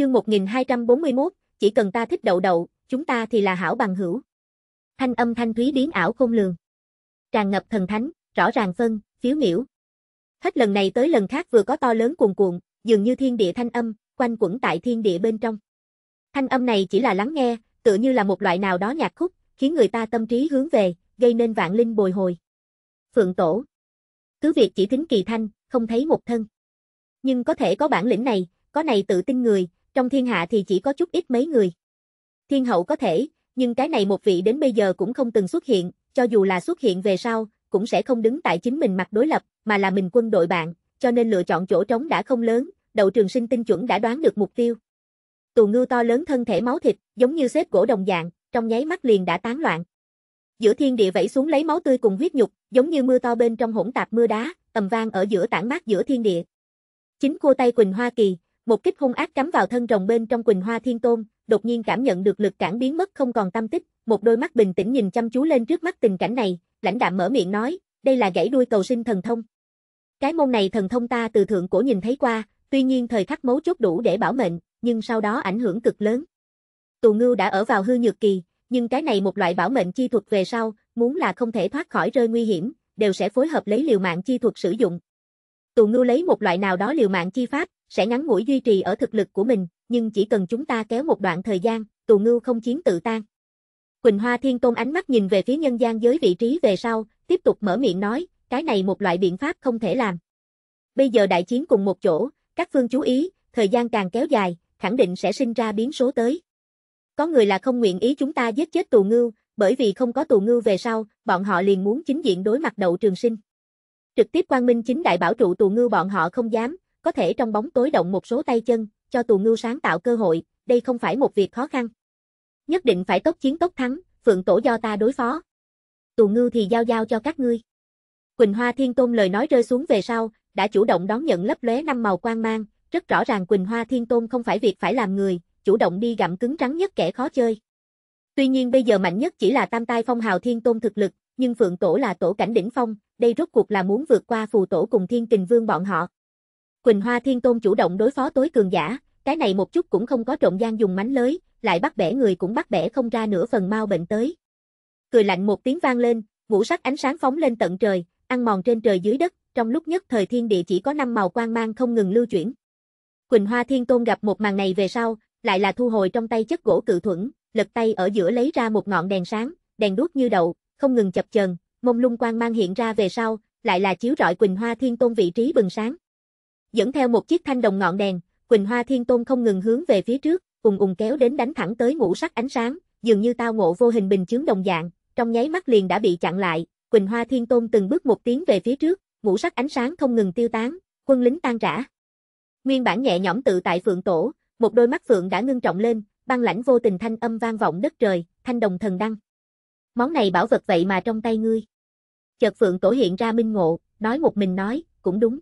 Chương 1241, chỉ cần ta thích đậu đậu, chúng ta thì là hảo bằng hữu. Thanh âm thanh thúy biến ảo không lường. Tràn ngập thần thánh, rõ ràng phân, phiếu miểu. Hết lần này tới lần khác vừa có to lớn cuồn cuộn, dường như thiên địa thanh âm, quanh quẩn tại thiên địa bên trong. Thanh âm này chỉ là lắng nghe, tựa như là một loại nào đó nhạc khúc, khiến người ta tâm trí hướng về, gây nên vạn linh bồi hồi. Phượng Tổ Cứ việc chỉ thính kỳ thanh, không thấy một thân. Nhưng có thể có bản lĩnh này, có này tự tin người, trong thiên hạ thì chỉ có chút ít mấy người. Thiên hậu có thể, nhưng cái này một vị đến bây giờ cũng không từng xuất hiện, cho dù là xuất hiện về sau, cũng sẽ không đứng tại chính mình mặt đối lập, mà là mình quân đội bạn, cho nên lựa chọn chỗ trống đã không lớn, đậu trường sinh tinh chuẩn đã đoán được mục tiêu. Tù ngư to lớn thân thể máu thịt, giống như xếp gỗ đồng dạng, trong nháy mắt liền đã tán loạn. Giữa thiên địa vẫy xuống lấy máu tươi cùng huyết nhục, giống như mưa to bên trong hỗn tạp mưa đá, tầm vang ở giữa tảng mát giữa thiên địa. Chính cô tay Quỳnh Hoa Kỳ, một kích hung ác cắm vào thân rồng bên trong Quỳnh Hoa Thiên Tôn, đột nhiên cảm nhận được lực cản biến mất không còn tâm tích, một đôi mắt bình tĩnh nhìn chăm chú lên trước mắt tình cảnh này, lãnh đạm mở miệng nói, đây là gãy đuôi cầu sinh thần thông. Cái môn này thần thông ta từ thượng cổ nhìn thấy qua, tuy nhiên thời khắc mấu chốt đủ để bảo mệnh, nhưng sau đó ảnh hưởng cực lớn. Tù Ngưu đã ở vào hư nhược kỳ, nhưng cái này một loại bảo mệnh chi thuật về sau, muốn là không thể thoát khỏi rơi nguy hiểm, đều sẽ phối hợp lấy liều mạng chi thuật sử dụng. Tù Ngưu lấy một loại nào đó liều mạng chi pháp, sẽ ngắn ngủi duy trì ở thực lực của mình, nhưng chỉ cần chúng ta kéo một đoạn thời gian, tù ngưu không chiến tự tan. Quỳnh Hoa Thiên Tôn ánh mắt nhìn về phía nhân gian giới vị trí về sau, tiếp tục mở miệng nói, cái này một loại biện pháp không thể làm. Bây giờ đại chiến cùng một chỗ, các phương chú ý, thời gian càng kéo dài, khẳng định sẽ sinh ra biến số tới. Có người là không nguyện ý chúng ta giết chết tù ngưu, bởi vì không có tù ngưu về sau, bọn họ liền muốn chính diện đối mặt đậu trường sinh. Trực tiếp quan minh chính đại bảo trụ tù ngưu bọn họ không dám, có thể trong bóng tối động một số tay chân, cho tù ngưu sáng tạo cơ hội, đây không phải một việc khó khăn. Nhất định phải tốc chiến tốc thắng, phượng tổ do ta đối phó. Tù ngưu thì giao giao cho các ngươi. Quỳnh Hoa Thiên Tôn lời nói rơi xuống về sau, đã chủ động đón nhận lấp lóe năm màu quang mang, rất rõ ràng Quỳnh Hoa Thiên Tôn không phải việc phải làm người, chủ động đi gặm cứng rắn nhất kẻ khó chơi. Tuy nhiên bây giờ mạnh nhất chỉ là tam tai phong hào Thiên Tôn thực lực, nhưng Phượng Tổ là tổ cảnh đỉnh phong, đây rốt cuộc là muốn vượt qua phù tổ cùng Thiên Kình Vương bọn họ. Quỳnh Hoa Thiên Tôn chủ động đối phó tối cường giả, cái này một chút cũng không có trộn gian dùng mánh lới, lại bắt bẻ người cũng bắt bẻ không ra nửa phần mau bệnh tới. Cười lạnh một tiếng vang lên, vũ sắc ánh sáng phóng lên tận trời, ăn mòn trên trời dưới đất, trong lúc nhất thời thiên địa chỉ có năm màu quang mang không ngừng lưu chuyển. Quỳnh Hoa Thiên Tôn gặp một màn này về sau, lại là thu hồi trong tay chất gỗ cự thuẫn, lật tay ở giữa lấy ra một ngọn đèn sáng, đèn đuốc như đậu, không ngừng chập chờn, mông lung quang mang hiện ra về sau, lại là chiếu rọi Quỳnh Hoa Thiên Tôn vị trí bừng sáng dẫn theo một chiếc thanh đồng ngọn đèn, Quỳnh Hoa Thiên Tôn không ngừng hướng về phía trước, ùng ùng kéo đến đánh thẳng tới ngũ sắc ánh sáng, dường như tao ngộ vô hình bình chướng đồng dạng, trong nháy mắt liền đã bị chặn lại, Quỳnh Hoa Thiên Tôn từng bước một tiến về phía trước, ngũ sắc ánh sáng không ngừng tiêu tán, quân lính tan rã. Nguyên bản nhẹ nhõm tự tại phượng tổ, một đôi mắt phượng đã ngưng trọng lên, băng lãnh vô tình thanh âm vang vọng đất trời, thanh đồng thần đăng. Món này bảo vật vậy mà trong tay ngươi. Chợt phượng tổ hiện ra minh ngộ, nói một mình nói, cũng đúng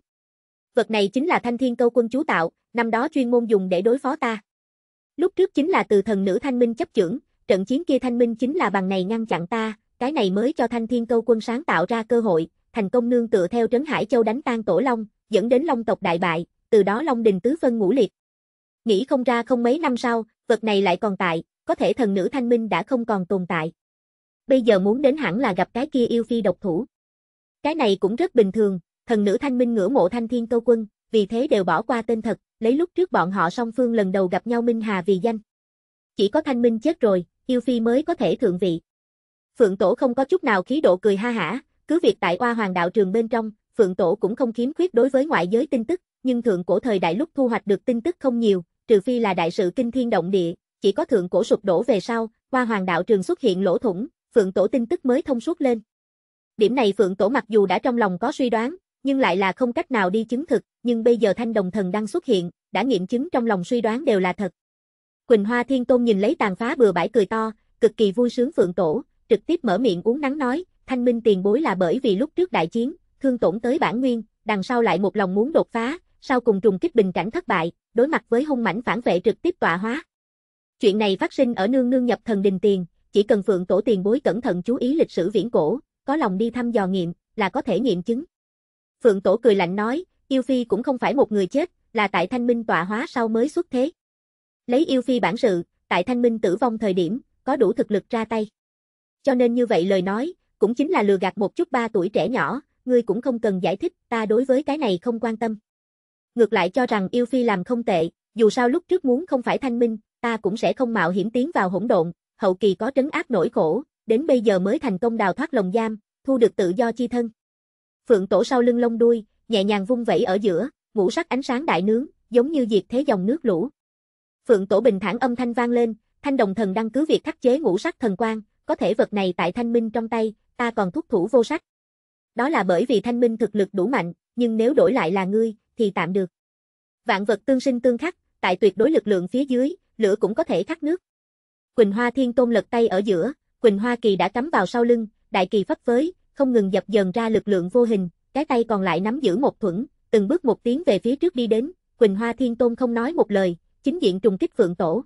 vật này chính là thanh thiên câu quân chú tạo, năm đó chuyên môn dùng để đối phó ta. Lúc trước chính là từ thần nữ thanh minh chấp chưởng, trận chiến kia thanh minh chính là bằng này ngăn chặn ta, cái này mới cho thanh thiên câu quân sáng tạo ra cơ hội, thành công nương tựa theo trấn Hải Châu đánh tan tổ Long, dẫn đến Long tộc đại bại, từ đó Long đình tứ phân ngũ liệt. Nghĩ không ra không mấy năm sau, vật này lại còn tại, có thể thần nữ thanh minh đã không còn tồn tại. Bây giờ muốn đến hẳn là gặp cái kia yêu phi độc thủ. Cái này cũng rất bình thường, thần nữ Thanh Minh ngưỡng mộ Thanh Thiên Câu Quân, vì thế đều bỏ qua tên thật, lấy lúc trước bọn họ song phương lần đầu gặp nhau Minh Hà vì danh. Chỉ có Thanh Minh chết rồi, Yêu Phi mới có thể thượng vị. Phượng Tổ không có chút nào khí độ cười ha hả, cứ việc tại Oa Hoàng Đạo Trường bên trong, Phượng Tổ cũng không khiếm khuyết đối với ngoại giới tin tức, nhưng thượng cổ thời đại lúc thu hoạch được tin tức không nhiều, trừ phi là đại sự kinh thiên động địa, chỉ có thượng cổ sụp đổ về sau, Oa Hoàng Đạo Trường xuất hiện lỗ thủng, Phượng Tổ tin tức mới thông suốt lên. Điểm này Phượng Tổ mặc dù đã trong lòng có suy đoán, nhưng lại là không cách nào đi chứng thực, nhưng bây giờ thanh đồng thần đang xuất hiện, đã nghiệm chứng trong lòng suy đoán đều là thật. Quỳnh Hoa Thiên Tôn nhìn lấy tàn phá bừa bãi cười to, cực kỳ vui sướng phượng tổ, trực tiếp mở miệng uống nắng nói, thanh minh tiền bối là bởi vì lúc trước đại chiến, thương tổn tới bản nguyên, đằng sau lại một lòng muốn đột phá, sau cùng trùng kích bình cảnh thất bại, đối mặt với hung mãnh phản vệ trực tiếp tọa hóa. Chuyện này phát sinh ở nương nương nhập thần đình tiền, chỉ cần phượng tổ tiền bối cẩn thận chú ý lịch sử viễn cổ, có lòng đi thăm dò nghiệm, là có thể nghiệm chứng. Phượng Tổ cười lạnh nói, Yêu Phi cũng không phải một người chết, là tại thanh minh tọa hóa sau mới xuất thế. Lấy Yêu Phi bản sự, tại thanh minh tử vong thời điểm, có đủ thực lực ra tay. Cho nên như vậy lời nói, cũng chính là lừa gạt một chút ba tuổi trẻ nhỏ, ngươi cũng không cần giải thích, ta đối với cái này không quan tâm. Ngược lại cho rằng Yêu Phi làm không tệ, dù sao lúc trước muốn không phải thanh minh, ta cũng sẽ không mạo hiểm tiến vào hỗn độn, hậu kỳ có trấn áp nỗi khổ, đến bây giờ mới thành công đào thoát lồng giam, thu được tự do chi thân phượng tổ sau lưng lông đuôi, nhẹ nhàng vung vẩy ở giữa, ngũ sắc ánh sáng đại nướng, giống như diệt thế dòng nước lũ. Phượng tổ bình thản âm thanh vang lên, thanh đồng thần đăng cứ việc khắc chế ngũ sắc thần quang, có thể vật này tại thanh minh trong tay, ta còn thúc thủ vô sắc. Đó là bởi vì thanh minh thực lực đủ mạnh, nhưng nếu đổi lại là ngươi, thì tạm được. Vạn vật tương sinh tương khắc, tại tuyệt đối lực lượng phía dưới, lửa cũng có thể khắc nước. Quỳnh Hoa Thiên Tôn lật tay ở giữa, Quỳnh Hoa Kỳ đã cắm vào sau lưng, đại kỳ phấp phới, không ngừng dập dần ra lực lượng vô hình, cái tay còn lại nắm giữ một thuẫn, từng bước một tiến về phía trước đi đến, Quỳnh Hoa Thiên Tôn không nói một lời, chính diện trùng kích Phượng Tổ.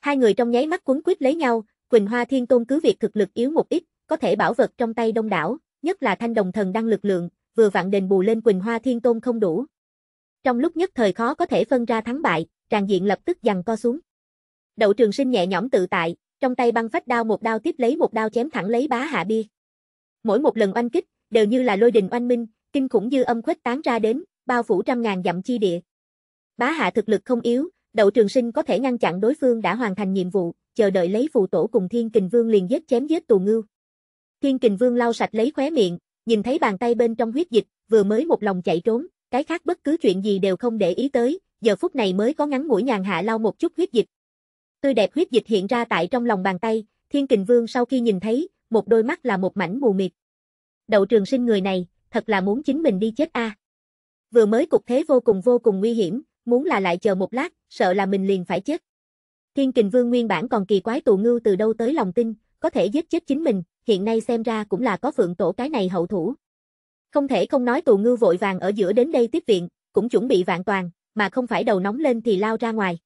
Hai người trong nháy mắt cuốn quýt lấy nhau, Quỳnh Hoa Thiên Tôn cứ việc thực lực yếu một ít, có thể bảo vật trong tay đông đảo, nhất là thanh đồng thần đăng lực lượng, vừa vặn đền bù lên Quỳnh Hoa Thiên Tôn không đủ. Trong lúc nhất thời khó có thể phân ra thắng bại, tràn diện lập tức giằng co xuống. Đậu Trường Sinh nhẹ nhõm tự tại, trong tay băng phách đao một đao tiếp lấy một đao chém thẳng lấy Bá Hạ Bia. Mỗi một lần oanh kích, đều như là lôi đình oanh minh, kinh khủng dư âm khuếch tán ra đến, bao phủ trăm ngàn dặm chi địa. Bá hạ thực lực không yếu, Đậu Trường Sinh có thể ngăn chặn đối phương đã hoàn thành nhiệm vụ, chờ đợi lấy phù tổ cùng Thiên Kình Vương liền giết chém giết tù ngưu. Thiên Kình Vương lau sạch lấy khóe miệng, nhìn thấy bàn tay bên trong huyết dịch, vừa mới một lòng chạy trốn, cái khác bất cứ chuyện gì đều không để ý tới, giờ phút này mới có ngắn mũi nhàn hạ lau một chút huyết dịch. Tươi đẹp huyết dịch hiện ra tại trong lòng bàn tay, Thiên Kình Vương sau khi nhìn thấy, một đôi mắt là một mảnh mù mịt. Đậu trường sinh người này, thật là muốn chính mình đi chết a. À. Vừa mới cục thế vô cùng vô cùng nguy hiểm, muốn là lại chờ một lát, sợ là mình liền phải chết. Thiên kình vương nguyên bản còn kỳ quái tù ngưu từ đâu tới lòng tin, có thể giết chết chính mình, hiện nay xem ra cũng là có phượng tổ cái này hậu thủ. Không thể không nói tù ngưu vội vàng ở giữa đến đây tiếp viện, cũng chuẩn bị vạn toàn, mà không phải đầu nóng lên thì lao ra ngoài.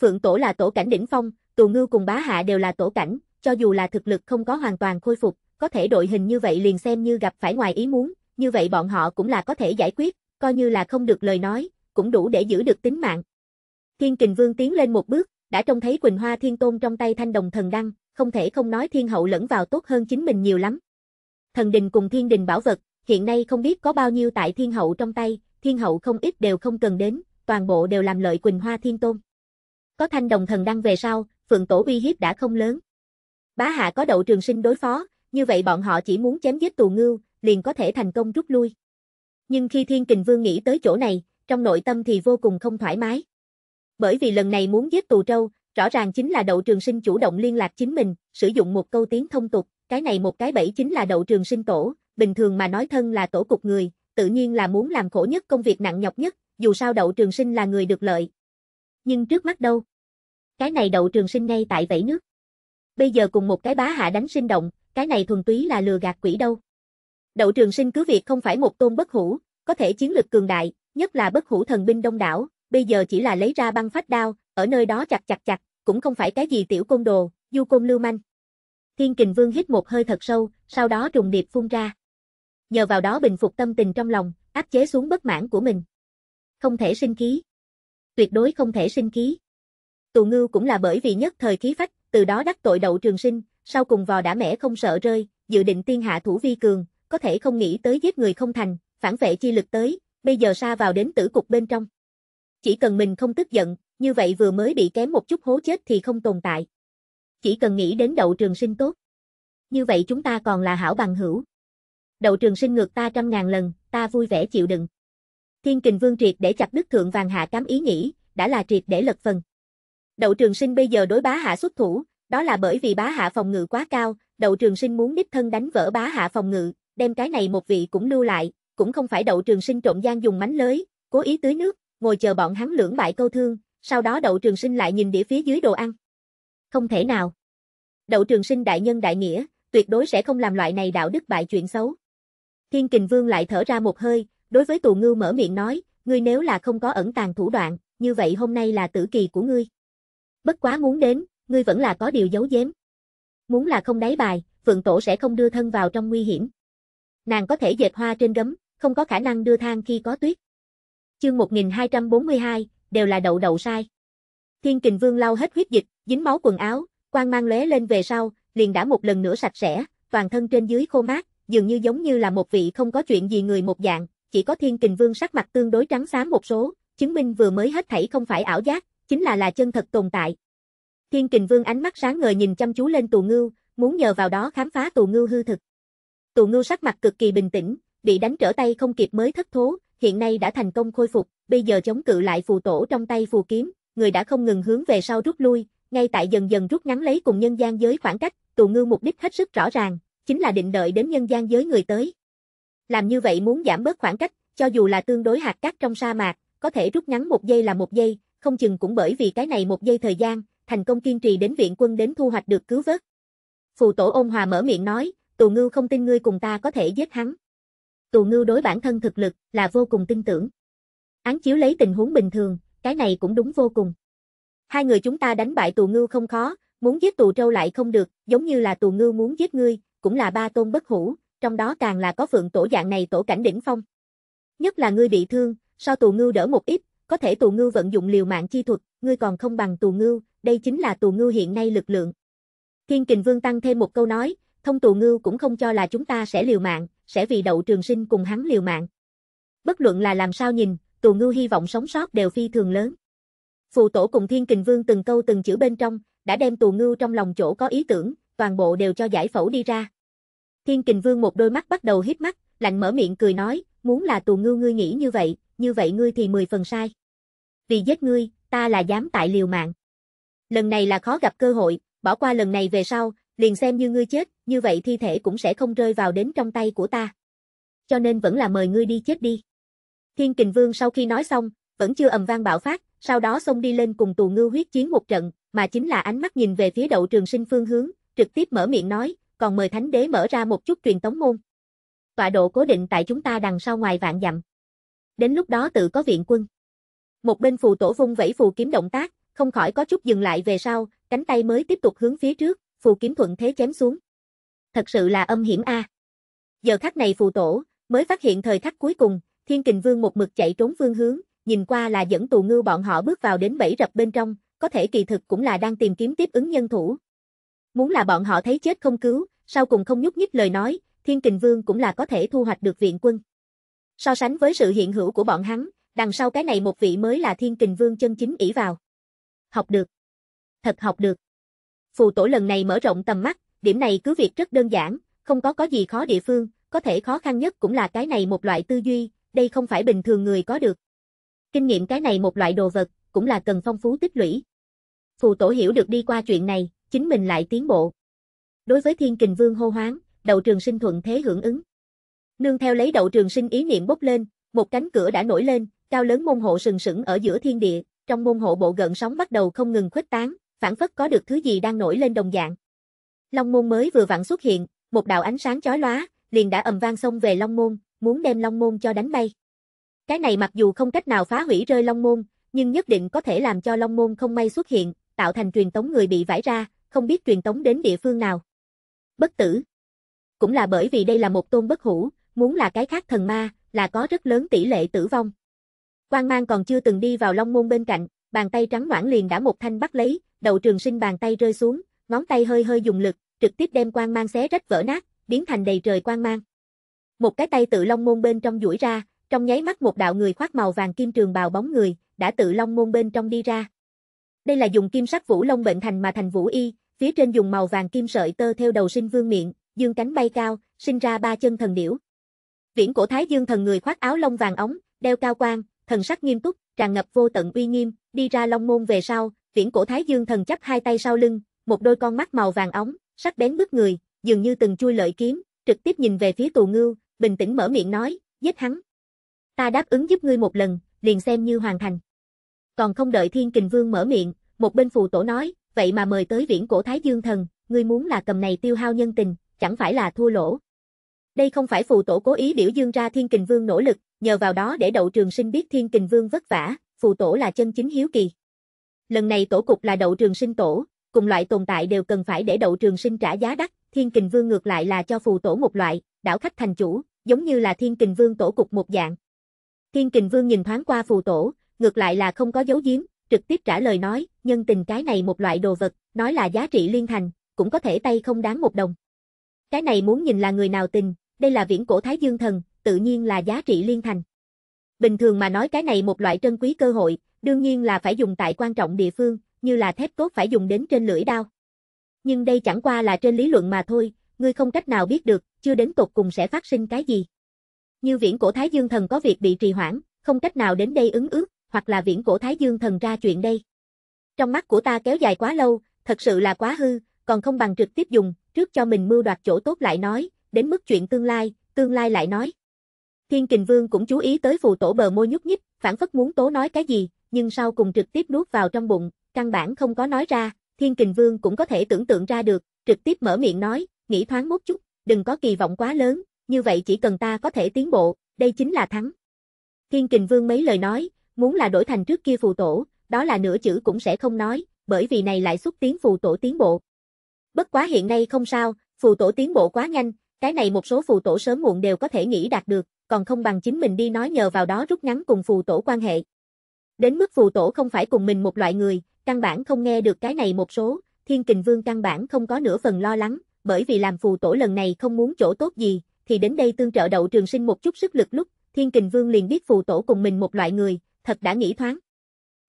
Phượng tổ là tổ cảnh đỉnh phong, tù ngưu cùng bá hạ đều là tổ cảnh, cho dù là thực lực không có hoàn toàn khôi phục, có thể đội hình như vậy liền xem như gặp phải ngoài ý muốn, như vậy bọn họ cũng là có thể giải quyết, coi như là không được lời nói, cũng đủ để giữ được tính mạng. Thiên Kình Vương tiến lên một bước, đã trông thấy Quỳnh Hoa Thiên Tôn trong tay thanh đồng thần đăng, không thể không nói thiên hậu lẫn vào tốt hơn chính mình nhiều lắm. Thần đình cùng thiên đình bảo vật, hiện nay không biết có bao nhiêu tại thiên hậu trong tay, thiên hậu không ít đều không cần đến, toàn bộ đều làm lợi Quỳnh Hoa Thiên Tôn. Có thanh đồng thần đăng về sau, phượng tổ uy hiếp đã không lớn. Bá hạ có đậu trường sinh đối phó, như vậy bọn họ chỉ muốn chém giết tù ngưu, liền có thể thành công rút lui. Nhưng khi Thiên Kình Vương nghĩ tới chỗ này, trong nội tâm thì vô cùng không thoải mái. Bởi vì lần này muốn giết tù trâu, rõ ràng chính là đậu trường sinh chủ động liên lạc chính mình, sử dụng một câu tiếng thông tục, cái này một cái bẫy chính là đậu trường sinh tổ, bình thường mà nói thân là tổ cục người, tự nhiên là muốn làm khổ nhất công việc nặng nhọc nhất, dù sao đậu trường sinh là người được lợi. Nhưng trước mắt đâu? Cái này đậu trường sinh ngay tại vẫy nước bây giờ cùng một cái bá hạ đánh sinh động, cái này thuần túy là lừa gạt quỷ đâu. Đậu trường sinh cứ việc không phải một tôn bất hủ, có thể chiến lực cường đại, nhất là bất hủ thần binh đông đảo, bây giờ chỉ là lấy ra băng phách đao, ở nơi đó chặt chặt chặt, cũng không phải cái gì tiểu côn đồ, du côn lưu manh. Thiên kình vương hít một hơi thật sâu, sau đó trùng điệp phun ra. Nhờ vào đó bình phục tâm tình trong lòng, áp chế xuống bất mãn của mình. Không thể sinh khí. Tuyệt đối không thể sinh khí. Tù ngư cũng là bởi vì nhất thời khí phách, từ đó đắc tội đậu trường sinh, sau cùng vò đã mẻ không sợ rơi, dự định tiên hạ thủ vi cường, có thể không nghĩ tới giết người không thành, phản vệ chi lực tới, bây giờ xa vào đến tử cục bên trong. Chỉ cần mình không tức giận, như vậy vừa mới bị kém một chút hố chết thì không tồn tại. Chỉ cần nghĩ đến đậu trường sinh tốt. Như vậy chúng ta còn là hảo bằng hữu. Đậu trường sinh ngược ta trăm ngàn lần, ta vui vẻ chịu đựng. Thiên kình vương triệt để chặt đứt thượng vàng hạ cám ý nghĩ, đã là triệt để lật phần. Đậu Trường Sinh bây giờ đối bá hạ xuất thủ, đó là bởi vì bá hạ phòng ngự quá cao, Đậu Trường Sinh muốn đích thân đánh vỡ bá hạ phòng ngự, đem cái này một vị cũng lưu lại, cũng không phải Đậu Trường Sinh trộn gian dùng mánh lới, cố ý tưới nước, ngồi chờ bọn hắn lưỡng bại câu thương, sau đó Đậu Trường Sinh lại nhìn đĩa phía dưới đồ ăn. Không thể nào. Đậu Trường Sinh đại nhân đại nghĩa, tuyệt đối sẽ không làm loại này đạo đức bại chuyện xấu. Thiên Kình Vương lại thở ra một hơi, đối với Tù Ngưu mở miệng nói, ngươi nếu là không có ẩn tàng thủ đoạn, như vậy hôm nay là tử kỳ của ngươi. Bất quá muốn đến, ngươi vẫn là có điều giấu giếm. Muốn là không đáy bài, Phượng Tổ sẽ không đưa thân vào trong nguy hiểm. Nàng có thể dệt hoa trên gấm, không có khả năng đưa thang khi có tuyết. Chương 1242, đều là đậu đậu sai. Thiên Kình Vương lau hết huyết dịch, dính máu quần áo, quang mang lóe lên về sau, liền đã một lần nữa sạch sẽ, toàn thân trên dưới khô mát, dường như giống như là một vị không có chuyện gì người một dạng, chỉ có Thiên Kình Vương sắc mặt tương đối trắng xám một số, chứng minh vừa mới hết thảy không phải ảo giác, chính là là chân thật tồn tại. Thiên kình vương ánh mắt sáng ngời nhìn chăm chú lên tù ngưu, muốn nhờ vào đó khám phá tù ngưu hư thực. Tù ngưu sắc mặt cực kỳ bình tĩnh, bị đánh trở tay không kịp mới thất thố, hiện nay đã thành công khôi phục, bây giờ chống cự lại phù tổ trong tay phù kiếm, người đã không ngừng hướng về sau rút lui, ngay tại dần dần rút ngắn lấy cùng nhân gian giới khoảng cách, tù ngưu mục đích hết sức rõ ràng, chính là định đợi đến nhân gian giới người tới. Làm như vậy muốn giảm bớt khoảng cách, cho dù là tương đối hạt cát trong sa mạc, có thể rút ngắn một giây là một giây, không chừng cũng bởi vì cái này một giây thời gian, thành công kiên trì đến viện quân đến thu hoạch được cứu vớt. Phù tổ ôn hòa mở miệng nói, tù ngưu không tin ngươi cùng ta có thể giết hắn. Tù ngưu đối bản thân thực lực là vô cùng tin tưởng. Án chiếu lấy tình huống bình thường, cái này cũng đúng vô cùng. Hai người chúng ta đánh bại tù ngưu không khó, muốn giết tù trâu lại không được, giống như là tù ngưu muốn giết ngươi, cũng là ba tôn bất hủ, trong đó càng là có phượng tổ dạng này tổ cảnh đỉnh phong. Nhất là ngươi bị thương, so tù ngưu đỡ một ít, có thể tù ngưu vận dụng liều mạng chi thuật, ngươi còn không bằng tù ngưu, đây chính là tù ngưu hiện nay lực lượng. Thiên Kình Vương tăng thêm một câu nói, thông tù ngưu cũng không cho là chúng ta sẽ liều mạng, sẽ vì đậu trường sinh cùng hắn liều mạng. Bất luận là làm sao nhìn, tù ngưu hy vọng sống sót đều phi thường lớn. Phù tổ cùng Thiên Kình Vương từng câu từng chữ bên trong, đã đem tù ngưu trong lòng chỗ có ý tưởng, toàn bộ đều cho giải phẫu đi ra. Thiên Kình Vương một đôi mắt bắt đầu hít mắt, lạnh mở miệng cười nói, muốn là tù ngưu ngươi nghĩ như vậy, như vậy ngươi thì 10 phần sai. Vì giết ngươi, ta là dám tại liều mạng. Lần này là khó gặp cơ hội, bỏ qua lần này về sau, liền xem như ngươi chết, như vậy thi thể cũng sẽ không rơi vào đến trong tay của ta. Cho nên vẫn là mời ngươi đi chết đi. Thiên Kình Vương sau khi nói xong, vẫn chưa ầm vang bạo phát, sau đó xông đi lên cùng tù ngư huyết chiến một trận, mà chính là ánh mắt nhìn về phía đậu trường sinh phương hướng, trực tiếp mở miệng nói, còn mời thánh đế mở ra một chút truyền tống môn. Tọa độ cố định tại chúng ta đằng sau ngoài vạn dặm đến lúc đó tự có viện quân. Một bên phù tổ vung vẫy phù kiếm động tác, không khỏi có chút dừng lại về sau, cánh tay mới tiếp tục hướng phía trước, phù kiếm thuận thế chém xuống. Thật sự là âm hiểm a. Giờ khắc này phù tổ mới phát hiện thời khắc cuối cùng, Thiên Kình Vương một mực chạy trốn phương hướng, nhìn qua là dẫn tù ngư bọn họ bước vào đến bẫy rập bên trong, có thể kỳ thực cũng là đang tìm kiếm tiếp ứng nhân thủ. Muốn là bọn họ thấy chết không cứu, sau cùng không nhúc nhích lời nói, Thiên Kình Vương cũng là có thể thu hoạch được viện quân. So sánh với sự hiện hữu của bọn hắn, đằng sau cái này một vị mới là thiên kình vương chân chính ỷ vào. Học được. Thật học được. Phù tổ lần này mở rộng tầm mắt, điểm này cứ việc rất đơn giản, không có có gì khó địa phương, có thể khó khăn nhất cũng là cái này một loại tư duy, đây không phải bình thường người có được. Kinh nghiệm cái này một loại đồ vật, cũng là cần phong phú tích lũy. Phù tổ hiểu được đi qua chuyện này, chính mình lại tiến bộ. Đối với thiên kình vương hô hoáng, đầu trường sinh thuận thế hưởng ứng. Nương theo lấy đậu trường sinh ý niệm bốc lên, một cánh cửa đã nổi lên, cao lớn môn hộ sừng sững ở giữa thiên địa, trong môn hộ bộ gần sóng bắt đầu không ngừng khuếch tán, phản phất có được thứ gì đang nổi lên đồng dạng. Long môn mới vừa vặn xuất hiện, một đạo ánh sáng chói lóa, liền đã ầm vang xông về Long môn, muốn đem Long môn cho đánh bay. Cái này mặc dù không cách nào phá hủy rơi Long môn, nhưng nhất định có thể làm cho Long môn không may xuất hiện, tạo thành truyền tống người bị vãi ra, không biết truyền tống đến địa phương nào. Bất tử. Cũng là bởi vì đây là một tôn bất hủ, muốn là cái khác thần ma, là có rất lớn tỷ lệ tử vong. Quang mang còn chưa từng đi vào long môn bên cạnh, bàn tay trắng noãn liền đã một thanh bắt lấy, đầu trường sinh bàn tay rơi xuống, ngón tay hơi hơi dùng lực, trực tiếp đem quang mang xé rách vỡ nát, biến thành đầy trời quang mang. Một cái tay tự long môn bên trong duỗi ra, trong nháy mắt một đạo người khoác màu vàng kim trường bào bóng người, đã tự long môn bên trong đi ra. Đây là dùng kim sắc vũ long bệnh thành mà thành vũ y, phía trên dùng màu vàng kim sợi tơ theo đầu sinh vương miệng, dương cánh bay cao, sinh ra ba chân thần điểu. Viễn cổ Thái Dương thần người khoác áo lông vàng ống, đeo cao quan, thần sắc nghiêm túc, tràn ngập vô tận uy nghiêm, đi ra long môn về sau, viễn cổ Thái Dương thần chắp hai tay sau lưng, một đôi con mắt màu vàng ống, sắc bén bước người, dường như từng chui lợi kiếm, trực tiếp nhìn về phía Tù Ngưu, bình tĩnh mở miệng nói, giết hắn. Ta đáp ứng giúp ngươi một lần, liền xem như hoàn thành. Còn không đợi Thiên Kình Vương mở miệng, một bên phù tổ nói, vậy mà mời tới viễn cổ Thái Dương thần, ngươi muốn là cầm này tiêu hao nhân tình, chẳng phải là thua lỗ. Đây không phải phù tổ cố ý biểu dương ra Thiên Kình Vương nỗ lực, nhờ vào đó để Đậu Trường Sinh biết Thiên Kình Vương vất vả, phù tổ là chân chính hiếu kỳ. Lần này tổ cục là Đậu Trường Sinh tổ, cùng loại tồn tại đều cần phải để Đậu Trường Sinh trả giá đắt, Thiên Kình Vương ngược lại là cho phù tổ một loại, đảo khách thành chủ, giống như là Thiên Kình Vương tổ cục một dạng. Thiên Kình Vương nhìn thoáng qua phù tổ, ngược lại là không có dấu giếm, trực tiếp trả lời nói, nhân tình cái này một loại đồ vật, nói là giá trị liên thành, cũng có thể tay không đáng một đồng. Cái này muốn nhìn là người nào tình, đây là viễn cổ Thái Dương Thần, tự nhiên là giá trị liên thành. Bình thường mà nói cái này một loại trân quý cơ hội, đương nhiên là phải dùng tại quan trọng địa phương, như là thép cốt phải dùng đến trên lưỡi đao. Nhưng đây chẳng qua là trên lý luận mà thôi, ngươi không cách nào biết được, chưa đến tột cùng sẽ phát sinh cái gì. Như viễn cổ Thái Dương Thần có việc bị trì hoãn, không cách nào đến đây ứng ước, hoặc là viễn cổ Thái Dương Thần ra chuyện đây. Trong mắt của ta kéo dài quá lâu, thật sự là quá hư, còn không bằng trực tiếp dùng, trước cho mình mưu đoạt chỗ tốt lại nói, đến mức chuyện tương lai, tương lai lại nói. Thiên Kình Vương cũng chú ý tới phù tổ bờ môi nhúc nhích, phản phất muốn tố nói cái gì, nhưng sau cùng trực tiếp nuốt vào trong bụng, căn bản không có nói ra, Thiên Kình Vương cũng có thể tưởng tượng ra được, trực tiếp mở miệng nói, nghĩ thoáng một chút, đừng có kỳ vọng quá lớn, như vậy chỉ cần ta có thể tiến bộ, đây chính là thắng. Thiên Kình Vương mấy lời nói, muốn là đổi thành trước kia phù tổ, đó là nửa chữ cũng sẽ không nói, bởi vì này lại xúc tiến phù tổ tiến bộ. Bất quá hiện nay không sao, phù tổ tiến bộ quá nhanh, cái này một số phù tổ sớm muộn đều có thể nghĩ đạt được, còn không bằng chính mình đi nói nhờ vào đó rút ngắn cùng phù tổ quan hệ. Đến mức phù tổ không phải cùng mình một loại người, căn bản không nghe được cái này một số, Thiên Kình Vương căn bản không có nửa phần lo lắng, bởi vì làm phù tổ lần này không muốn chỗ tốt gì, thì đến đây tương trợ đậu trường sinh một chút sức lực lúc, Thiên Kình Vương liền biết phù tổ cùng mình một loại người, thật đã nghĩ thoáng.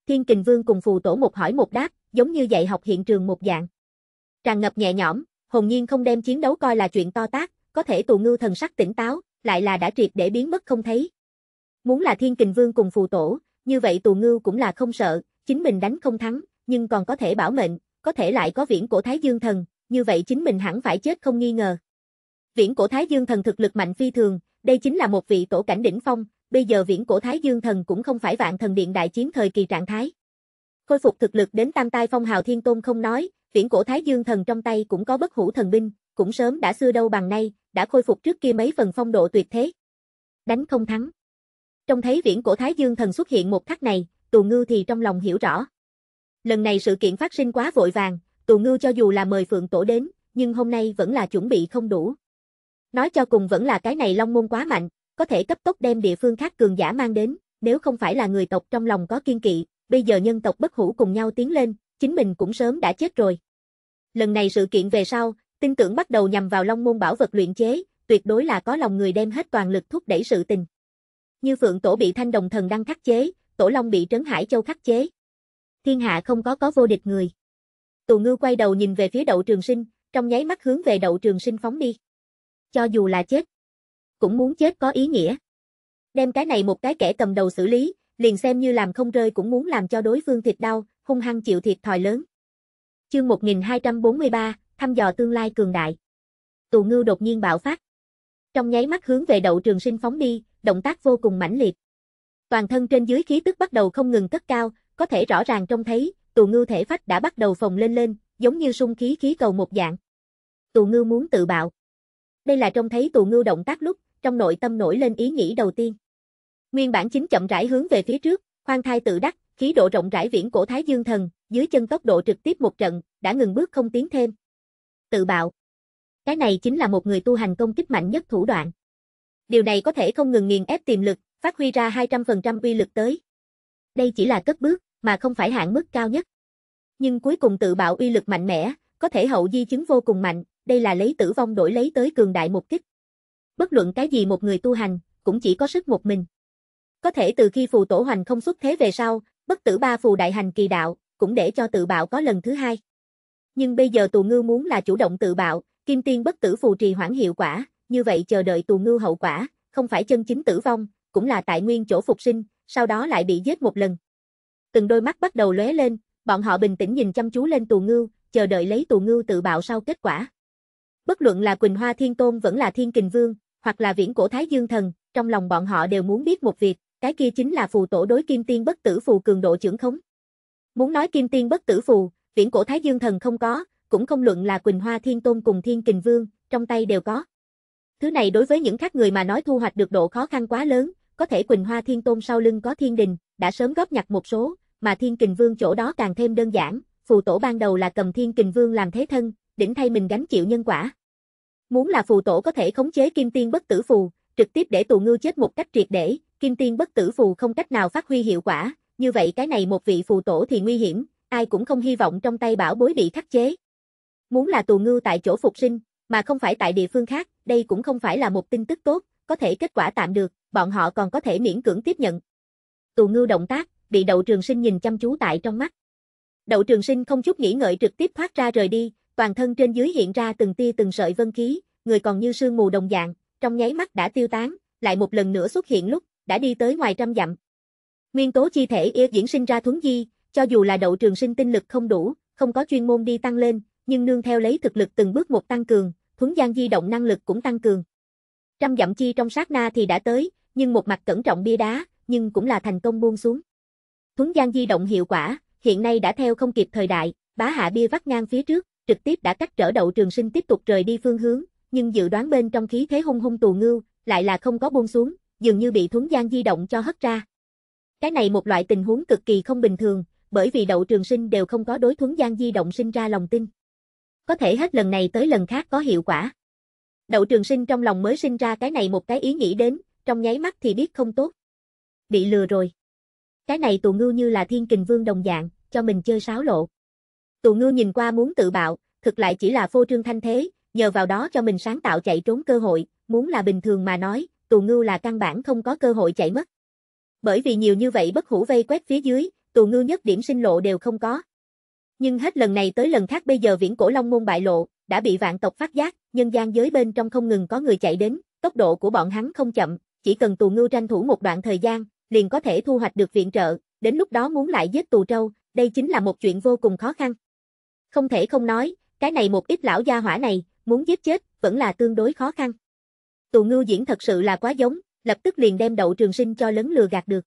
Thiên Kình Vương cùng phù tổ một hỏi một đáp, giống như dạy học hiện trường một dạng. Tràn ngập nhẹ nhõm, hồn nhiên không đem chiến đấu coi là chuyện to tác, có thể tù ngưu thần sắc tỉnh táo, lại là đã triệt để biến mất không thấy. Muốn là thiên kình vương cùng phù tổ, như vậy tù ngưu cũng là không sợ, chính mình đánh không thắng, nhưng còn có thể bảo mệnh, có thể lại có viễn cổ thái dương thần, như vậy chính mình hẳn phải chết không nghi ngờ. Viễn cổ thái dương thần thực lực mạnh phi thường, đây chính là một vị tổ cảnh đỉnh phong, bây giờ viễn cổ thái dương thần cũng không phải vạn thần điện đại chiến thời kỳ trạng thái. Khôi phục thực lực đến tam tai phong hào thiên tôn không nói, viễn cổ thái dương thần trong tay cũng có bất hủ thần binh, cũng sớm đã xưa đâu bằng nay, đã khôi phục trước kia mấy phần phong độ tuyệt thế. Đánh không thắng. Trong thấy viễn cổ Thái Dương thần xuất hiện một khắc này, Tù Ngư thì trong lòng hiểu rõ. Lần này sự kiện phát sinh quá vội vàng, Tù Ngư cho dù là mời Phượng Tổ đến, nhưng hôm nay vẫn là chuẩn bị không đủ. Nói cho cùng vẫn là cái này Long Môn quá mạnh, có thể cấp tốc đem địa phương khác cường giả mang đến, nếu không phải là người tộc trong lòng có kiên kỵ, bây giờ nhân tộc bất hủ cùng nhau tiến lên, chính mình cũng sớm đã chết rồi. Lần này sự kiện về sau, Tin tưởng bắt đầu nhằm vào Long Môn bảo vật luyện chế, tuyệt đối là có lòng người đem hết toàn lực thúc đẩy sự tình. Như Phượng Tổ bị Thanh Đồng Thần Đăng khắc chế, Tổ Long bị Trấn Hải Châu khắc chế. Thiên hạ không có có vô địch người. Tù Ngư quay đầu nhìn về phía Đậu Trường Sinh, trong nháy mắt hướng về Đậu Trường Sinh phóng đi. Cho dù là chết, cũng muốn chết có ý nghĩa. Đem cái này một cái kẻ cầm đầu xử lý, liền xem như làm không rơi cũng muốn làm cho đối phương thịt đau, hung hăng chịu thiệt thòi lớn. Chương 1243, thăm dò tương lai cường đại. Tù ngưu đột nhiên bạo phát. Trong nháy mắt hướng về đậu trường sinh phóng đi, động tác vô cùng mãnh liệt. Toàn thân trên dưới khí tức bắt đầu không ngừng cất cao, có thể rõ ràng trông thấy, tù ngưu thể phách đã bắt đầu phồng lên lên, giống như sung khí khí cầu một dạng. Tù ngưu muốn tự bạo. Đây là trông thấy tù ngưu động tác lúc, trong nội tâm nổi lên ý nghĩ đầu tiên. Nguyên bản chính chậm rãi hướng về phía trước, khoan thai tự đắc, khí độ rộng rãi viễn cổ thái dương thần, dưới chân tốc độ trực tiếp một trận, đã ngừng bước không tiến thêm tự bạo. Cái này chính là một người tu hành công kích mạnh nhất thủ đoạn. Điều này có thể không ngừng nghiền ép tiềm lực, phát huy ra 200% uy lực tới. Đây chỉ là cất bước, mà không phải hạn mức cao nhất. Nhưng cuối cùng tự bạo uy lực mạnh mẽ, có thể hậu di chứng vô cùng mạnh, đây là lấy tử vong đổi lấy tới cường đại một kích. Bất luận cái gì một người tu hành, cũng chỉ có sức một mình. Có thể từ khi phù tổ hoành không xuất thế về sau, bất tử ba phù đại hành kỳ đạo, cũng để cho tự bạo có lần thứ hai nhưng bây giờ tù ngư muốn là chủ động tự bạo, kim tiên bất tử phù trì hoãn hiệu quả, như vậy chờ đợi tù ngư hậu quả, không phải chân chính tử vong, cũng là tại nguyên chỗ phục sinh, sau đó lại bị giết một lần. Từng đôi mắt bắt đầu lóe lên, bọn họ bình tĩnh nhìn chăm chú lên tù ngư, chờ đợi lấy tù ngư tự bạo sau kết quả. Bất luận là Quỳnh Hoa Thiên Tôn vẫn là Thiên Kình Vương, hoặc là Viễn Cổ Thái Dương Thần, trong lòng bọn họ đều muốn biết một việc, cái kia chính là phù tổ đối kim tiên bất tử phù cường độ trưởng khống. Muốn nói kim tiên bất tử phù, viễn cổ Thái Dương Thần không có, cũng không luận là Quỳnh Hoa Thiên Tôn cùng Thiên Kình Vương, trong tay đều có. Thứ này đối với những khác người mà nói thu hoạch được độ khó khăn quá lớn, có thể Quỳnh Hoa Thiên Tôn sau lưng có Thiên Đình, đã sớm góp nhặt một số, mà Thiên Kình Vương chỗ đó càng thêm đơn giản, phù tổ ban đầu là cầm Thiên Kình Vương làm thế thân, đỉnh thay mình gánh chịu nhân quả. Muốn là phù tổ có thể khống chế Kim Tiên bất tử phù, trực tiếp để tù ngư chết một cách triệt để, Kim Tiên bất tử phù không cách nào phát huy hiệu quả, như vậy cái này một vị phù tổ thì nguy hiểm, ai cũng không hy vọng trong tay bảo bối bị khắc chế. Muốn là tù ngư tại chỗ phục sinh, mà không phải tại địa phương khác, đây cũng không phải là một tin tức tốt, có thể kết quả tạm được, bọn họ còn có thể miễn cưỡng tiếp nhận. Tù ngư động tác, bị đậu trường sinh nhìn chăm chú tại trong mắt. Đậu trường sinh không chút nghĩ ngợi trực tiếp thoát ra rời đi, toàn thân trên dưới hiện ra từng tia từng sợi vân khí, người còn như sương mù đồng dạng, trong nháy mắt đã tiêu tán, lại một lần nữa xuất hiện lúc, đã đi tới ngoài trăm dặm. Nguyên tố chi thể yết diễn sinh ra thuấn di, cho dù là đậu trường sinh tinh lực không đủ, không có chuyên môn đi tăng lên, nhưng nương theo lấy thực lực từng bước một tăng cường, thuấn gian di động năng lực cũng tăng cường. Trăm dặm chi trong sát na thì đã tới, nhưng một mặt cẩn trọng bia đá, nhưng cũng là thành công buông xuống. Thuấn gian di động hiệu quả, hiện nay đã theo không kịp thời đại, bá hạ bia vắt ngang phía trước, trực tiếp đã cắt trở đậu trường sinh tiếp tục rời đi phương hướng, nhưng dự đoán bên trong khí thế hung hung tù ngưu, lại là không có buông xuống, dường như bị thuấn gian di động cho hất ra. Cái này một loại tình huống cực kỳ không bình thường, bởi vì đậu trường sinh đều không có đối thuấn gian di động sinh ra lòng tin. Có thể hết lần này tới lần khác có hiệu quả. Đậu trường sinh trong lòng mới sinh ra cái này một cái ý nghĩ đến, trong nháy mắt thì biết không tốt. Bị lừa rồi. Cái này tù ngưu như là thiên kình vương đồng dạng, cho mình chơi sáo lộ. Tù ngưu nhìn qua muốn tự bạo, thực lại chỉ là phô trương thanh thế, nhờ vào đó cho mình sáng tạo chạy trốn cơ hội, muốn là bình thường mà nói, tù ngưu là căn bản không có cơ hội chạy mất. Bởi vì nhiều như vậy bất hủ vây quét phía dưới, tù ngư nhất điểm sinh lộ đều không có. Nhưng hết lần này tới lần khác bây giờ viễn cổ long môn bại lộ, đã bị vạn tộc phát giác, nhân gian giới bên trong không ngừng có người chạy đến, tốc độ của bọn hắn không chậm, chỉ cần tù ngư tranh thủ một đoạn thời gian, liền có thể thu hoạch được viện trợ, đến lúc đó muốn lại giết tù trâu, đây chính là một chuyện vô cùng khó khăn. Không thể không nói, cái này một ít lão gia hỏa này, muốn giết chết, vẫn là tương đối khó khăn. Tù ngư diễn thật sự là quá giống, lập tức liền đem đậu trường sinh cho lớn lừa gạt được.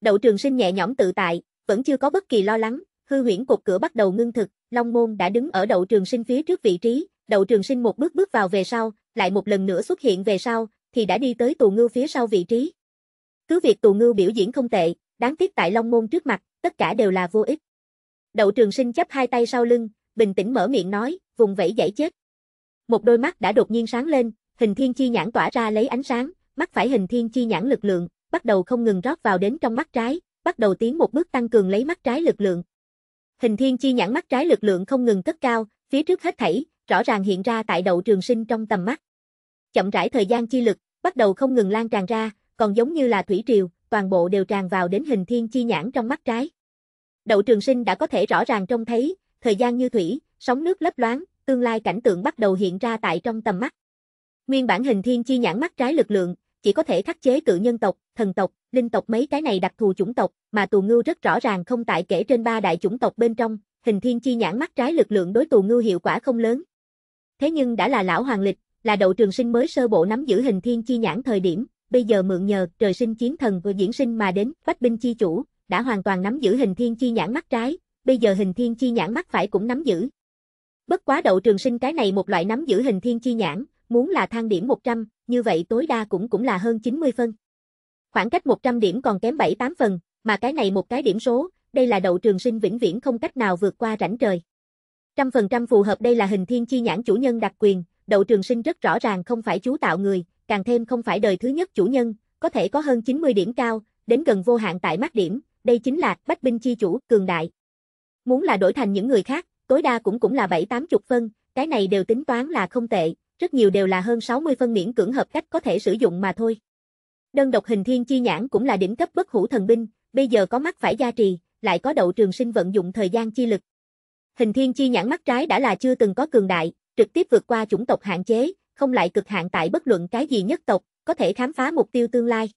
Đậu trường sinh nhẹ nhõm tự tại, vẫn chưa có bất kỳ lo lắng, hư huyễn cột cửa bắt đầu ngưng thực, Long Môn đã đứng ở đậu trường sinh phía trước vị trí, đậu trường sinh một bước bước vào về sau, lại một lần nữa xuất hiện về sau, thì đã đi tới tù ngưu phía sau vị trí. Cứ việc tù ngưu biểu diễn không tệ, đáng tiếc tại Long Môn trước mặt, tất cả đều là vô ích. Đậu trường sinh chấp hai tay sau lưng, bình tĩnh mở miệng nói, vùng vẫy giải chết. Một đôi mắt đã đột nhiên sáng lên, hình thiên chi nhãn tỏa ra lấy ánh sáng, mắt phải hình thiên chi nhãn lực lượng, bắt đầu không ngừng rót vào đến trong mắt trái, bắt đầu tiến một bước tăng cường lấy mắt trái lực lượng. Hình thiên chi nhãn mắt trái lực lượng không ngừng cất cao, phía trước hết thảy, rõ ràng hiện ra tại đậu trường sinh trong tầm mắt. Chậm rãi thời gian chi lực, bắt đầu không ngừng lan tràn ra, còn giống như là thủy triều, toàn bộ đều tràn vào đến hình thiên chi nhãn trong mắt trái. Đậu trường sinh đã có thể rõ ràng trông thấy, thời gian như thủy, sóng nước lấp loáng, tương lai cảnh tượng bắt đầu hiện ra tại trong tầm mắt. Nguyên bản hình thiên chi nhãn mắt trái lực lượng, chỉ có thể khắc chế cự nhân tộc, thần tộc, linh tộc mấy cái này đặc thù chủng tộc, mà Tù Ngưu rất rõ ràng không tại kể trên ba đại chủng tộc bên trong, hình thiên chi nhãn mắt trái lực lượng đối Tù Ngưu hiệu quả không lớn. Thế nhưng đã là lão hoàng lịch, là đậu trường sinh mới sơ bộ nắm giữ hình thiên chi nhãn thời điểm, bây giờ mượn nhờ trời sinh chiến thần vừa diễn sinh mà đến, bách binh chi chủ, đã hoàn toàn nắm giữ hình thiên chi nhãn mắt trái, bây giờ hình thiên chi nhãn mắt phải cũng nắm giữ. Bất quá đậu trường sinh cái này một loại nắm giữ hình thiên chi nhãn, muốn là thang điểm 100, như vậy tối đa cũng cũng là hơn 90 phân. Khoảng cách 100 điểm còn kém 7-8 phần, mà cái này một cái điểm số, đây là đậu trường sinh vĩnh viễn không cách nào vượt qua rảnh trời. Trăm phần trăm phù hợp đây là hình thiên chi nhãn chủ nhân đặc quyền, đậu trường sinh rất rõ ràng không phải chú tạo người, càng thêm không phải đời thứ nhất chủ nhân, có thể có hơn 90 điểm cao, đến gần vô hạn tại mắt điểm, đây chính là bách binh chi chủ, cường đại. Muốn là đổi thành những người khác, tối đa cũng cũng là 7-80 phân, cái này đều tính toán là không tệ, rất nhiều đều là hơn 60 phân miễn cưỡng hợp cách có thể sử dụng mà thôi. Đơn độc hình thiên chi nhãn cũng là đỉnh cấp bất hủ thần binh, bây giờ có mắt phải gia trì, lại có đậu trường sinh vận dụng thời gian chi lực. Hình thiên chi nhãn mắt trái đã là chưa từng có cường đại, trực tiếp vượt qua chủng tộc hạn chế, không lại cực hạn tại bất luận cái gì nhất tộc, có thể khám phá mục tiêu tương lai.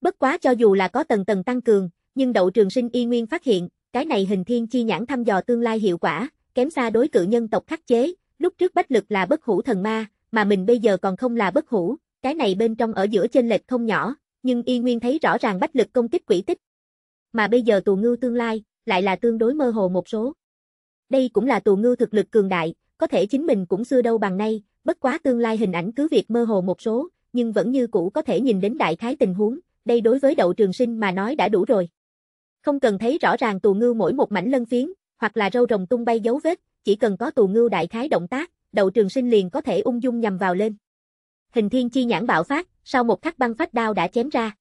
Bất quá cho dù là có tầng tầng tăng cường, nhưng đậu trường sinh y nguyên phát hiện, cái này hình thiên chi nhãn thăm dò tương lai hiệu quả, kém xa đối cự nhân tộc khắc chế, lúc trước Bách Lực là bất hủ thần ma, mà mình bây giờ còn không là bất hủ, cái này bên trong ở giữa trên lệch không nhỏ, nhưng y nguyên thấy rõ ràng Bách Lực công kích quỷ tích. Mà bây giờ tù ngưu tương lai, lại là tương đối mơ hồ một số. Đây cũng là tù ngưu thực lực cường đại, có thể chính mình cũng xưa đâu bằng nay, bất quá tương lai hình ảnh cứ việc mơ hồ một số, nhưng vẫn như cũ có thể nhìn đến đại khái tình huống, đây đối với đậu trường sinh mà nói đã đủ rồi. Không cần thấy rõ ràng tù ngư mỗi một mảnh lân phiến, hoặc là râu rồng tung bay dấu vết, chỉ cần có tù ngưu đại khái động tác, đầu trường sinh liền có thể ung dung nhằm vào lên. Hình thiên chi nhãn bạo phát, sau một khắc băng phách đao đã chém ra.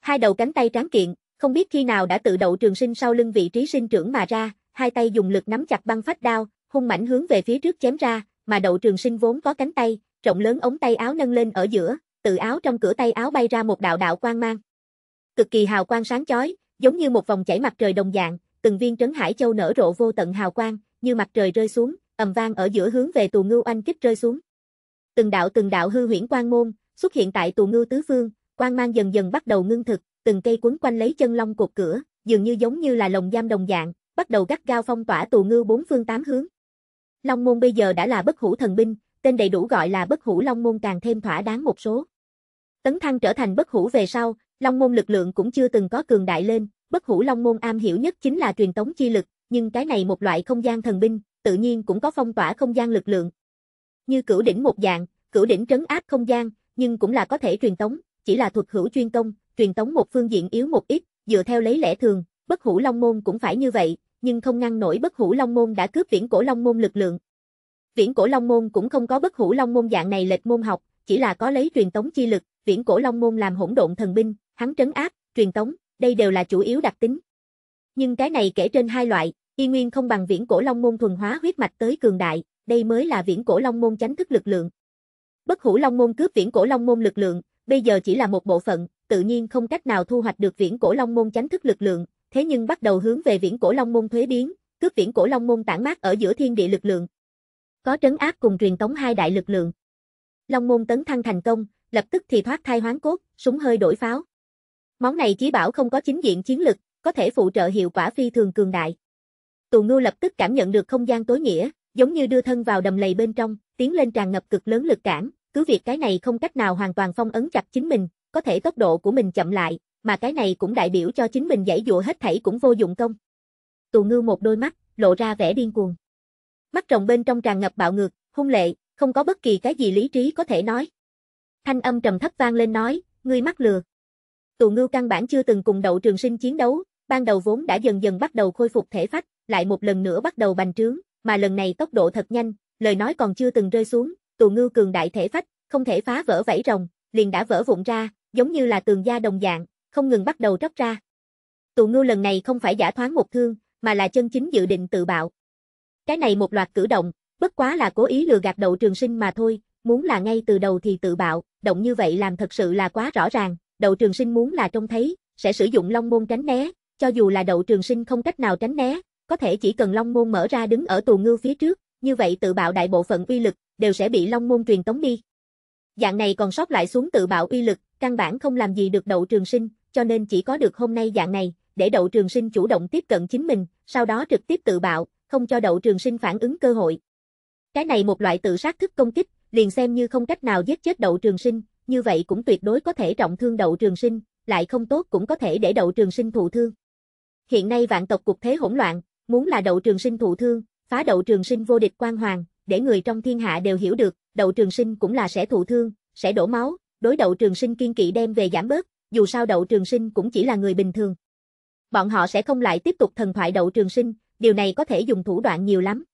Hai đầu cánh tay tráng kiện, không biết khi nào đã tự đậu trường sinh sau lưng vị trí sinh trưởng mà ra, hai tay dùng lực nắm chặt băng phách đao, hung mãnh hướng về phía trước chém ra, mà đậu trường sinh vốn có cánh tay, rộng lớn ống tay áo nâng lên ở giữa, từ áo trong cửa tay áo bay ra một đạo đạo quang mang. Cực kỳ hào quang sáng chói, giống như một vòng chảy mặt trời đồng dạng, từng viên trấn hải châu nở rộ vô tận hào quang, như mặt trời rơi xuống, ầm vang ở giữa hướng về Tù Ngưu anh kích rơi xuống. Từng đạo từng đạo hư huyễn quang môn xuất hiện tại Tù Ngưu tứ phương, quang mang dần dần bắt đầu ngưng thực, từng cây quấn quanh lấy chân long cột cửa, dường như giống như là lồng giam đồng dạng, bắt đầu gắt gao phong tỏa Tù Ngưu bốn phương tám hướng. Long môn bây giờ đã là bất hủ thần binh, tên đầy đủ gọi là bất hủ long môn càng thêm thỏa đáng một số. Tấn Thăng trở thành bất hủ về sau, Long môn lực lượng cũng chưa từng có cường đại lên, bất hủ Long môn am hiểu nhất chính là truyền tống chi lực, nhưng cái này một loại không gian thần binh, tự nhiên cũng có phong tỏa không gian lực lượng. Như cửu đỉnh một dạng, cửu đỉnh trấn áp không gian, nhưng cũng là có thể truyền tống, chỉ là thuật hữu chuyên công, truyền tống một phương diện yếu một ít, dựa theo lấy lẽ thường, bất hủ long môn cũng phải như vậy, nhưng không ngăn nổi bất hủ long môn đã cướp viễn cổ long môn lực lượng. Viễn cổ long môn cũng không có bất hủ long môn dạng này lệch môn học, chỉ là có lấy truyền tống chi lực, viễn cổ long môn làm hỗn độn thần binh, hắn trấn áp, truyền tống, đây đều là chủ yếu đặc tính, nhưng cái này kể trên hai loại, y nguyên không bằng viễn cổ long môn thuần hóa huyết mạch tới cường đại, đây mới là viễn cổ long môn chánh thức lực lượng. Bất hủ long môn cướp viễn cổ long môn lực lượng, bây giờ chỉ là một bộ phận, tự nhiên không cách nào thu hoạch được viễn cổ long môn chánh thức lực lượng, thế nhưng bắt đầu hướng về viễn cổ long môn thuế biến, cướp viễn cổ long môn tản mát ở giữa thiên địa lực lượng. Có trấn áp cùng truyền tống hai đại lực lượng. Long môn tấn thăng thành công, lập tức thì thoát thai hoán cốt, súng hơi đổi pháo. Món này chí bảo không có chính diện chiến lực, có thể phụ trợ hiệu quả phi thường cường đại. Tù ngưu lập tức cảm nhận được không gian tối nghĩa, giống như đưa thân vào đầm lầy bên trong, tiến lên tràn ngập cực lớn lực cản, cứ việc cái này không cách nào hoàn toàn phong ấn chặt chính mình, có thể tốc độ của mình chậm lại, mà cái này cũng đại biểu cho chính mình giải dụa hết thảy cũng vô dụng công. Tù ngư một đôi mắt, lộ ra vẻ điên cuồng. Mắt rồng bên trong tràn ngập bạo ngược, hung lệ, không có bất kỳ cái gì lý trí có thể nói. Thanh âm trầm thấp vang lên nói, ngươi mắc lừa. Tù ngư căn bản chưa từng cùng đậu trường sinh chiến đấu, ban đầu vốn đã dần dần bắt đầu khôi phục thể phách, lại một lần nữa bắt đầu bành trướng, mà lần này tốc độ thật nhanh, lời nói còn chưa từng rơi xuống, tù ngư cường đại thể phách, không thể phá vỡ vảy rồng, liền đã vỡ vụn ra, giống như là tường da đồng dạng, không ngừng bắt đầu tróc ra. Tù ngư lần này không phải giả thoáng một thương, mà là chân chính dự định tự bạo. Cái này một loạt cử động, bất quá là cố ý lừa gạt đậu trường sinh mà thôi, muốn là ngay từ đầu thì tự bạo, động như vậy làm thật sự là quá rõ ràng, đậu trường sinh muốn là trông thấy, sẽ sử dụng long môn tránh né, cho dù là đậu trường sinh không cách nào tránh né, có thể chỉ cần long môn mở ra đứng ở tù ngư phía trước, như vậy tự bạo đại bộ phận uy lực, đều sẽ bị long môn truyền tống đi. Dạng này còn sót lại xuống tự bạo uy lực, căn bản không làm gì được đậu trường sinh, cho nên chỉ có được hôm nay dạng này, để đậu trường sinh chủ động tiếp cận chính mình, sau đó trực tiếp tự bạo, không cho đậu trường sinh phản ứng cơ hội. Cái này một loại tự sát thức công kích, liền xem như không cách nào giết chết đậu trường sinh, như vậy cũng tuyệt đối có thể trọng thương đậu trường sinh, lại không tốt cũng có thể để đậu trường sinh thụ thương. Hiện nay vạn tộc cục thế hỗn loạn, muốn là đậu trường sinh thụ thương, phá đậu trường sinh vô địch quang hoàng, để người trong thiên hạ đều hiểu được, đậu trường sinh cũng là sẽ thụ thương, sẽ đổ máu, đối đậu trường sinh kiên kỵ đem về giảm bớt, dù sao đậu trường sinh cũng chỉ là người bình thường. Bọn họ sẽ không lại tiếp tục thần thoại đậu trường sinh, điều này có thể dùng thủ đoạn nhiều lắm.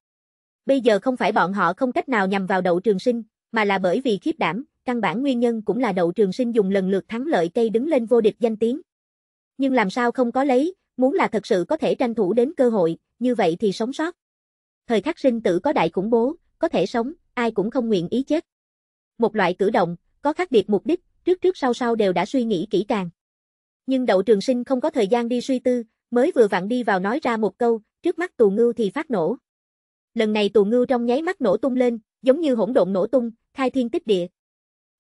Bây giờ không phải bọn họ không cách nào nhằm vào đậu trường sinh, mà là bởi vì khiếp đảm, căn bản nguyên nhân cũng là đậu trường sinh dùng lần lượt thắng lợi cây đứng lên vô địch danh tiếng. Nhưng làm sao không có lấy, Muốn là thật sự có thể tranh thủ đến cơ hội, như vậy thì sống sót. Thời khắc sinh tử có đại khủng bố, có thể sống, ai cũng không nguyện ý chết. Một loại cử động, có khác biệt mục đích, trước trước sau sau đều đã suy nghĩ kỹ càng. Nhưng đậu trường sinh không có thời gian đi suy tư, mới vừa vặn đi vào nói ra một câu, trước mắt tù ngưu thì phát nổ. Lần này tù ngưu trong nháy mắt nổ tung lên, giống như hỗn độn nổ tung, khai thiên tích địa.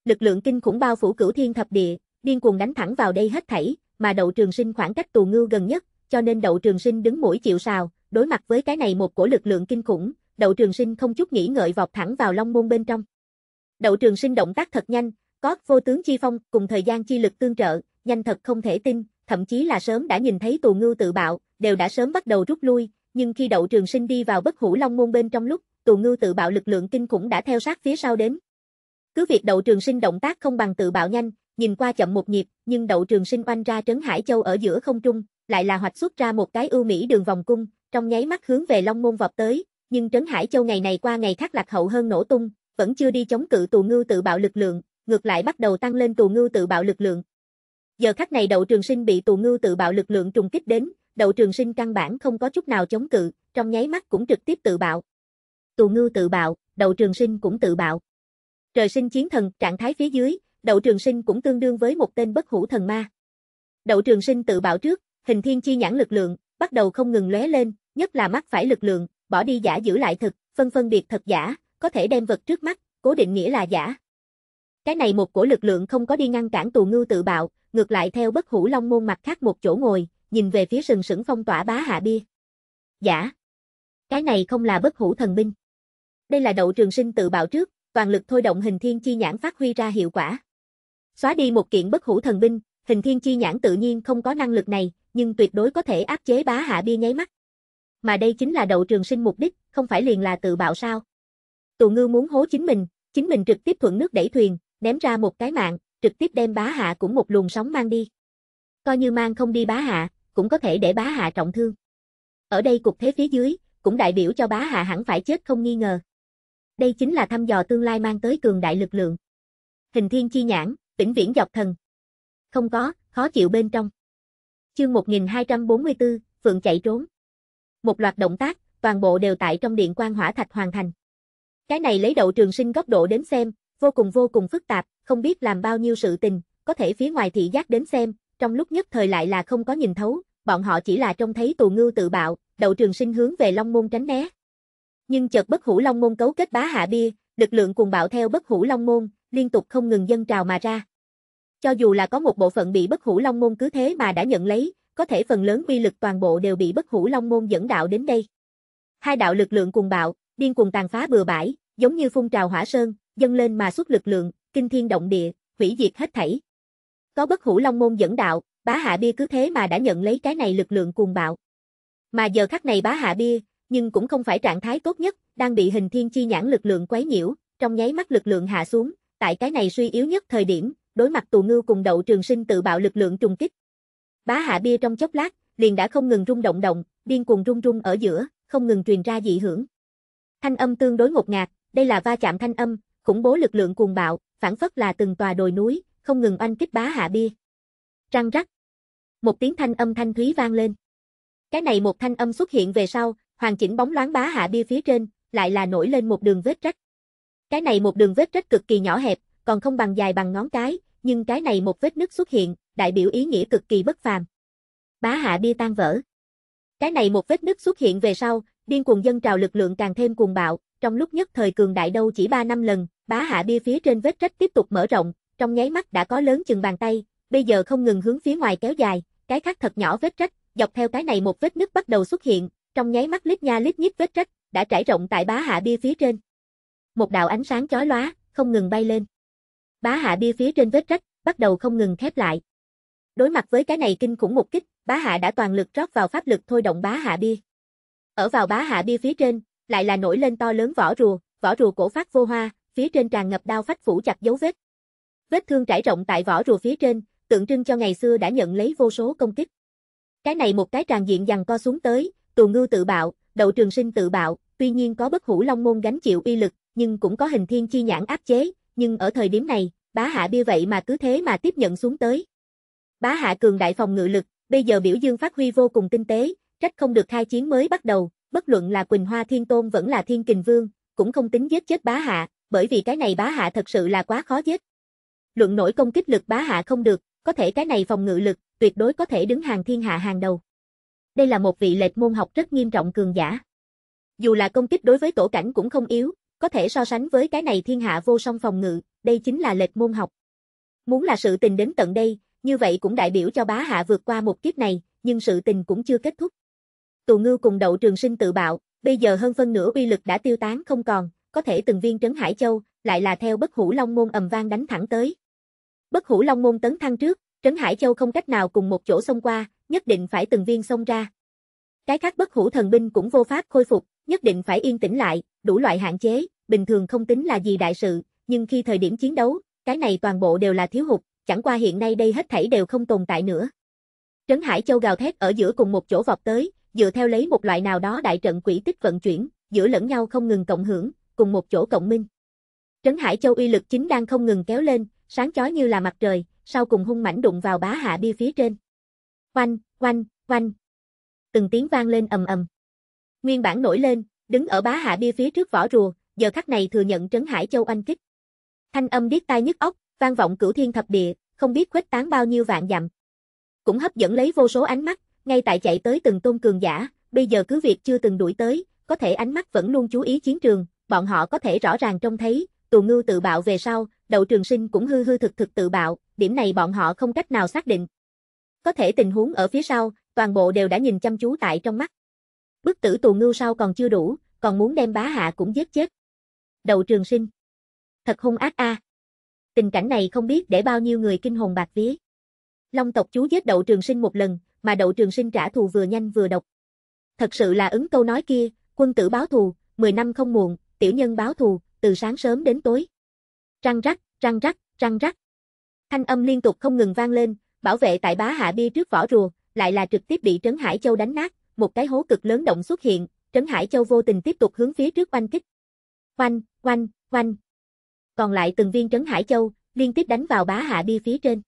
Lực lượng kinh khủng bao phủ cửu thiên thập địa, điên cuồng đánh thẳng vào đây hết thảy, mà đậu trường sinh khoảng cách tù ngưu gần nhất, cho nên đậu trường sinh đứng mũi chịu sào, đối mặt với cái này một cổ lực lượng kinh khủng, đậu trường sinh không chút nghĩ ngợi vọt thẳng vào long môn bên trong. Đậu trường sinh động tác thật nhanh, có vô tướng chi phong cùng thời gian chi lực tương trợ, nhanh thật không thể tin, thậm chí là sớm đã nhìn thấy tù ngưu tự bạo, đều đã sớm bắt đầu rút lui, nhưng khi đậu trường sinh đi vào bất hủ long môn bên trong lúc, tù ngưu tự bạo lực lượng kinh khủng đã theo sát phía sau đến. Cứ việc đậu trường sinh động tác không bằng tự bạo nhanh, nhìn qua chậm một nhịp, nhưng đậu trường sinh oanh ra trấn Hải Châu ở giữa không trung, lại là hoạch xuất ra một cái ưu mỹ đường vòng cung, trong nháy mắt hướng về Long Môn vọt tới, nhưng trấn Hải Châu ngày này qua ngày khác lạc hậu hơn nổ tung, vẫn chưa đi chống cự tù ngư tự bạo lực lượng, ngược lại bắt đầu tăng lên tù ngư tự bạo lực lượng. Giờ khắc này đậu trường sinh bị tù ngư tự bạo lực lượng trùng kích đến, đậu trường sinh căn bản không có chút nào chống cự, trong nháy mắt cũng trực tiếp tự bạo. Tù ngư tự bạo, đậu trường sinh cũng tự bạo. Trời sinh chiến thần, trạng thái phía dưới, Đậu Trường Sinh cũng tương đương với một tên bất hủ thần ma. Đậu Trường Sinh tự bảo trước, hình thiên chi nhãn lực lượng, bắt đầu không ngừng lóe lên, nhất là mắt phải lực lượng, bỏ đi giả giữ lại thực, phân phân biệt thật giả, có thể đem vật trước mắt, cố định nghĩa là giả. Cái này một cổ lực lượng không có đi ngăn cản tù ngưu tự bạo, ngược lại theo bất hủ long môn mặt khác một chỗ ngồi, nhìn về phía sừng sững phong tỏa bá hạ bia. Giả. Cái này không là bất hủ thần binh. Đây là đậu trường sinh tự bạo trước, toàn lực thôi động hình thiên chi nhãn phát huy ra hiệu quả. Xóa đi một kiện bất hủ thần binh, hình thiên chi nhãn tự nhiên không có năng lực này, nhưng tuyệt đối có thể áp chế bá hạ bia nháy mắt. Mà đây chính là đậu trường sinh mục đích, không phải liền là tự bạo sao. Tù ngư muốn hố chính mình, chính mình trực tiếp thuận nước đẩy thuyền, ném ra một cái mạng, trực tiếp đem bá hạ cũng một luồng sóng mang đi. Coi như mang không đi bá hạ, cũng có thể để bá hạ trọng thương. Ở đây cục thế phía dưới, cũng đại biểu cho bá hạ hẳn phải chết không nghi ngờ. Đây chính là thăm dò tương lai mang tới cường đại lực lượng. Hình thiên chi nhãn, vĩnh viễn dọc thần. Không có, khó chịu bên trong. Chương 1244, Phượng chạy trốn. Một loạt động tác, toàn bộ đều tại trong điện quan hỏa thạch hoàn thành. Cái này lấy đậu trường sinh góc độ đến xem, vô cùng vô cùng phức tạp, không biết làm bao nhiêu sự tình, có thể phía ngoài thị giác đến xem, trong lúc nhất thời lại là không có nhìn thấu, bọn họ chỉ là trông thấy tù ngư tự bạo, đậu trường sinh hướng về Long Môn tránh né. Nhưng chợt bất hủ Long Môn cấu kết bá hạ bia, lực lượng cùng bạo theo bất hủ Long Môn, liên tục không ngừng dân trào mà ra. Cho dù là có một bộ phận bị bất hủ long môn cứ thế mà đã nhận lấy, có thể phần lớn quy lực toàn bộ đều bị bất hủ long môn dẫn đạo đến đây. Hai đạo lực lượng cùng bạo, điên cùng tàn phá bừa bãi, giống như phun trào hỏa sơn, dâng lên mà xuất lực lượng, kinh thiên động địa, hủy diệt hết thảy. Có bất hủ long môn dẫn đạo, bá hạ bia cứ thế mà đã nhận lấy cái này lực lượng cuồng bạo. Mà giờ khắc này bá hạ bia, nhưng cũng không phải trạng thái tốt nhất, đang bị hình thiên chi nhãn lực lượng quấy nhiễu, trong nháy mắt lực lượng hạ xuống, tại cái này suy yếu nhất thời điểm, đối mặt tù ngưu cùng đậu trường sinh tự bạo lực lượng trùng kích. Bá hạ bia trong chốc lát, liền đã không ngừng rung động động, điên cuồng rung rung ở giữa, không ngừng truyền ra dị hưởng. Thanh âm tương đối ngột ngạt, đây là va chạm thanh âm, khủng bố lực lượng cuồng bạo, phản phất là từng tòa đồi núi, không ngừng oanh kích bá hạ bia. Răng rắc. Một tiếng thanh âm thanh thúy vang lên. Cái này một thanh âm xuất hiện về sau, hoàn chỉnh bóng loáng bá hạ bia phía trên, lại là nổi lên một đường vết rách. Cái này một đường vết rách cực kỳ nhỏ hẹp, còn không bằng dài bằng ngón cái, nhưng cái này một vết nứt xuất hiện, đại biểu ý nghĩa cực kỳ bất phàm. Bá hạ bia tan vỡ. Cái này một vết nứt xuất hiện về sau, điên cuồng dân trào lực lượng càng thêm cuồng bạo, trong lúc nhất thời cường đại đâu chỉ 3 năm lần, bá hạ bia phía trên vết rách tiếp tục mở rộng, trong nháy mắt đã có lớn chừng bàn tay, bây giờ không ngừng hướng phía ngoài kéo dài, cái khác thật nhỏ vết rách, dọc theo cái này một vết nứt bắt đầu xuất hiện, trong nháy mắt lít nha lít nhít vết rách, đã trải rộng tại bá hạ bia phía trên. Một đạo ánh sáng chói lóa, không ngừng bay lên. Bá hạ bia phía trên vết rách, bắt đầu không ngừng khép lại. Đối mặt với cái này kinh khủng một kích, bá hạ đã toàn lực rót vào pháp lực thôi động bá hạ bia. Ở vào bá hạ bia phía trên, lại là nổi lên to lớn vỏ rùa, vỏ rùa cổ phát vô hoa, phía trên tràn ngập đao phách phủ chặt dấu vết. Vết thương trải rộng tại vỏ rùa phía trên, tượng trưng cho ngày xưa đã nhận lấy vô số công kích. Cái này một cái tràn diện dằn co xuống tới, tù ngư tự bạo, đậu trường sinh tự bạo, tuy nhiên có bất hủ long môn gánh chịu uy lực, nhưng cũng có hình thiên chi nhãn áp chế, nhưng ở thời điểm này, bá hạ bia vậy mà cứ thế mà tiếp nhận xuống tới. Bá hạ cường đại phòng ngự lực, bây giờ biểu dương phát huy vô cùng tinh tế, trách không được khai chiến mới bắt đầu, bất luận là Quỳnh Hoa Thiên Tôn vẫn là Thiên Kình Vương, cũng không tính giết chết bá hạ, bởi vì cái này bá hạ thật sự là quá khó giết. Luận nổi công kích lực bá hạ không được, có thể cái này phòng ngự lực, tuyệt đối có thể đứng hàng thiên hạ hàng đầu. Đây là một vị lệch môn học rất nghiêm trọng cường giả. Dù là công kích đối với tổ cảnh cũng không yếu, có thể so sánh với cái này thiên hạ vô song phòng ngự, đây chính là lệch môn học. Muốn là sự tình đến tận đây, như vậy cũng đại biểu cho bá hạ vượt qua một kiếp này, nhưng sự tình cũng chưa kết thúc. Tù ngư cùng đậu trường sinh tự bạo, bây giờ hơn phân nửa uy lực đã tiêu tán không còn, có thể từng viên trấn Hải Châu, lại là theo bất hủ long môn ầm vang đánh thẳng tới. Bất hủ long môn tấn thăng trước, trấn Hải Châu không cách nào cùng một chỗ xông qua, nhất định phải từng viên xông ra. Cái khác bất hủ thần binh cũng vô pháp khôi phục, nhất định phải yên tĩnh lại, đủ loại hạn chế, bình thường không tính là gì đại sự, nhưng khi thời điểm chiến đấu, cái này toàn bộ đều là thiếu hụt, chẳng qua hiện nay đây hết thảy đều không tồn tại nữa. Trấn Hải Châu gào thét ở giữa cùng một chỗ vọt tới, dựa theo lấy một loại nào đó đại trận quỷ tích vận chuyển, giữa lẫn nhau không ngừng cộng hưởng, cùng một chỗ cộng minh. Trấn Hải Châu uy lực chính đang không ngừng kéo lên, sáng chói như là mặt trời, sau cùng hung mãnh đụng vào bá hạ bia phía trên. Oanh, oanh, oanh. Từng tiếng vang lên ầm ầm. Nguyên bản nổi lên, đứng ở bá hạ bia phía trước võ rùa, giờ khắc này thừa nhận trấn Hải Châu anh kích. Thanh âm điếc tai nhức óc, vang vọng cửu thiên thập địa, không biết khuếch tán bao nhiêu vạn dặm. Cũng hấp dẫn lấy vô số ánh mắt, ngay tại chạy tới từng tôn cường giả, bây giờ cứ việc chưa từng đuổi tới, có thể ánh mắt vẫn luôn chú ý chiến trường, bọn họ có thể rõ ràng trông thấy, tù ngư tự bạo về sau, đậu trường sinh cũng hư hư thực thực tự bạo, điểm này bọn họ không cách nào xác định. Có thể tình huống ở phía sau, toàn bộ đều đã nhìn chăm chú tại trong mắt. Bức tử tù ngưu sau còn chưa đủ, còn muốn đem bá hạ cũng giết chết. Đầu trường sinh. Thật hung ác a. Tình cảnh này không biết để bao nhiêu người kinh hồn bạc vía. Long tộc chú giết đậu trường sinh một lần, mà đậu trường sinh trả thù vừa nhanh vừa độc. Thật sự là ứng câu nói kia, quân tử báo thù, 10 năm không muộn, tiểu nhân báo thù, từ sáng sớm đến tối. Răng rắc, răng rắc, răng rắc. Thanh âm liên tục không ngừng vang lên, bảo vệ tại bá hạ bia trước vỏ rùa, lại là trực tiếp bị Trấn Hải Châu đánh nát, một cái hố cực lớn động xuất hiện, Trấn Hải Châu vô tình tiếp tục hướng phía trước oanh kích. Oanh, oanh, oanh. Còn lại từng viên Trấn Hải Châu, liên tiếp đánh vào bá hạ bia phía trên.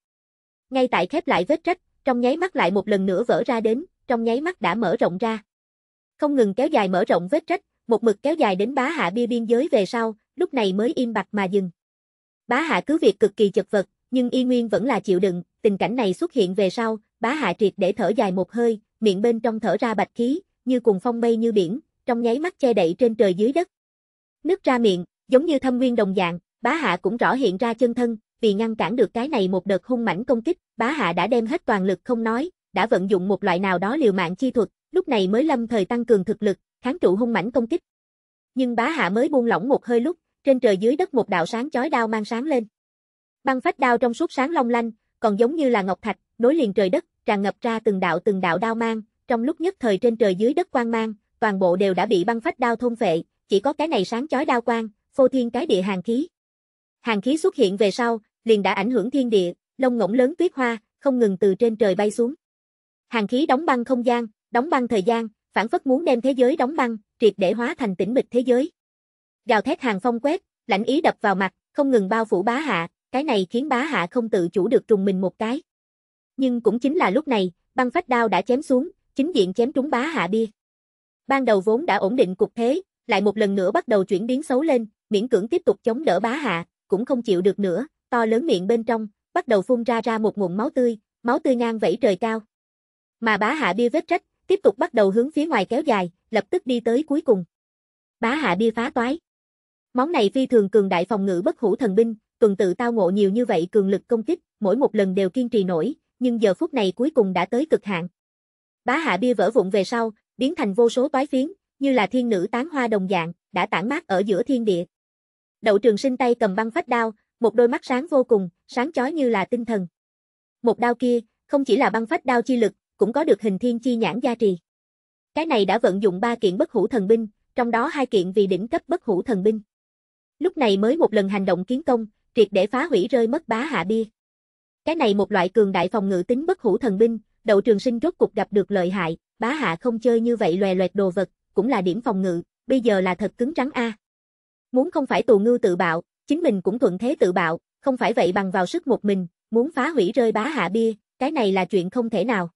Ngay tại khép lại vết rách, trong nháy mắt lại một lần nữa vỡ ra đến, trong nháy mắt đã mở rộng ra. Không ngừng kéo dài mở rộng vết rách, một mực kéo dài đến bá hạ bia biên giới về sau, lúc này mới im bặt mà dừng. Bá hạ cứ việc cực kỳ chật vật, nhưng y nguyên vẫn là chịu đựng, tình cảnh này xuất hiện về sau, bá hạ triệt để thở dài một hơi, miệng bên trong thở ra bạch khí, như cùng phong bay như biển, trong nháy mắt che đậy trên trời dưới đất. Nước ra miệng, giống như thâm nguyên đồng dạng, bá hạ cũng rõ hiện ra chân thân, vì ngăn cản được cái này một đợt hung mãnh công kích, bá hạ đã đem hết toàn lực không nói, đã vận dụng một loại nào đó liều mạng chi thuật, lúc này mới lâm thời tăng cường thực lực, kháng trụ hung mãnh công kích. Nhưng bá hạ mới buông lỏng một hơi lúc, trên trời dưới đất một đạo sáng chói đao mang sáng lên. Băng phách đao trong suốt sáng long lanh, còn giống như là ngọc thạch, nối liền trời đất, tràn ngập ra từng đạo từng đạo đao mang, trong lúc nhất thời trên trời dưới đất quang mang, toàn bộ đều đã bị băng phách đao thôn vệ, chỉ có cái này sáng chói đao quang, phô thiên cái địa hàng khí. Hàng khí xuất hiện về sau, liền đã ảnh hưởng thiên địa, lông ngỗng lớn tuyết hoa, không ngừng từ trên trời bay xuống. Hàng khí đóng băng không gian, đóng băng thời gian, phản phất muốn đem thế giới đóng băng, triệt để hóa thành tĩnh mịch thế giới. Gào thét hàng phong quét, lãnh ý đập vào mặt, không ngừng bao phủ bá hạ, cái này khiến bá hạ không tự chủ được trùng mình một cái. Nhưng cũng chính là lúc này, băng phách đao đã chém xuống, chính diện chém trúng bá hạ bia. Ban đầu vốn đã ổn định cục thế, lại một lần nữa bắt đầu chuyển biến xấu lên, miễn cưỡng tiếp tục chống đỡ bá hạ, cũng không chịu được nữa, to lớn miệng bên trong, bắt đầu phun ra ra một nguồn máu tươi, máu tươi ngang vẫy trời cao. Mà bá hạ bia vết rách, tiếp tục bắt đầu hướng phía ngoài kéo dài, lập tức đi tới cuối cùng. Bá hạ bia phá toái. Món này phi thường cường đại phòng ngự bất hủ thần binh, tuần tự tao ngộ nhiều như vậy cường lực công kích, mỗi một lần đều kiên trì nổi, nhưng giờ phút này cuối cùng đã tới cực hạn. Bá hạ bia vỡ vụn về sau, biến thành vô số toái phiến, như là thiên nữ tán hoa đồng dạng, đã tản mát ở giữa thiên địa. Đậu trường sinh tay cầm băng phách đao, một đôi mắt sáng vô cùng, sáng chói như là tinh thần. Một đao kia, không chỉ là băng phách đao chi lực, cũng có được hình thiên chi nhãn gia trì. Cái này đã vận dụng ba kiện bất hủ thần binh, trong đó hai kiện vì đỉnh cấp bất hủ thần binh. Lúc này mới một lần hành động kiến công, triệt để phá hủy rơi mất bá hạ bia. Cái này một loại cường đại phòng ngự tính bất hủ thần binh, đậu trường sinh rốt cục gặp được lợi hại, bá hạ không chơi như vậy loè loẹt đồ vật, cũng là điểm phòng ngự, bây giờ là thật cứng rắn a. Muốn không phải tù ngư tự bạo, chính mình cũng thuận thế tự bạo, không phải vậy bằng vào sức một mình, muốn phá hủy rơi bá hạ bia, cái này là chuyện không thể nào.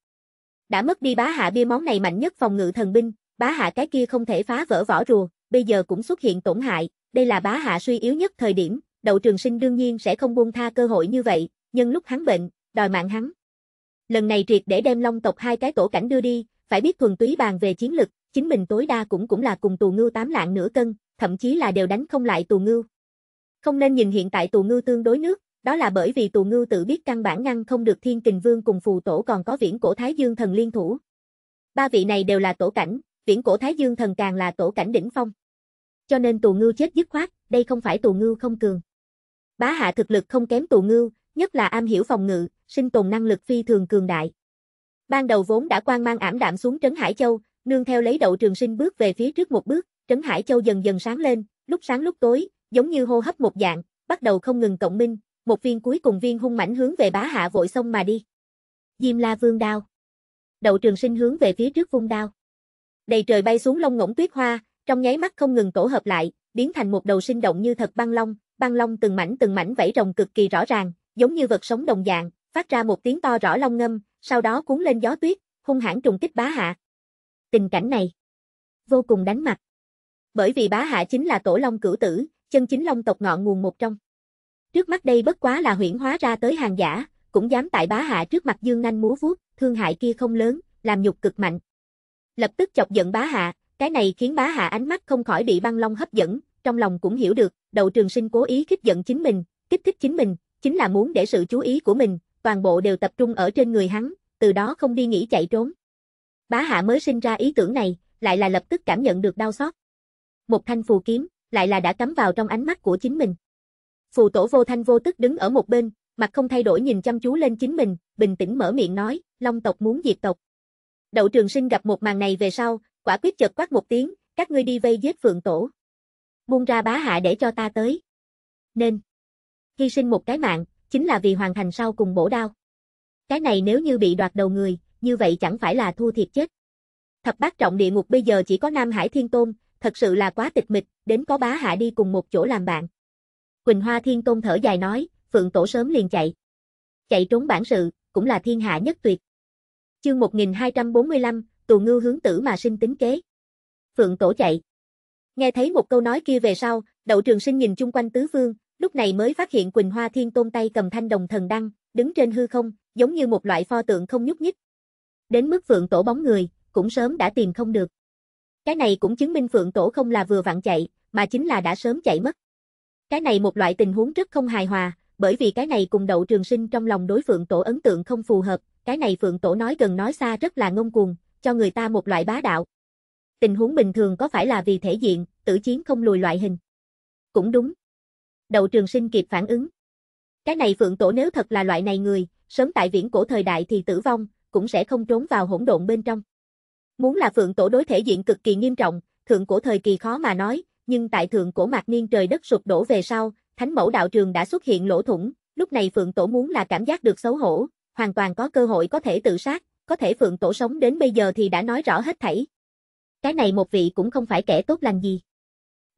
Đã mất đi bá hạ bia món này mạnh nhất phòng ngự thần binh, bá hạ cái kia không thể phá vỡ vỏ rùa, bây giờ cũng xuất hiện tổn hại, đây là bá hạ suy yếu nhất thời điểm, đậu trường sinh đương nhiên sẽ không buông tha cơ hội như vậy, nhân lúc hắn bệnh, đòi mạng hắn. Lần này triệt để đem long tộc hai cái tổ cảnh đưa đi, phải biết thuần túy bàn về chiến lực, chính mình tối đa cũng cũng là cùng tù ngưu tám lạng nửa cân, thậm chí là đều đánh không lại tù ngưu. Không nên nhìn hiện tại tù ngưu tương đối nước, đó là bởi vì tù ngưu tự biết căn bản ngăn không được thiên kình vương cùng phù tổ còn có viễn cổ thái dương thần liên thủ. Ba vị này đều là tổ cảnh, viễn cổ thái dương thần càng là tổ cảnh đỉnh phong. Cho nên tù ngưu chết dứt khoát, đây không phải tù ngưu không cường. Bá hạ thực lực không kém tù ngưu, nhất là am hiểu phòng ngự, sinh tồn năng lực phi thường cường đại. Ban đầu vốn đã quan mang ảm đạm xuống Trấn Hải Châu, nương theo lấy đậu trường sinh bước về phía trước một bước, Trấn Hải Châu dần dần sáng lên, lúc sáng lúc tối, giống như hô hấp một dạng, bắt đầu không ngừng cộng minh, một viên cuối cùng viên hung mãnh hướng về bá hạ vội xong mà đi. Diêm La Vương đao. Đậu trường sinh hướng về phía trước vung đao. Đầy trời bay xuống lông ngỗng tuyết hoa, trong nháy mắt không ngừng tổ hợp lại, biến thành một đầu sinh động như thật băng long, băng long từng mảnh từng mảnh vảy rồng cực kỳ rõ ràng, giống như vật sống đồng dạng, phát ra một tiếng to rõ long ngâm, sau đó cuốn lên gió tuyết, hung hãn trùng kích bá hạ. Tình cảnh này vô cùng đánh mặt. Bởi vì bá hạ chính là tổ long cửu tử, chân chính long tộc ngọn nguồn một trong. Trước mắt đây bất quá là huyễn hóa ra tới hàng giả, cũng dám tại bá hạ trước mặt dương nanh múa vuốt, thương hại kia không lớn, làm nhục cực mạnh. Lập tức chọc giận bá hạ, cái này khiến bá hạ ánh mắt không khỏi bị băng long hấp dẫn, trong lòng cũng hiểu được, đầu trường sinh cố ý kích giận chính mình, kích thích chính mình, chính là muốn để sự chú ý của mình, toàn bộ đều tập trung ở trên người hắn, từ đó không đi nghĩ chạy trốn. Bá hạ mới sinh ra ý tưởng này, lại là lập tức cảm nhận được đau xót. Một thanh phù kiếm, lại là đã cắm vào trong ánh mắt của chính mình. Phù tổ vô thanh vô tức đứng ở một bên, mặt không thay đổi nhìn chăm chú lên chính mình, bình tĩnh mở miệng nói, Long tộc muốn diệt tộc. Đậu trường sinh gặp một màn này về sau, quả quyết chợt quát một tiếng, các ngươi đi vây giết phượng tổ. Buông ra bá hạ để cho ta tới. Nên hy sinh một cái mạng, chính là vì hoàn thành sau cùng bổ đao. Cái này nếu như bị đoạt đầu người, như vậy chẳng phải là thua thiệt chết. Thập bát trọng địa ngục bây giờ chỉ có Nam Hải Thiên Tôn, thật sự là quá tịch mịch, đến có bá hạ đi cùng một chỗ làm bạn. Quỳnh Hoa Thiên Tôn thở dài nói, Phượng Tổ sớm liền chạy. Chạy trốn bản sự, cũng là thiên hạ nhất tuyệt. Chương 1245, tù ngư hướng tử mà sinh tính kế. Phượng Tổ chạy. Nghe thấy một câu nói kia về sau, đậu trường sinh nhìn chung quanh tứ phương, lúc này mới phát hiện Quỳnh Hoa Thiên Tôn tay cầm thanh đồng thần đăng, đứng trên hư không, giống như một loại pho tượng không nhúc nhích. Đến mức Phượng Tổ bóng người, cũng sớm đã tìm không được. Cái này cũng chứng minh Phượng Tổ không là vừa vặn chạy, mà chính là đã sớm chạy mất. Cái này một loại tình huống rất không hài hòa, bởi vì cái này cùng đậu trường sinh trong lòng đối Phượng Tổ ấn tượng không phù hợp, cái này Phượng Tổ nói gần nói xa rất là ngông cuồng, cho người ta một loại bá đạo. Tình huống bình thường có phải là vì thể diện, tử chiến không lùi loại hình. Cũng đúng, đầu trường sinh kịp phản ứng. Cái này phượng tổ nếu thật là loại này người, sớm tại viễn cổ thời đại thì tử vong, cũng sẽ không trốn vào hỗn độn bên trong. Muốn là phượng tổ đối thể diện cực kỳ nghiêm trọng, thượng cổ thời kỳ khó mà nói, nhưng tại thượng cổ mạc niên trời đất sụp đổ về sau, thánh mẫu đạo trường đã xuất hiện lỗ thủng, lúc này phượng tổ muốn là cảm giác được xấu hổ, hoàn toàn có cơ hội có thể tự sát, có thể phượng tổ sống đến bây giờ thì đã nói rõ hết thảy. Cái này một vị cũng không phải kẻ tốt lành gì.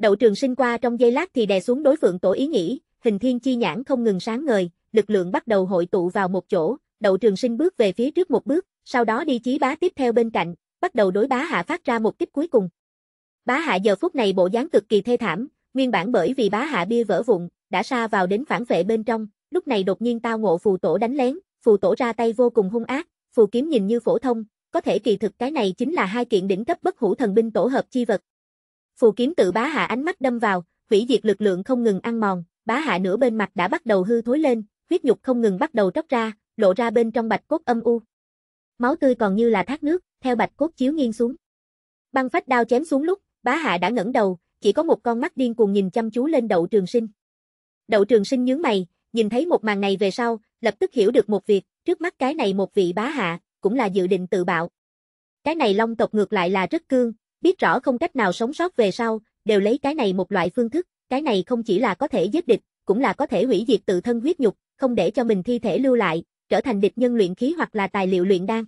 Đậu trường sinh qua trong giây lát thì đè xuống đối phượng tổ ý nghĩ, hình thiên chi nhãn không ngừng sáng ngời, lực lượng bắt đầu hội tụ vào một chỗ, đậu trường sinh bước về phía trước một bước, sau đó đi chí bá tiếp theo bên cạnh, bắt đầu đối bá hạ phát ra một kích cuối cùng. Bá hạ giờ phút này bộ dáng cực kỳ thê thảm, nguyên bản bởi vì bá hạ bia vỡ vụn, đã xa vào đến phản vệ bên trong, lúc này đột nhiên tao ngộ phù tổ đánh lén, phù tổ ra tay vô cùng hung ác, phù kiếm nhìn như phổ thông, có thể kỳ thực cái này chính là hai kiện đỉnh cấp bất hủ thần binh tổ hợp chi vật, Phù kiếm tự bá hạ ánh mắt đâm vào, hủy diệt lực lượng không ngừng ăn mòn, bá hạ nửa bên mặt đã bắt đầu hư thối lên, huyết nhục không ngừng bắt đầu tróc ra, lộ ra bên trong bạch cốt âm u. Máu tươi còn như là thác nước, theo bạch cốt chiếu nghiêng xuống. Băng phách đao chém xuống lúc, bá hạ đã ngẩng đầu, chỉ có một con mắt điên cuồng nhìn chăm chú lên đậu trường sinh. Đậu trường sinh nhướng mày, nhìn thấy một màn này về sau, lập tức hiểu được một việc, trước mắt cái này một vị bá hạ, cũng là dự định tự bạo. Cái này long tộc ngược lại là rất cương, biết rõ không cách nào sống sót về sau, đều lấy cái này một loại phương thức, cái này không chỉ là có thể giết địch, cũng là có thể hủy diệt tự thân huyết nhục, không để cho mình thi thể lưu lại, trở thành địch nhân luyện khí hoặc là tài liệu luyện đan.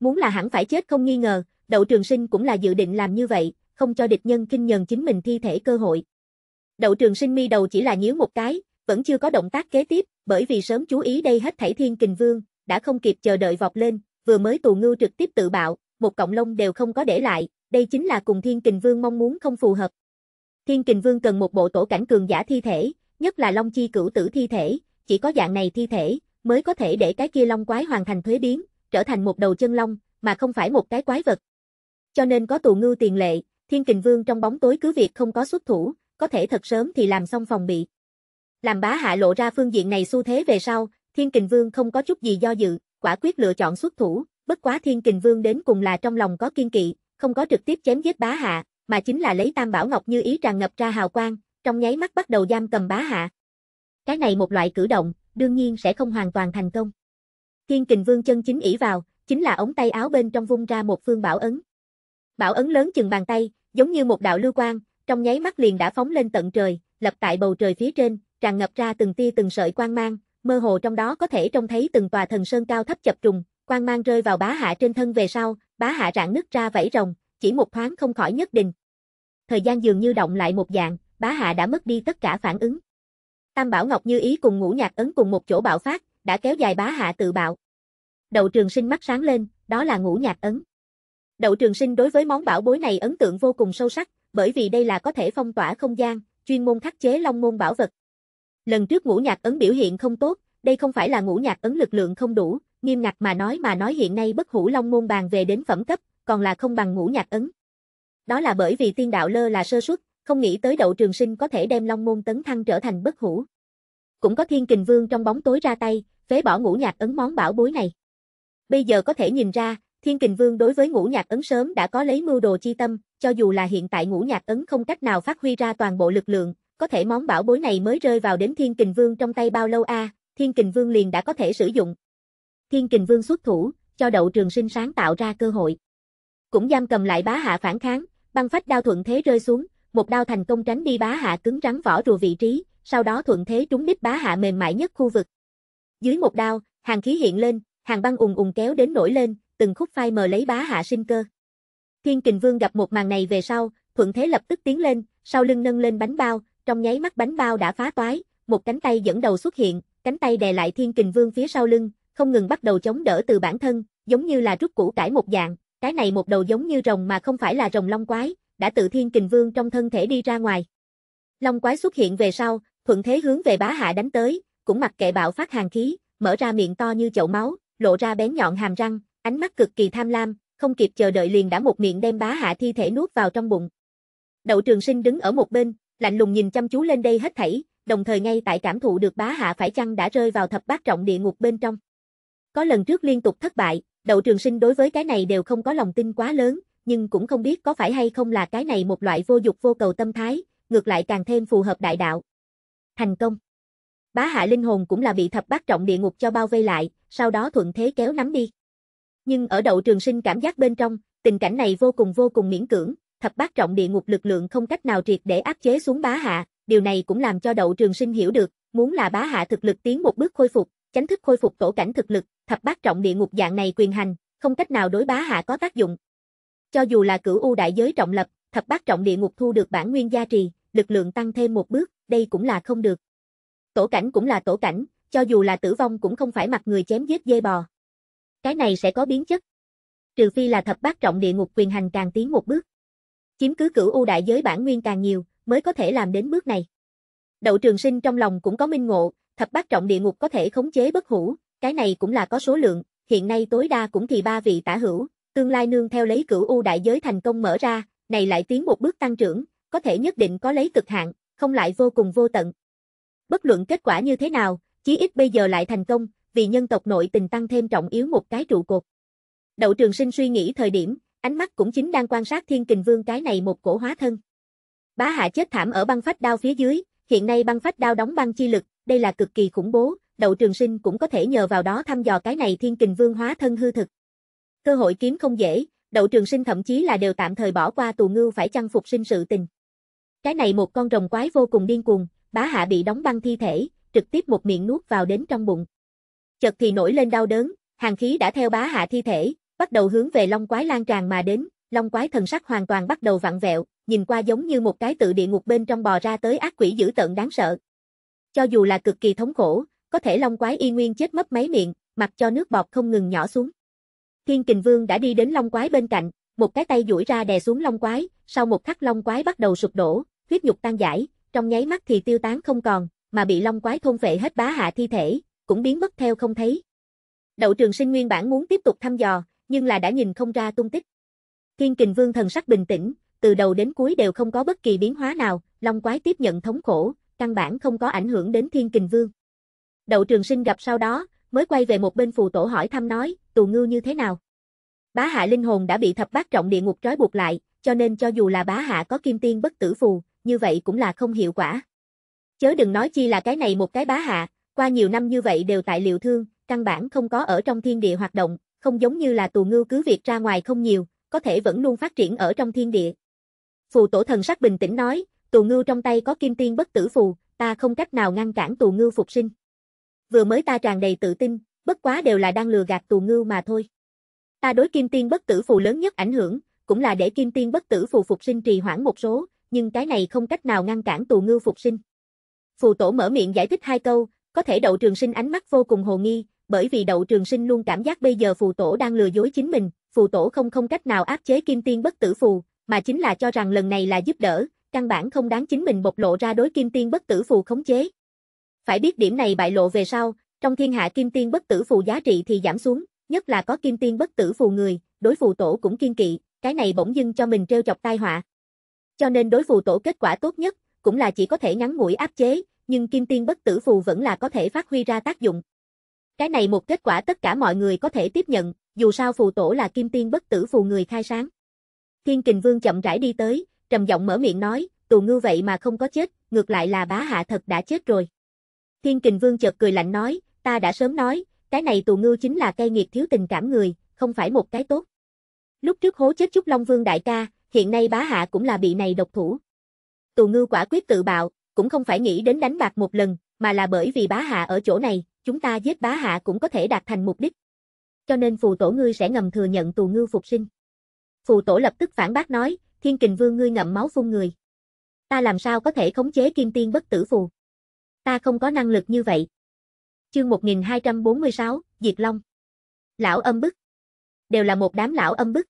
Muốn là hẳn phải chết không nghi ngờ, Đậu Trường Sinh cũng là dự định làm như vậy, không cho địch nhân kinh nhờn chính mình thi thể cơ hội. Đậu Trường Sinh mi đầu chỉ là nhíu một cái, vẫn chưa có động tác kế tiếp, bởi vì sớm chú ý đây hết thảy Thiên Kình Vương, đã không kịp chờ đợi vọt lên, vừa mới tù ngưu trực tiếp tự bạo, một cọng lông đều không có để lại, đây chính là cùng Thiên Kình Vương mong muốn không phù hợp. Thiên Kình Vương cần một bộ tổ cảnh cường giả thi thể, nhất là Long Chi cửu tử thi thể, chỉ có dạng này thi thể, mới có thể để cái kia Long quái hoàn thành thuế biến, trở thành một đầu chân Long, mà không phải một cái quái vật. Cho nên có tù ngưu tiền lệ, Thiên Kình Vương trong bóng tối cứ việc không có xuất thủ, có thể thật sớm thì làm xong phòng bị. Làm bá hạ lộ ra phương diện này xu thế về sau, Thiên Kình Vương không có chút gì do dự, quả quyết lựa chọn xuất thủ, bất quá Thiên Kình Vương đến cùng là trong lòng có kiên kỵ, không có trực tiếp chém giết bá hạ, mà chính là lấy tam bảo ngọc như ý tràn ngập ra hào quang, trong nháy mắt bắt đầu giam cầm bá hạ. Cái này một loại cử động, đương nhiên sẽ không hoàn toàn thành công. Thiên kình vương chân chính ỉ vào, chính là ống tay áo bên trong vung ra một phương bảo ấn. Bảo ấn lớn chừng bàn tay, giống như một đạo lưu quang, trong nháy mắt liền đã phóng lên tận trời, lập tại bầu trời phía trên, tràn ngập ra từng tia từng sợi quang mang, mơ hồ trong đó có thể trông thấy từng tòa thần sơn cao thấp chập trùng, quang mang rơi vào bá hạ trên thân về sau, bá hạ rạn nứt ra vẫy rồng, chỉ một thoáng không khỏi nhất định. Thời gian dường như động lại một dạng, bá hạ đã mất đi tất cả phản ứng. Tam Bảo Ngọc Như Ý cùng ngũ nhạc ấn cùng một chỗ bạo phát, đã kéo dài bá hạ tự bạo. Đậu Trường Sinh mắt sáng lên, đó là ngũ nhạc ấn. Đậu Trường Sinh đối với món bảo bối này ấn tượng vô cùng sâu sắc, bởi vì đây là có thể phong tỏa không gian, chuyên môn khắc chế long môn bảo vật. Lần trước ngũ nhạc ấn biểu hiện không tốt, đây không phải là ngũ nhạc ấn lực lượng không đủ, nghiêm ngặt mà nói mà nói hiện nay bất hủ long môn bàn về đến phẩm cấp, còn là không bằng ngũ nhạc ấn. Đó là bởi vì tiên đạo lơ là sơ suất, không nghĩ tới đậu trường sinh có thể đem long môn tấn thăng trở thành bất hủ. Cũng có thiên kình vương trong bóng tối ra tay, phế bỏ ngũ nhạc ấn món bảo bối này. Bây giờ có thể nhìn ra, thiên kình vương đối với ngũ nhạc ấn sớm đã có lấy mưu đồ chi tâm, cho dù là hiện tại ngũ nhạc ấn không cách nào phát huy ra toàn bộ lực lượng, có thể món bảo bối này mới rơi vào đến thiên kình vương trong tay bao lâu a à, thiên kình vương liền đã có thể sử dụng, Thiên Kình Vương xuất thủ, cho Đậu Trường Sinh sáng tạo ra cơ hội. Cũng giam cầm lại bá hạ phản kháng, băng phách đao thuận thế rơi xuống, một đao thành công tránh đi bá hạ cứng rắn vỏ rùa vị trí, sau đó thuận thế trúng đích bá hạ mềm mại nhất khu vực. Dưới một đao, hàng khí hiện lên, hàng băng ùng ùng kéo đến nổi lên, từng khúc phai mờ lấy bá hạ sinh cơ. Thiên Kình Vương gặp một màn này về sau, thuận thế lập tức tiến lên, sau lưng nâng lên bánh bao, trong nháy mắt bánh bao đã phá toái, một cánh tay dẫn đầu xuất hiện, cánh tay đè lại Thiên Kình Vương phía sau lưng, không ngừng bắt đầu chống đỡ từ bản thân, giống như là rút củ cải một dạng, cái này một đầu giống như rồng mà không phải là rồng long quái, đã tự thiên kình vương trong thân thể đi ra ngoài. Long quái xuất hiện về sau, thuận thế hướng về bá hạ đánh tới, cũng mặc kệ bạo phát hàng khí, mở ra miệng to như chậu máu, lộ ra bén nhọn hàm răng, ánh mắt cực kỳ tham lam, không kịp chờ đợi liền đã một miệng đem bá hạ thi thể nuốt vào trong bụng. Đậu Trường Sinh đứng ở một bên, lạnh lùng nhìn chăm chú lên đây hết thảy, đồng thời ngay tại cảm thụ được bá hạ phải chăng đã rơi vào thập bát trọng địa ngục bên trong. Có lần trước liên tục thất bại, đậu trường sinh đối với cái này đều không có lòng tin quá lớn, nhưng cũng không biết có phải hay không là cái này một loại vô dục vô cầu tâm thái, ngược lại càng thêm phù hợp đại đạo. Thành công. Bá hạ linh hồn cũng là bị thập bát trọng địa ngục cho bao vây lại, sau đó thuận thế kéo nắm đi. Nhưng ở đậu trường sinh cảm giác bên trong, tình cảnh này vô cùng vô cùng miễn cưỡng, thập bát trọng địa ngục lực lượng không cách nào triệt để áp chế xuống bá hạ, điều này cũng làm cho đậu trường sinh hiểu được, muốn là bá hạ thực lực tiến một bước khôi phục, chánh thức khôi phục tổ cảnh thực lực, thập bát trọng địa ngục dạng này quyền hành, không cách nào đối bá hạ có tác dụng. Cho dù là cửu u đại giới trọng lập, thập bát trọng địa ngục thu được bản nguyên gia trì, lực lượng tăng thêm một bước, đây cũng là không được. Tổ cảnh cũng là tổ cảnh, cho dù là tử vong cũng không phải mặt người chém giết dê bò. Cái này sẽ có biến chất. Trừ phi là thập bát trọng địa ngục quyền hành càng tiến một bước. Chiếm cứ cửu u đại giới bản nguyên càng nhiều, mới có thể làm đến bước này. Đậu Trường Sinh trong lòng cũng có minh ngộ, thập bát trọng địa ngục có thể khống chế bất hủ, cái này cũng là có số lượng, hiện nay tối đa cũng thì ba vị tả hữu, tương lai nương theo lấy cửu u đại giới thành công mở ra, này lại tiến một bước tăng trưởng, có thể nhất định có lấy cực hạn, không lại vô cùng vô tận. Bất luận kết quả như thế nào, chí ít bây giờ lại thành công, vì nhân tộc nội tình tăng thêm trọng yếu một cái trụ cột. Đậu trường sinh suy nghĩ thời điểm, ánh mắt cũng chính đang quan sát thiên kình vương cái này một cổ hóa thân. Bá hạ chết thảm ở băng phách đao phía dưới, hiện nay băng phách đao đóng băng chi lực, đây là cực kỳ khủng bố, đậu trường sinh cũng có thể nhờ vào đó thăm dò cái này thiên kình vương hóa thân hư thực. Cơ hội kiếm không dễ, đậu trường sinh thậm chí là đều tạm thời bỏ qua tù ngưu phải chăng phục sinh sự tình. Cái này một con rồng quái vô cùng điên cuồng, bá hạ bị đóng băng thi thể, trực tiếp một miệng nuốt vào đến trong bụng. Chợt thì nổi lên đau đớn, hàng khí đã theo bá hạ thi thể, bắt đầu hướng về long quái lan tràn mà đến, long quái thần sắc hoàn toàn bắt đầu vặn vẹo, nhìn qua giống như một cái tự địa ngục bên trong bò ra tới ác quỷ dữ tận đáng sợ. Cho dù là cực kỳ thống khổ, có thể Long Quái y nguyên chết mất mấy miệng, mặc cho nước bọt không ngừng nhỏ xuống. Thiên Kình Vương đã đi đến Long Quái bên cạnh, một cái tay duỗi ra đè xuống Long Quái, sau một khắc Long Quái bắt đầu sụp đổ, huyết nhục tan giải, trong nháy mắt thì tiêu tán không còn, mà bị Long Quái thôn vệ hết bá hạ thi thể, cũng biến mất theo không thấy. Đậu Trường Sinh nguyên bản muốn tiếp tục thăm dò, nhưng là đã nhìn không ra tung tích. Thiên Kình Vương thần sắc bình tĩnh, từ đầu đến cuối đều không có bất kỳ biến hóa nào, Long Quái tiếp nhận thống khổ, căn bản không có ảnh hưởng đến Thiên Kình Vương. Đậu trường sinh gặp sau đó, mới quay về một bên phù tổ hỏi thăm nói, tù ngưu như thế nào? Bá hạ linh hồn đã bị thập bát trọng địa ngục trói buộc lại, cho nên cho dù là bá hạ có kim tiên bất tử phù, như vậy cũng là không hiệu quả. Chớ đừng nói chi là cái này một cái bá hạ, qua nhiều năm như vậy đều tại liệu thương, căn bản không có ở trong thiên địa hoạt động, không giống như là tù ngưu cứ việc ra ngoài không nhiều, có thể vẫn luôn phát triển ở trong thiên địa. Phù tổ thần sắc bình tĩnh nói, tù ngưu trong tay có kim tiên bất tử phù, ta không cách nào ngăn cản tù ngưu phục sinh vừa mới ta tràn đầy tự tin, bất quá đều là đang lừa gạt tù ngưu mà thôi. Ta đối kim tiên bất tử phù lớn nhất ảnh hưởng, cũng là để kim tiên bất tử phù phục sinh trì hoãn một số, nhưng cái này không cách nào ngăn cản tù ngưu phục sinh. Phù tổ mở miệng giải thích hai câu, có thể đậu trường sinh ánh mắt vô cùng hồ nghi, bởi vì đậu trường sinh luôn cảm giác bây giờ phù tổ đang lừa dối chính mình, phù tổ không không cách nào áp chế kim tiên bất tử phù, mà chính là cho rằng lần này là giúp đỡ, căn bản không đáng chính mình bộc lộ ra đối kim tiên bất tử phù khống chế. Phải biết điểm này bại lộ về sau, trong thiên hạ kim tiên bất tử phù giá trị thì giảm xuống, nhất là có kim tiên bất tử phù người, đối phù tổ cũng kiên kỵ, cái này bỗng dưng cho mình treo chọc tai họa. Cho nên đối phù tổ kết quả tốt nhất, cũng là chỉ có thể ngắn ngủi áp chế, nhưng kim tiên bất tử phù vẫn là có thể phát huy ra tác dụng. Cái này một kết quả tất cả mọi người có thể tiếp nhận, dù sao phù tổ là kim tiên bất tử phù người khai sáng. Thiên kình vương chậm rãi đi tới, trầm giọng mở miệng nói, tù ngư vậy mà không có chết, ngược lại là bá hạ thật đã chết rồi. Thiên kình vương chợt cười lạnh nói, ta đã sớm nói, cái này tù ngưu chính là cây nghiệt thiếu tình cảm người, không phải một cái tốt. Lúc trước hố chết Trúc Long Vương đại ca, hiện nay bá hạ cũng là bị này độc thủ. Tù ngưu quả quyết tự bạo, cũng không phải nghĩ đến đánh bạc một lần, mà là bởi vì bá hạ ở chỗ này, chúng ta giết bá hạ cũng có thể đạt thành mục đích. Cho nên phù tổ ngươi sẽ ngầm thừa nhận tù ngưu phục sinh. Phù tổ lập tức phản bác nói, thiên kình vương ngươi ngậm máu phun người. Ta làm sao có thể khống chế kim tiên bất tử phù ta không có năng lực như vậy. Chương 1246, Diệt Long. Lão âm bức. Đều là một đám lão âm bức.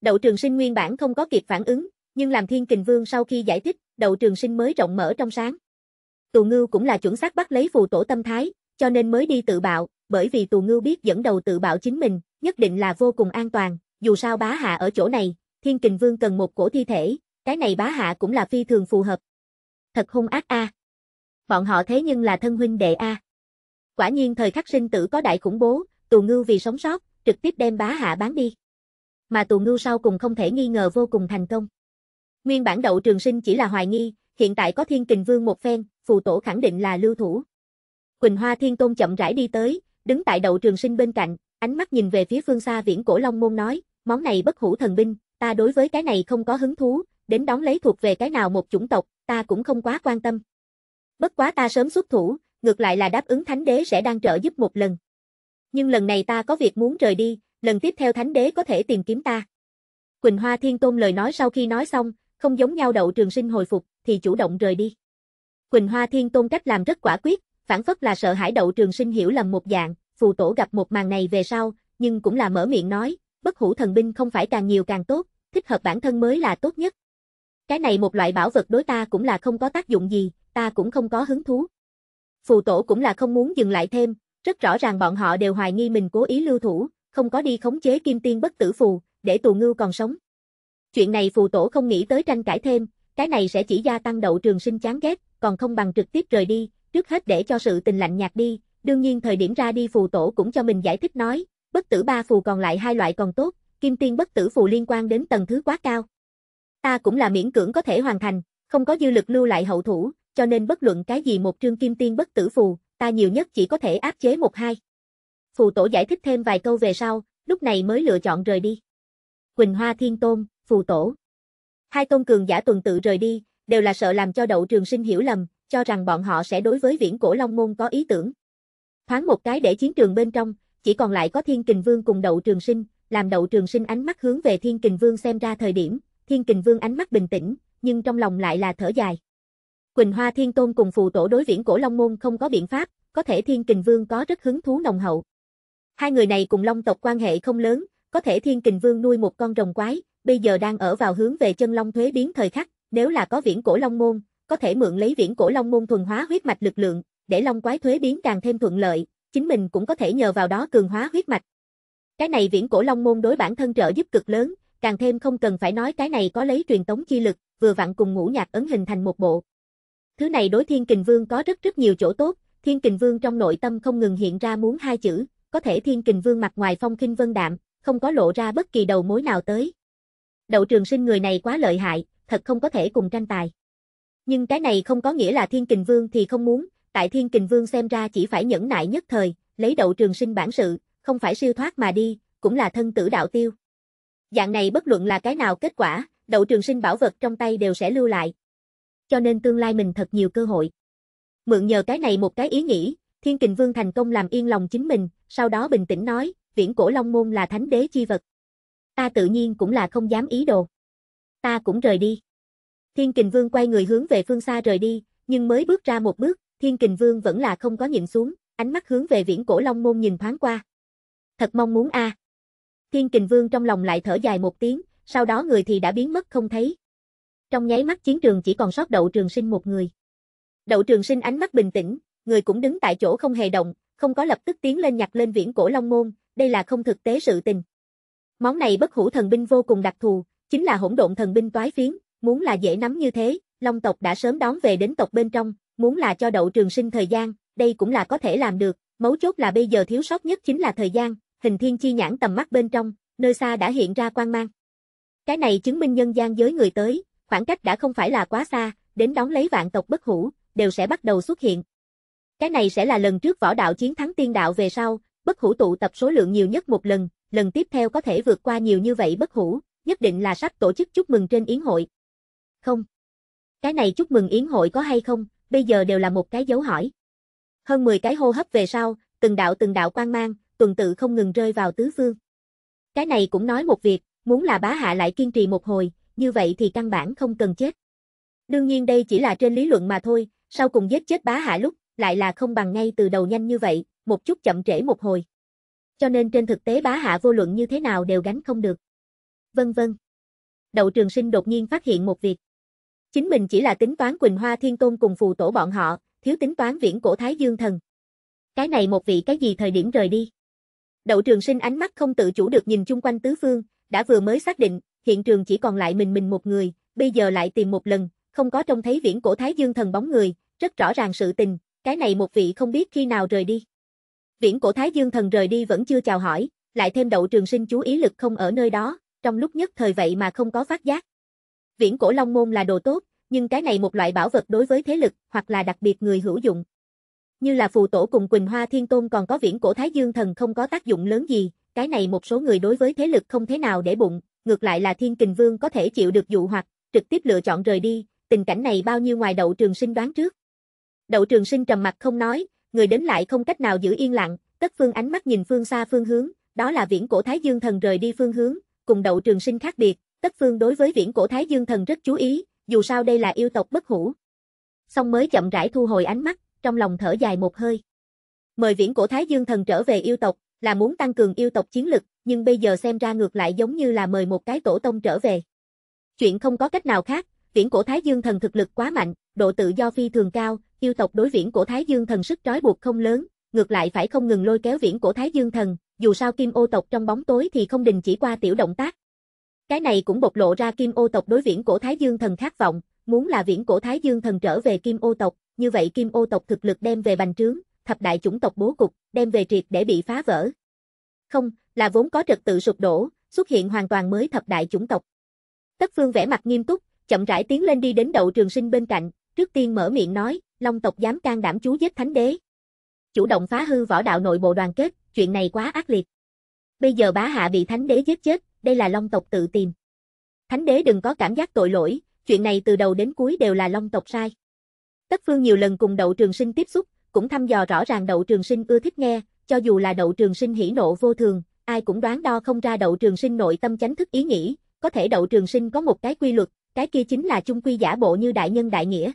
Đậu Trường Sinh nguyên bản không có kịp phản ứng, nhưng làm Thiên Kình Vương sau khi giải thích, Đậu Trường Sinh mới rộng mở trong sáng. Tù Ngưu cũng là chuẩn xác bắt lấy phù tổ tâm thái, cho nên mới đi tự bạo, bởi vì Tù Ngưu biết dẫn đầu tự bạo chính mình, nhất định là vô cùng an toàn, dù sao bá hạ ở chỗ này, Thiên Kình Vương cần một cổ thi thể, cái này bá hạ cũng là phi thường phù hợp. Thật hung ác a. À bọn họ thế nhưng là thân huynh đệ A. Quả nhiên thời khắc sinh tử có đại khủng bố, tù ngưu vì sống sót, trực tiếp đem bá hạ bán đi. Mà tù ngưu sau cùng không thể nghi ngờ vô cùng thành công. Nguyên bản đậu trường sinh chỉ là hoài nghi, hiện tại có thiên kình vương một phen, phù tổ khẳng định là lưu thủ. Quỳnh Hoa Thiên Tôn chậm rãi đi tới, đứng tại đậu trường sinh bên cạnh, ánh mắt nhìn về phía phương xa viễn cổ long môn nói, món này bất hủ thần binh, ta đối với cái này không có hứng thú, đến đón lấy thuộc về cái nào một chủng tộc, ta cũng không quá quan tâm. Bất quá ta sớm xuất thủ, ngược lại là đáp ứng thánh đế sẽ đang trợ giúp một lần. Nhưng lần này ta có việc muốn rời đi, lần tiếp theo thánh đế có thể tìm kiếm ta. Quỳnh Hoa Thiên Tôn lời nói sau khi nói xong, không giống nhau đậu trường sinh hồi phục, thì chủ động rời đi. Quỳnh Hoa Thiên Tôn cách làm rất quả quyết, phản phất là sợ hãi đậu trường sinh hiểu lầm một dạng, phù tổ gặp một màn này về sau, nhưng cũng là mở miệng nói, bất hủ thần binh không phải càng nhiều càng tốt, thích hợp bản thân mới là tốt nhất. Cái này một loại bảo vật đối ta cũng là không có tác dụng gì, ta cũng không có hứng thú. Phù tổ cũng là không muốn dừng lại thêm, rất rõ ràng bọn họ đều hoài nghi mình cố ý lưu thủ, không có đi khống chế kim tiên bất tử phù, để tù ngưu còn sống. Chuyện này phù tổ không nghĩ tới tranh cãi thêm, cái này sẽ chỉ gia tăng đậu trường sinh chán ghét, còn không bằng trực tiếp rời đi, trước hết để cho sự tình lạnh nhạt đi, đương nhiên thời điểm ra đi phù tổ cũng cho mình giải thích nói, bất tử ba phù còn lại hai loại còn tốt, kim tiên bất tử phù liên quan đến tầng thứ quá cao. Ta cũng là miễn cưỡng có thể hoàn thành, không có dư lực lưu lại hậu thủ, cho nên bất luận cái gì một trương kim tiên bất tử phù, ta nhiều nhất chỉ có thể áp chế một hai. Phù tổ giải thích thêm vài câu về sau, lúc này mới lựa chọn rời đi. Quỳnh Hoa Thiên Tôn, phù tổ. Hai tôn cường giả tuần tự rời đi, đều là sợ làm cho đậu trường sinh hiểu lầm, cho rằng bọn họ sẽ đối với viễn cổ Long Môn có ý tưởng. Thoáng một cái để chiến trường bên trong, chỉ còn lại có Thiên Kình Vương cùng đậu trường sinh, làm đậu trường sinh ánh mắt hướng về Thiên Kình Vương xem ra thời điểm, Thiên Kình Vương ánh mắt bình tĩnh, nhưng trong lòng lại là thở dài. Quỳnh Hoa Thiên Tôn cùng phù tổ đối viễn cổ Long Môn không có biện pháp, có thể Thiên Kình Vương có rất hứng thú nồng hậu. Hai người này cùng Long tộc quan hệ không lớn, có thể Thiên Kình Vương nuôi một con rồng quái, bây giờ đang ở vào hướng về chân Long thuế biến thời khắc, nếu là có viễn cổ Long Môn, có thể mượn lấy viễn cổ Long Môn thuần hóa huyết mạch lực lượng, để Long quái thuế biến càng thêm thuận lợi, chính mình cũng có thể nhờ vào đó cường hóa huyết mạch. Cái này viễn cổ Long Môn đối bản thân trợ giúp cực lớn, càng thêm không cần phải nói cái này có lấy truyền tống chi lực, vừa vặn cùng ngũ nhạc ấn hình thành một bộ. Thứ này đối Thiên Kình Vương có rất rất nhiều chỗ tốt, Thiên Kình Vương trong nội tâm không ngừng hiện ra muốn hai chữ, có thể Thiên Kình Vương mặt ngoài phong khinh vân đạm, không có lộ ra bất kỳ đầu mối nào tới. Đậu Trường Sinh người này quá lợi hại, thật không có thể cùng tranh tài. Nhưng cái này không có nghĩa là Thiên Kình Vương thì không muốn, tại Thiên Kình Vương xem ra chỉ phải nhẫn nại nhất thời, lấy Đậu Trường Sinh bản sự, không phải siêu thoát mà đi, cũng là thân tử đạo tiêu. Dạng này bất luận là cái nào kết quả, Đậu Trường Sinh bảo vật trong tay đều sẽ lưu lại, cho nên tương lai mình thật nhiều cơ hội. Mượn nhờ cái này một cái ý nghĩ, Thiên Kình Vương thành công làm yên lòng chính mình, sau đó bình tĩnh nói, viễn cổ long môn là thánh đế chi vật. Ta tự nhiên cũng là không dám ý đồ. Ta cũng rời đi. Thiên Kình Vương quay người hướng về phương xa rời đi, nhưng mới bước ra một bước, Thiên Kình Vương vẫn là không có nhịn xuống, ánh mắt hướng về viễn cổ long môn nhìn thoáng qua. Thật mong muốn a. À. Thiên Kình Vương trong lòng lại thở dài một tiếng, sau đó người thì đã biến mất không thấy trong nháy mắt chiến trường chỉ còn sót đậu trường sinh một người. Đậu trường sinh ánh mắt bình tĩnh, người cũng đứng tại chỗ không hề động, không có lập tức tiến lên nhặt lên viễn cổ long môn, đây là không thực tế sự tình. Món này bất hủ thần binh vô cùng đặc thù, chính là hỗn độn thần binh toái phiến, muốn là dễ nắm như thế, long tộc đã sớm đón về đến tộc bên trong, muốn là cho đậu trường sinh thời gian, đây cũng là có thể làm được, mấu chốt là bây giờ thiếu sót nhất chính là thời gian, hình thiên chi nhãn tầm mắt bên trong, nơi xa đã hiện ra quan mang. Cái này chứng minh nhân gian giới người tới, khoảng cách đã không phải là quá xa, đến đón lấy vạn tộc bất hủ, đều sẽ bắt đầu xuất hiện. Cái này sẽ là lần trước võ đạo chiến thắng tiên đạo về sau, bất hủ tụ tập số lượng nhiều nhất một lần, lần tiếp theo có thể vượt qua nhiều như vậy bất hủ, nhất định là sắp tổ chức chúc mừng trên yến hội. Không. Cái này chúc mừng yến hội có hay không, bây giờ đều là một cái dấu hỏi. Hơn 10 cái hô hấp về sau, từng đạo từng đạo quan mang, tuần tự không ngừng rơi vào tứ phương. Cái này cũng nói một việc, muốn là bá hạ lại kiên trì một hồi, như vậy thì căn bản không cần chết. Đương nhiên đây chỉ là trên lý luận mà thôi, sau cùng giết chết bá hạ lúc, lại là không bằng ngay từ đầu nhanh như vậy, một chút chậm trễ một hồi. Cho nên trên thực tế bá hạ vô luận như thế nào đều gánh không được. Vân vân. Đậu trường sinh đột nhiên phát hiện một việc. Chính mình chỉ là tính toán Quỳnh Hoa Thiên Tôn cùng phù tổ bọn họ, thiếu tính toán viễn cổ Thái Dương Thần. Cái này một vị cái gì thời điểm rời đi? Đậu trường sinh ánh mắt không tự chủ được nhìn chung quanh tứ phương, đã vừa mới xác định, hiện trường chỉ còn lại mình mình một người, bây giờ lại tìm một lần, không có trông thấy viễn cổ Thái Dương thần bóng người, rất rõ ràng sự tình, cái này một vị không biết khi nào rời đi. Viễn cổ Thái Dương thần rời đi vẫn chưa chào hỏi, lại thêm đậu trường sinh chú ý lực không ở nơi đó, trong lúc nhất thời vậy mà không có phát giác. Viễn cổ Long Môn là đồ tốt, nhưng cái này một loại bảo vật đối với thế lực, hoặc là đặc biệt người hữu dụng. Như là phù tổ cùng Quỳnh Hoa Thiên Tôn còn có viễn cổ Thái Dương Thần không có tác dụng lớn gì, cái này một số người đối với thế lực không thế nào để bụng, ngược lại là thiên kình vương có thể chịu được dụ hoặc, trực tiếp lựa chọn rời đi, tình cảnh này bao nhiêu ngoài đậu trường sinh đoán trước. Đậu trường sinh trầm mặt không nói, người đến lại không cách nào giữ yên lặng, tất phương ánh mắt nhìn phương xa phương hướng, đó là viễn cổ Thái Dương thần rời đi phương hướng, cùng đậu trường sinh khác biệt, tất phương đối với viễn cổ Thái Dương thần rất chú ý, dù sao đây là yêu tộc bất hủ. Xong mới chậm rãi thu hồi ánh mắt, trong lòng thở dài một hơi. Mời viễn cổ Thái Dương thần trở về yêu tộc, là muốn tăng cường yêu tộc chiến lực, nhưng bây giờ xem ra ngược lại giống như là mời một cái tổ tông trở về. Chuyện không có cách nào khác, viễn cổ Thái Dương thần thực lực quá mạnh, độ tự do phi thường cao, yêu tộc đối viễn cổ Thái Dương thần sức trói buộc không lớn, ngược lại phải không ngừng lôi kéo viễn cổ Thái Dương thần, dù sao kim ô tộc trong bóng tối thì không đình chỉ qua tiểu động tác. Cái này cũng bộc lộ ra kim ô tộc đối viễn cổ Thái Dương thần khát vọng, muốn là viễn cổ Thái Dương thần trở về kim ô tộc, như vậy kim ô tộc thực lực đem về bành trướng, thập đại chủng tộc bố cục, đem về triệt để bị phá vỡ. Không, là vốn có trật tự sụp đổ, xuất hiện hoàn toàn mới thập đại chủng tộc. Tất Phương vẻ mặt nghiêm túc, chậm rãi tiến lên đi đến đậu trường sinh bên cạnh, trước tiên mở miệng nói, Long tộc dám can đảm chú giết thánh đế. Chủ động phá hư võ đạo nội bộ đoàn kết, chuyện này quá ác liệt. Bây giờ bá hạ bị thánh đế giết chết, đây là Long tộc tự tìm. Thánh đế đừng có cảm giác tội lỗi, chuyện này từ đầu đến cuối đều là Long tộc sai. Tất Phương nhiều lần cùng đậu trường sinh tiếp xúc, cũng thăm dò rõ ràng đậu trường sinh ưa thích nghe, cho dù là đậu trường sinh hỉ nộ vô thường, ai cũng đoán đo không ra đậu trường sinh nội tâm chánh thức ý nghĩ, có thể đậu trường sinh có một cái quy luật, cái kia chính là chung quy giả bộ như đại nhân đại nghĩa.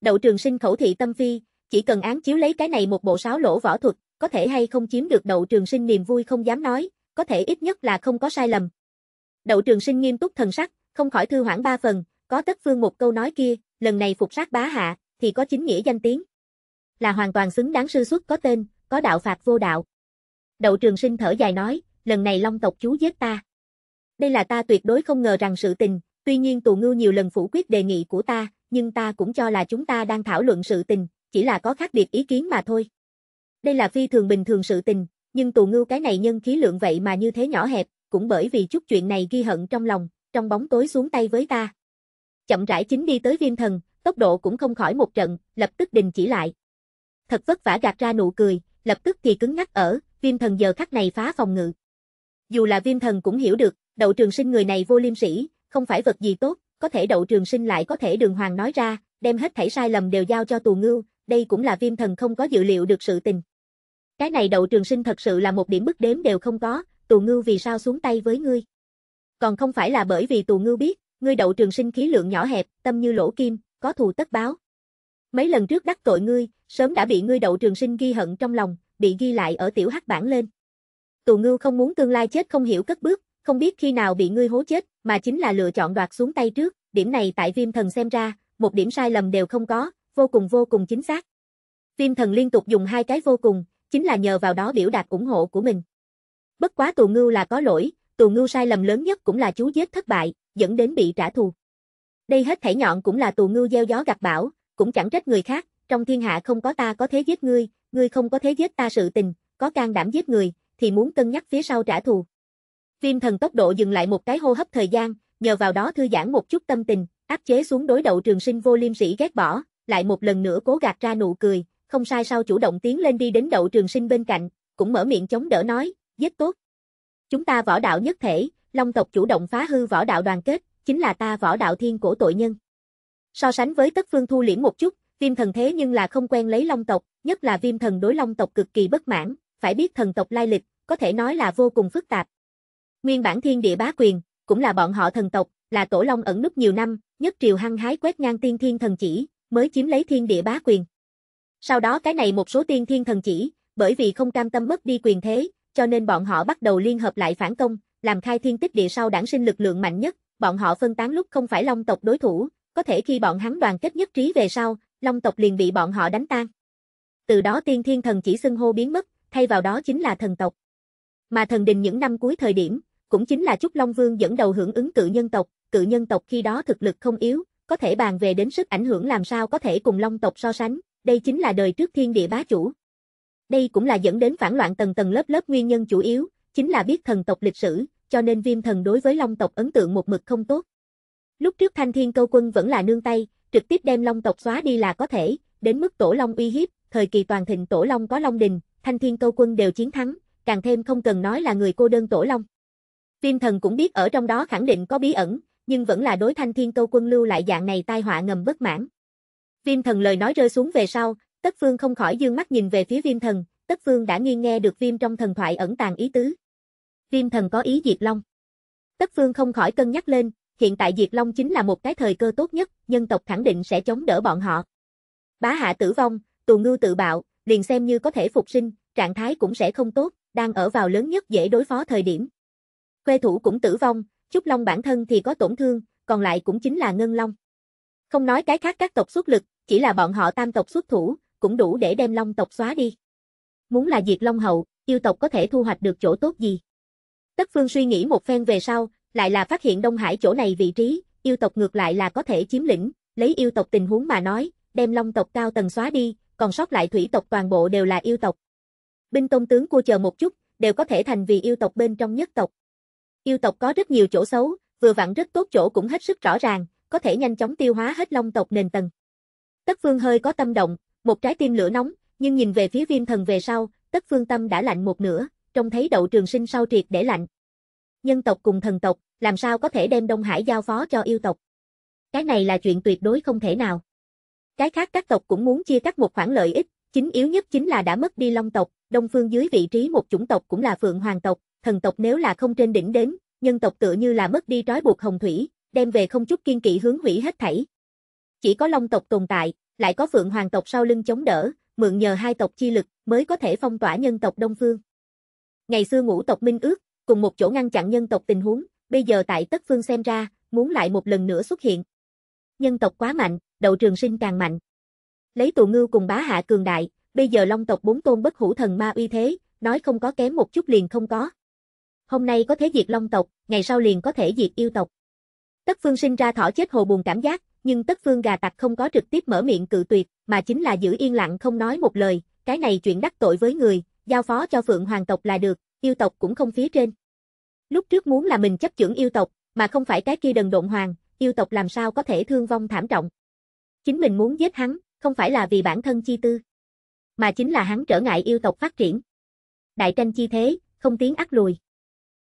Đậu trường sinh khẩu thị tâm phi, chỉ cần án chiếu lấy cái này một bộ sáo lỗ võ thuật, có thể hay không chiếm được đậu trường sinh niềm vui không dám nói, có thể ít nhất là không có sai lầm. Đậu trường sinh nghiêm túc thần sắc, không khỏi thư hoãn ba phần, có tất phương một câu nói kia, lần này phục sát bá hạ, thì có chính nghĩa danh tiếng. Là hoàn toàn xứng đáng sư xuất có tên, có đạo phạt vô đạo. Đậu trường sinh thở dài nói, lần này long tộc chú giết ta. Đây là ta tuyệt đối không ngờ rằng sự tình, tuy nhiên tù ngưu nhiều lần phủ quyết đề nghị của ta, nhưng ta cũng cho là chúng ta đang thảo luận sự tình, chỉ là có khác biệt ý kiến mà thôi. Đây là phi thường bình thường sự tình, nhưng tù ngưu cái này nhân khí lượng vậy mà như thế nhỏ hẹp, cũng bởi vì chút chuyện này ghi hận trong lòng, trong bóng tối xuống tay với ta. Chậm rãi chính đi tới viêm thần, tốc độ cũng không khỏi một trận, lập tức đình chỉ lại. Thật vất vả gạt ra nụ cười, lập tức thì cứng ngắc ở, viêm thần giờ khắc này phá phòng ngự. Dù là viêm thần cũng hiểu được, đậu trường sinh người này vô liêm sĩ, không phải vật gì tốt, có thể đậu trường sinh lại có thể đường hoàng nói ra, đem hết thảy sai lầm đều giao cho tù ngưu, đây cũng là viêm thần không có dự liệu được sự tình. Cái này đậu trường sinh thật sự là một điểm bức đếm đều không có, tù ngưu vì sao xuống tay với ngươi. Còn không phải là bởi vì tù ngưu biết, ngươi đậu trường sinh khí lượng nhỏ hẹp, tâm như lỗ kim, có thù tất báo. Mấy lần trước đắc tội ngươi, sớm đã bị ngươi đậu trường sinh ghi hận trong lòng, bị ghi lại ở tiểu hắc bản lên. Tù ngưu không muốn tương lai chết không hiểu cất bước, không biết khi nào bị ngươi hố chết, mà chính là lựa chọn đoạt xuống tay trước, điểm này tại viêm thần xem ra, một điểm sai lầm đều không có, vô cùng vô cùng chính xác. Viêm thần liên tục dùng hai cái vô cùng, chính là nhờ vào đó biểu đạt ủng hộ của mình. Bất quá tù ngưu là có lỗi, tù ngưu sai lầm lớn nhất cũng là chú giết thất bại, dẫn đến bị trả thù. Đây hết thảy nhọn cũng là tù ngưu gieo gió gặt bão, cũng chẳng trách người khác, trong thiên hạ không có ta có thế giết ngươi, ngươi không có thế giết ta sự tình, có can đảm giết người, thì muốn cân nhắc phía sau trả thù. Viêm thần tốc độ dừng lại một cái hô hấp thời gian, nhờ vào đó thư giãn một chút tâm tình, áp chế xuống đối đầu trường sinh vô liêm sĩ ghét bỏ, lại một lần nữa cố gạt ra nụ cười, không sai sao chủ động tiến lên đi đến đậu trường sinh bên cạnh, cũng mở miệng chống đỡ nói, giết tốt. Chúng ta võ đạo nhất thể, Long tộc chủ động phá hư võ đạo đoàn kết, chính là ta võ đạo thiên cổ tội nhân. So sánh với tất phương thu liễm một chút, viêm thần thế nhưng là không quen lấy Long tộc, nhất là viêm thần đối long tộc cực kỳ bất mãn, phải biết thần tộc lai lịch, có thể nói là vô cùng phức tạp. Nguyên bản thiên địa bá quyền, cũng là bọn họ thần tộc, là tổ long ẩn núp nhiều năm, nhất triều hăng hái quét ngang tiên thiên thần chỉ, mới chiếm lấy thiên địa bá quyền. Sau đó cái này một số tiên thiên thần chỉ, bởi vì không cam tâm mất đi quyền thế, cho nên bọn họ bắt đầu liên hợp lại phản công, làm khai thiên tích địa sau đảng sinh lực lượng mạnh nhất, bọn họ phân tán lúc không phải long tộc đối thủ, có thể khi bọn hắn đoàn kết nhất trí về sau, long tộc liền bị bọn họ đánh tan. Từ đó tiên thiên thần chỉ xưng hô biến mất, thay vào đó chính là thần tộc. Mà thần đình những năm cuối thời điểm, cũng chính là Trúc Long Vương dẫn đầu hưởng ứng cự nhân tộc, cự nhân tộc khi đó thực lực không yếu, có thể bàn về đến sức ảnh hưởng làm sao có thể cùng Long tộc so sánh, đây chính là đời trước thiên địa bá chủ. Đây cũng là dẫn đến phản loạn tầng tầng lớp lớp nguyên nhân chủ yếu, chính là biết thần tộc lịch sử, cho nên viêm thần đối với Long tộc ấn tượng một mực không tốt. Lúc trước Thanh Thiên Câu Quân vẫn là nương tay, trực tiếp đem Long tộc xóa đi là có thể, đến mức tổ Long uy hiếp, thời kỳ toàn thịnh Tổ Long có Long Đình, Thanh Thiên Câu Quân đều chiến thắng, càng thêm không cần nói là người cô đơn Tổ Long. Viêm thần cũng biết ở trong đó khẳng định có bí ẩn, nhưng vẫn là đối Thanh Thiên Câu Quân lưu lại dạng này tai họa ngầm bất mãn. Viêm thần lời nói rơi xuống về sau, Tất Phương không khỏi dương mắt nhìn về phía Viêm thần, Tất Phương đã nghiêng nghe được Viêm trong thần thoại ẩn tàng ý tứ. Viêm thần có ý diệt Long. Tất Phương không khỏi cân nhắc lên, hiện tại diệt Long chính là một cái thời cơ tốt nhất, nhân tộc khẳng định sẽ chống đỡ bọn họ. Bá hạ tử vong, tù ngưu tự bạo, liền xem như có thể phục sinh, trạng thái cũng sẽ không tốt, đang ở vào lớn nhất dễ đối phó thời điểm. Khuê thủ cũng tử vong, Chúc Long bản thân thì có tổn thương, còn lại cũng chính là Ngân Long. Không nói cái khác các tộc xuất lực, chỉ là bọn họ tam tộc xuất thủ, cũng đủ để đem Long tộc xóa đi. Muốn là diệt Long hậu, yêu tộc có thể thu hoạch được chỗ tốt gì? Tất Phương suy nghĩ một phen về sau, lại là phát hiện Đông Hải chỗ này vị trí, yêu tộc ngược lại là có thể chiếm lĩnh, lấy yêu tộc tình huống mà nói, đem Long tộc cao tầng xóa đi, còn sót lại thủy tộc toàn bộ đều là yêu tộc. Binh tông tướng cua chờ một chút, đều có thể thành vì yêu tộc bên trong nhất tộc. Yêu tộc có rất nhiều chỗ xấu, vừa vặn rất tốt chỗ cũng hết sức rõ ràng, có thể nhanh chóng tiêu hóa hết long tộc nền tầng. Tất Phương hơi có tâm động, một trái tim lửa nóng, nhưng nhìn về phía Viêm Thần về sau, Tất Phương tâm đã lạnh một nửa, trông thấy đậu trường sinh sau triệt để lạnh. Nhân tộc cùng thần tộc, làm sao có thể đem Đông Hải giao phó cho yêu tộc? Cái này là chuyện tuyệt đối không thể nào. Cái khác các tộc cũng muốn chia cắt một khoản lợi ích, chính yếu nhất chính là đã mất đi long tộc, đông phương dưới vị trí một chủng tộc cũng là phượng hoàng tộc, thần tộc nếu là không trên đỉnh đến, nhân tộc tựa như là mất đi trói buộc hồng thủy, đem về không chút kiên kỵ hướng hủy hết thảy. Chỉ có long tộc tồn tại, lại có phượng hoàng tộc sau lưng chống đỡ, mượn nhờ hai tộc chi lực mới có thể phong tỏa nhân tộc đông phương. Ngày xưa ngũ tộc minh ước, cùng một chỗ ngăn chặn nhân tộc tình huống, bây giờ tại tất phương xem ra, muốn lại một lần nữa xuất hiện. Nhân tộc quá mạnh, đầu trường sinh càng mạnh. Lấy tụ ngưu cùng bá hạ cường đại, bây giờ long tộc bốn tôn bất hủ thần ma uy thế, nói không có kém một chút liền không có. Hôm nay có thế diệt long tộc, ngày sau liền có thể diệt yêu tộc. Tất phương sinh ra thỏ chết hồ buồn cảm giác, nhưng tất phương gà tặc không có trực tiếp mở miệng cự tuyệt, mà chính là giữ yên lặng không nói một lời, cái này chuyện đắc tội với người, giao phó cho phượng hoàng tộc là được, yêu tộc cũng không phía trên. Lúc trước muốn là mình chấp chưởng yêu tộc, mà không phải cái kia đần độn hoàng, yêu tộc làm sao có thể thương vong thảm trọng. Chính mình muốn giết hắn, không phải là vì bản thân chi tư, mà chính là hắn trở ngại yêu tộc phát triển. Đại tranh chi thế, không tiến ắt lùi.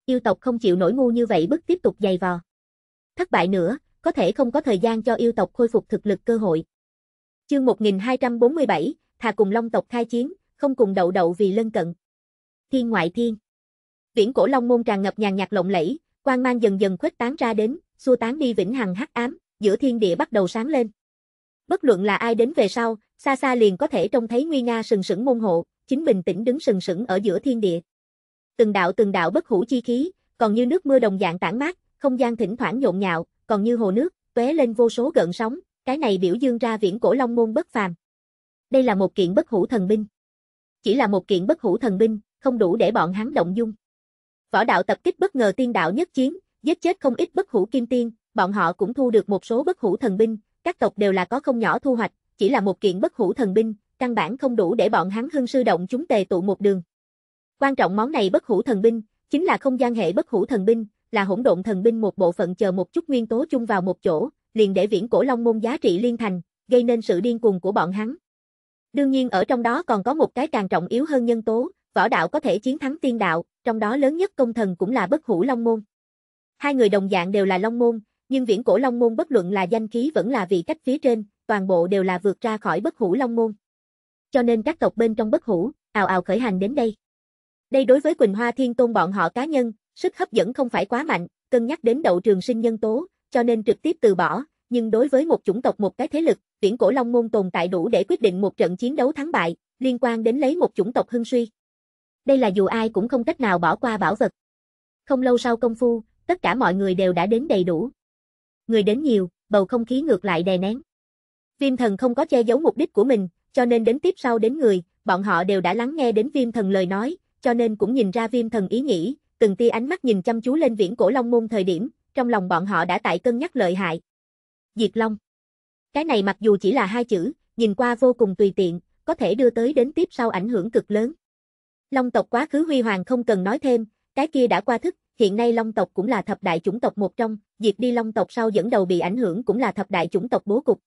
Yêu tộc không chịu nổi ngu như vậy bức tiếp tục dày vò. Thất bại nữa, có thể không có thời gian cho yêu tộc khôi phục thực lực cơ hội. Chương 1247, thà cùng long tộc khai chiến, không cùng đậu đậu vì lân cận. Thiên ngoại thiên. Viễn cổ long môn tràn ngập nhàn nhạt lộng lẫy, quang mang dần dần khuếch tán ra đến, xua tán đi vĩnh hằng hắc ám, giữa thiên địa bắt đầu sáng lên. Bất luận là ai đến về sau, xa xa liền có thể trông thấy nguy nga sừng sững môn hộ, chính bình tĩnh đứng sừng sững ở giữa thiên địa. Từng đạo từng đạo bất hủ chi khí, còn như nước mưa đồng dạng tản mát, không gian thỉnh thoảng nhộn nhạo, còn như hồ nước, tóe lên vô số gợn sóng, cái này biểu dương ra viễn cổ long môn bất phàm. Đây là một kiện bất hủ thần binh. Chỉ là một kiện bất hủ thần binh, không đủ để bọn hắn động dung. Võ đạo tập kích bất ngờ tiên đạo nhất chiến, giết chết không ít bất hủ kim tiên, bọn họ cũng thu được một số bất hủ thần binh, các tộc đều là có không nhỏ thu hoạch, chỉ là một kiện bất hủ thần binh, căn bản không đủ để bọn hắn hưng sư động chúng tề tụ một đường. Quan trọng món này bất hủ thần binh, chính là không gian hệ bất hủ thần binh, là hỗn độn thần binh một bộ phận chờ một chút nguyên tố chung vào một chỗ, liền để viễn cổ long môn giá trị liên thành, gây nên sự điên cuồng của bọn hắn. Đương nhiên ở trong đó còn có một cái càng trọng yếu hơn nhân tố, võ đạo có thể chiến thắng tiên đạo, trong đó lớn nhất công thần cũng là bất hủ long môn. Hai người đồng dạng đều là long môn, nhưng viễn cổ long môn bất luận là danh khí vẫn là vị cách phía trên, toàn bộ đều là vượt ra khỏi bất hủ long môn. Cho nên các tộc bên trong bất hủ, ào ào khởi hành đến đây. Đây đối với Quỳnh Hoa Thiên Tôn bọn họ cá nhân, sức hấp dẫn không phải quá mạnh, cân nhắc đến đậu trường sinh nhân tố, cho nên trực tiếp từ bỏ, nhưng đối với một chủng tộc một cái thế lực, viễn cổ long môn tồn tại đủ để quyết định một trận chiến đấu thắng bại, liên quan đến lấy một chủng tộc hưng suy. Đây là dù ai cũng không cách nào bỏ qua bảo vật. Không lâu sau công phu, tất cả mọi người đều đã đến đầy đủ người đến nhiều, bầu không khí ngược lại đè nén. Viêm thần không có che giấu mục đích của mình, cho nên đến tiếp sau đến người, bọn họ đều đã lắng nghe đến viêm thần lời nói, cho nên cũng nhìn ra viêm thần ý nghĩ, từng tia ánh mắt nhìn chăm chú lên viễn cổ long môn thời điểm, trong lòng bọn họ đã tại cân nhắc lợi hại. Diệt long. Cái này mặc dù chỉ là hai chữ, nhìn qua vô cùng tùy tiện, có thể đưa tới đến tiếp sau ảnh hưởng cực lớn. Long tộc quá khứ huy hoàng không cần nói thêm, cái kia đã qua thức, hiện nay Long tộc cũng là thập đại chủng tộc một trong, diệt đi Long tộc sau dẫn đầu bị ảnh hưởng cũng là thập đại chủng tộc bố cục.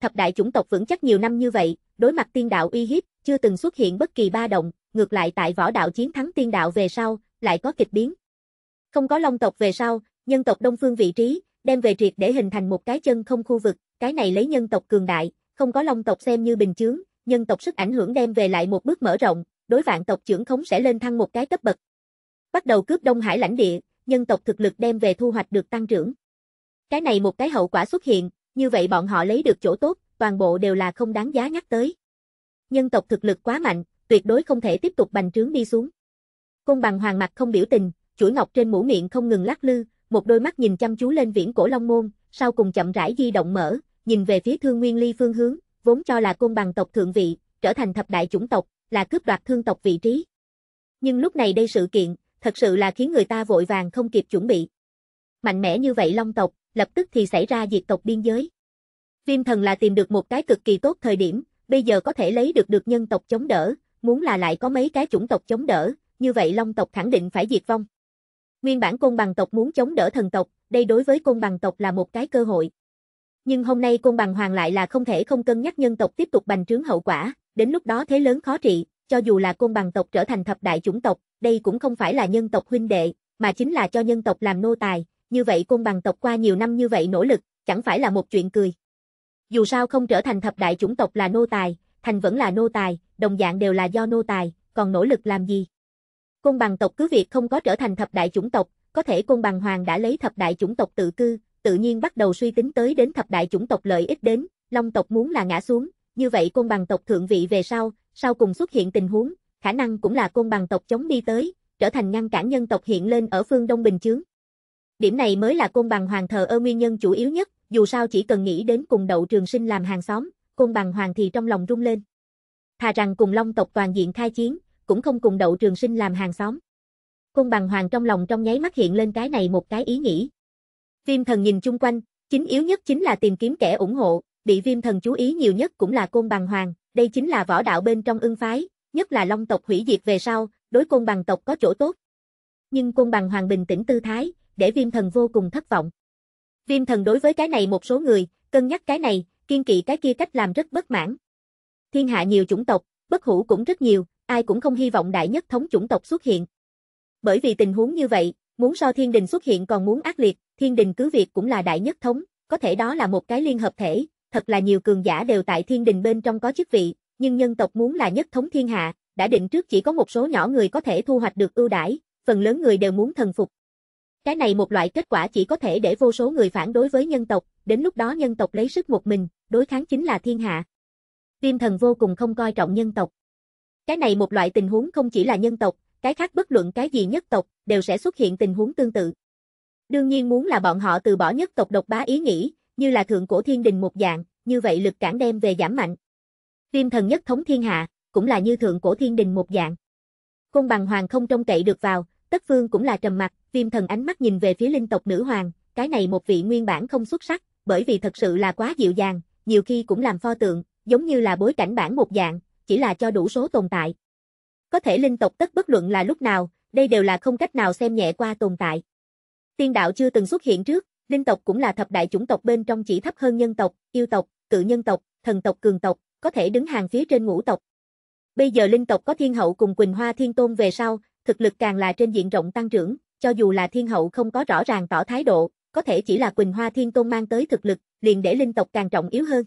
Thập đại chủng tộc vững chắc nhiều năm như vậy, đối mặt tiên đạo uy hiếp, chưa từng xuất hiện bất kỳ ba động, ngược lại tại võ đạo chiến thắng tiên đạo về sau, lại có kịch biến. Không có Long tộc về sau, nhân tộc Đông Phương vị trí, đem về triệt để hình thành một cái chân không khu vực, cái này lấy nhân tộc cường đại, không có Long tộc xem như bình chướng, nhân tộc sức ảnh hưởng đem về lại một bước mở rộng, đối vạn tộc trưởng khống sẽ lên thăng một cái cấp bậc, bắt đầu cướp Đông Hải lãnh địa, nhân tộc thực lực đem về thu hoạch được tăng trưởng. Cái này một cái hậu quả xuất hiện, như vậy bọn họ lấy được chỗ tốt, toàn bộ đều là không đáng giá nhắc tới. Nhân tộc thực lực quá mạnh, tuyệt đối không thể tiếp tục bành trướng đi xuống. cung bằng hoàng mặt không biểu tình, chuỗi ngọc trên mũ miệng không ngừng lắc lư, một đôi mắt nhìn chăm chú lên viễn cổ long môn, sau cùng chậm rãi di động mở, nhìn về phía thương nguyên ly phương hướng, vốn cho là cung bằng tộc thượng vị, trở thành thập đại chủng tộc, là cướp đoạt thương tộc vị trí. Nhưng lúc này đây sự kiện, thật sự là khiến người ta vội vàng không kịp chuẩn bị. Mạnh mẽ như vậy Long tộc, lập tức thì xảy ra diệt tộc biên giới. Viêm thần là tìm được một cái cực kỳ tốt thời điểm, bây giờ có thể lấy được được nhân tộc chống đỡ, muốn là lại có mấy cái chủng tộc chống đỡ, như vậy Long tộc khẳng định phải diệt vong. Nguyên bản côn bằng tộc muốn chống đỡ thần tộc, đây đối với côn bằng tộc là một cái cơ hội. Nhưng hôm nay côn bằng hoàng lại là không thể không cân nhắc nhân tộc tiếp tục bành trướng hậu quả, đến lúc đó thế lớn khó trị, cho dù là côn bằng tộc trở thành thập đại chủng tộc, đây cũng không phải là nhân tộc huynh đệ, mà chính là cho nhân tộc làm nô tài, như vậy côn bằng tộc qua nhiều năm như vậy nỗ lực, chẳng phải là một chuyện cười. Dù sao không trở thành thập đại chủng tộc là nô tài, thành vẫn là nô tài, đồng dạng đều là do nô tài, còn nỗ lực làm gì? Côn bằng tộc cứ việc không có trở thành thập đại chủng tộc, có thể côn bằng hoàng đã lấy thập đại chủng tộc tự cư, tự nhiên bắt đầu suy tính tới đến thập đại chủng tộc lợi ích đến, long tộc muốn là ngã xuống, như vậy côn bằng tộc thượng vị về sau, sau cùng xuất hiện tình huống, khả năng cũng là côn bằng tộc chống đi tới, trở thành ngăn cản nhân tộc hiện lên ở phương Đông Bình Chướng. Điểm này mới là côn bằng hoàng thờ ơ nguyên nhân chủ yếu nhất, dù sao chỉ cần nghĩ đến cùng đậu trường sinh làm hàng xóm, côn bằng hoàng thì trong lòng rung lên. Thà rằng cùng long tộc toàn diện khai chiến, cũng không cùng đậu trường sinh làm hàng xóm. Côn bằng hoàng trong lòng trong nháy mắt hiện lên cái này một cái ý nghĩ. Viêm thần nhìn chung quanh, chính yếu nhất chính là tìm kiếm kẻ ủng hộ, bị viêm thần chú ý nhiều nhất cũng là côn bằng hoàng, đây chính là võ đạo bên trong ưng phái, nhất là long tộc hủy diệt về sau, đối côn bằng tộc có chỗ tốt. Nhưng côn bằng hoàng bình tĩnh tư thái, để viêm thần vô cùng thất vọng. Viêm thần đối với cái này một số người, cân nhắc cái này, kiên kỵ cái kia cách làm rất bất mãn. Thiên hạ nhiều chủng tộc, bất hủ cũng rất nhiều, ai cũng không hy vọng đại nhất thống chủng tộc xuất hiện. Bởi vì tình huống như vậy, muốn so thiên đình xuất hiện còn muốn ác liệt, thiên đình cứ việc cũng là đại nhất thống, có thể đó là một cái liên hợp thể, thật là nhiều cường giả đều tại thiên đình bên trong có chức vị, nhưng nhân tộc muốn là nhất thống thiên hạ, đã định trước chỉ có một số nhỏ người có thể thu hoạch được ưu đãi, phần lớn người đều muốn thần phục. Cái này một loại kết quả chỉ có thể để vô số người phản đối với nhân tộc, đến lúc đó nhân tộc lấy sức một mình, đối kháng chính là thiên hạ. Viêm thần vô cùng không coi trọng nhân tộc. Cái này một loại tình huống không chỉ là nhân tộc, cái khác bất luận cái gì nhất tộc, đều sẽ xuất hiện tình huống tương tự. Đương nhiên muốn là bọn họ từ bỏ nhất tộc độc bá ý nghĩ, như là thượng cổ thiên đình một dạng, như vậy lực cản đem về giảm mạnh. Viêm thần nhất thống thiên hạ, cũng là như thượng cổ thiên đình một dạng. Côn bằng hoàng không trông cậy được vào, tất phương cũng là trầm mặt, viêm thần ánh mắt nhìn về phía linh tộc nữ hoàng, cái này một vị nguyên bản không xuất sắc, bởi vì thật sự là quá dịu dàng, nhiều khi cũng làm pho tượng, giống như là bối cảnh bản một dạng, chỉ là cho đủ số tồn tại. Có thể linh tộc tất bất luận là lúc nào, đây đều là không cách nào xem nhẹ qua tồn tại. Tiên đạo chưa từng xuất hiện trước, Linh tộc cũng là thập đại chủng tộc bên trong chỉ thấp hơn nhân tộc, yêu tộc, cự nhân tộc, thần tộc cường tộc, có thể đứng hàng phía trên ngũ tộc. Bây giờ linh tộc có thiên hậu cùng Quỳnh Hoa Thiên Tôn về sau, thực lực càng là trên diện rộng tăng trưởng, cho dù là thiên hậu không có rõ ràng tỏ thái độ, có thể chỉ là Quỳnh Hoa Thiên Tôn mang tới thực lực, liền để linh tộc càng trọng yếu hơn.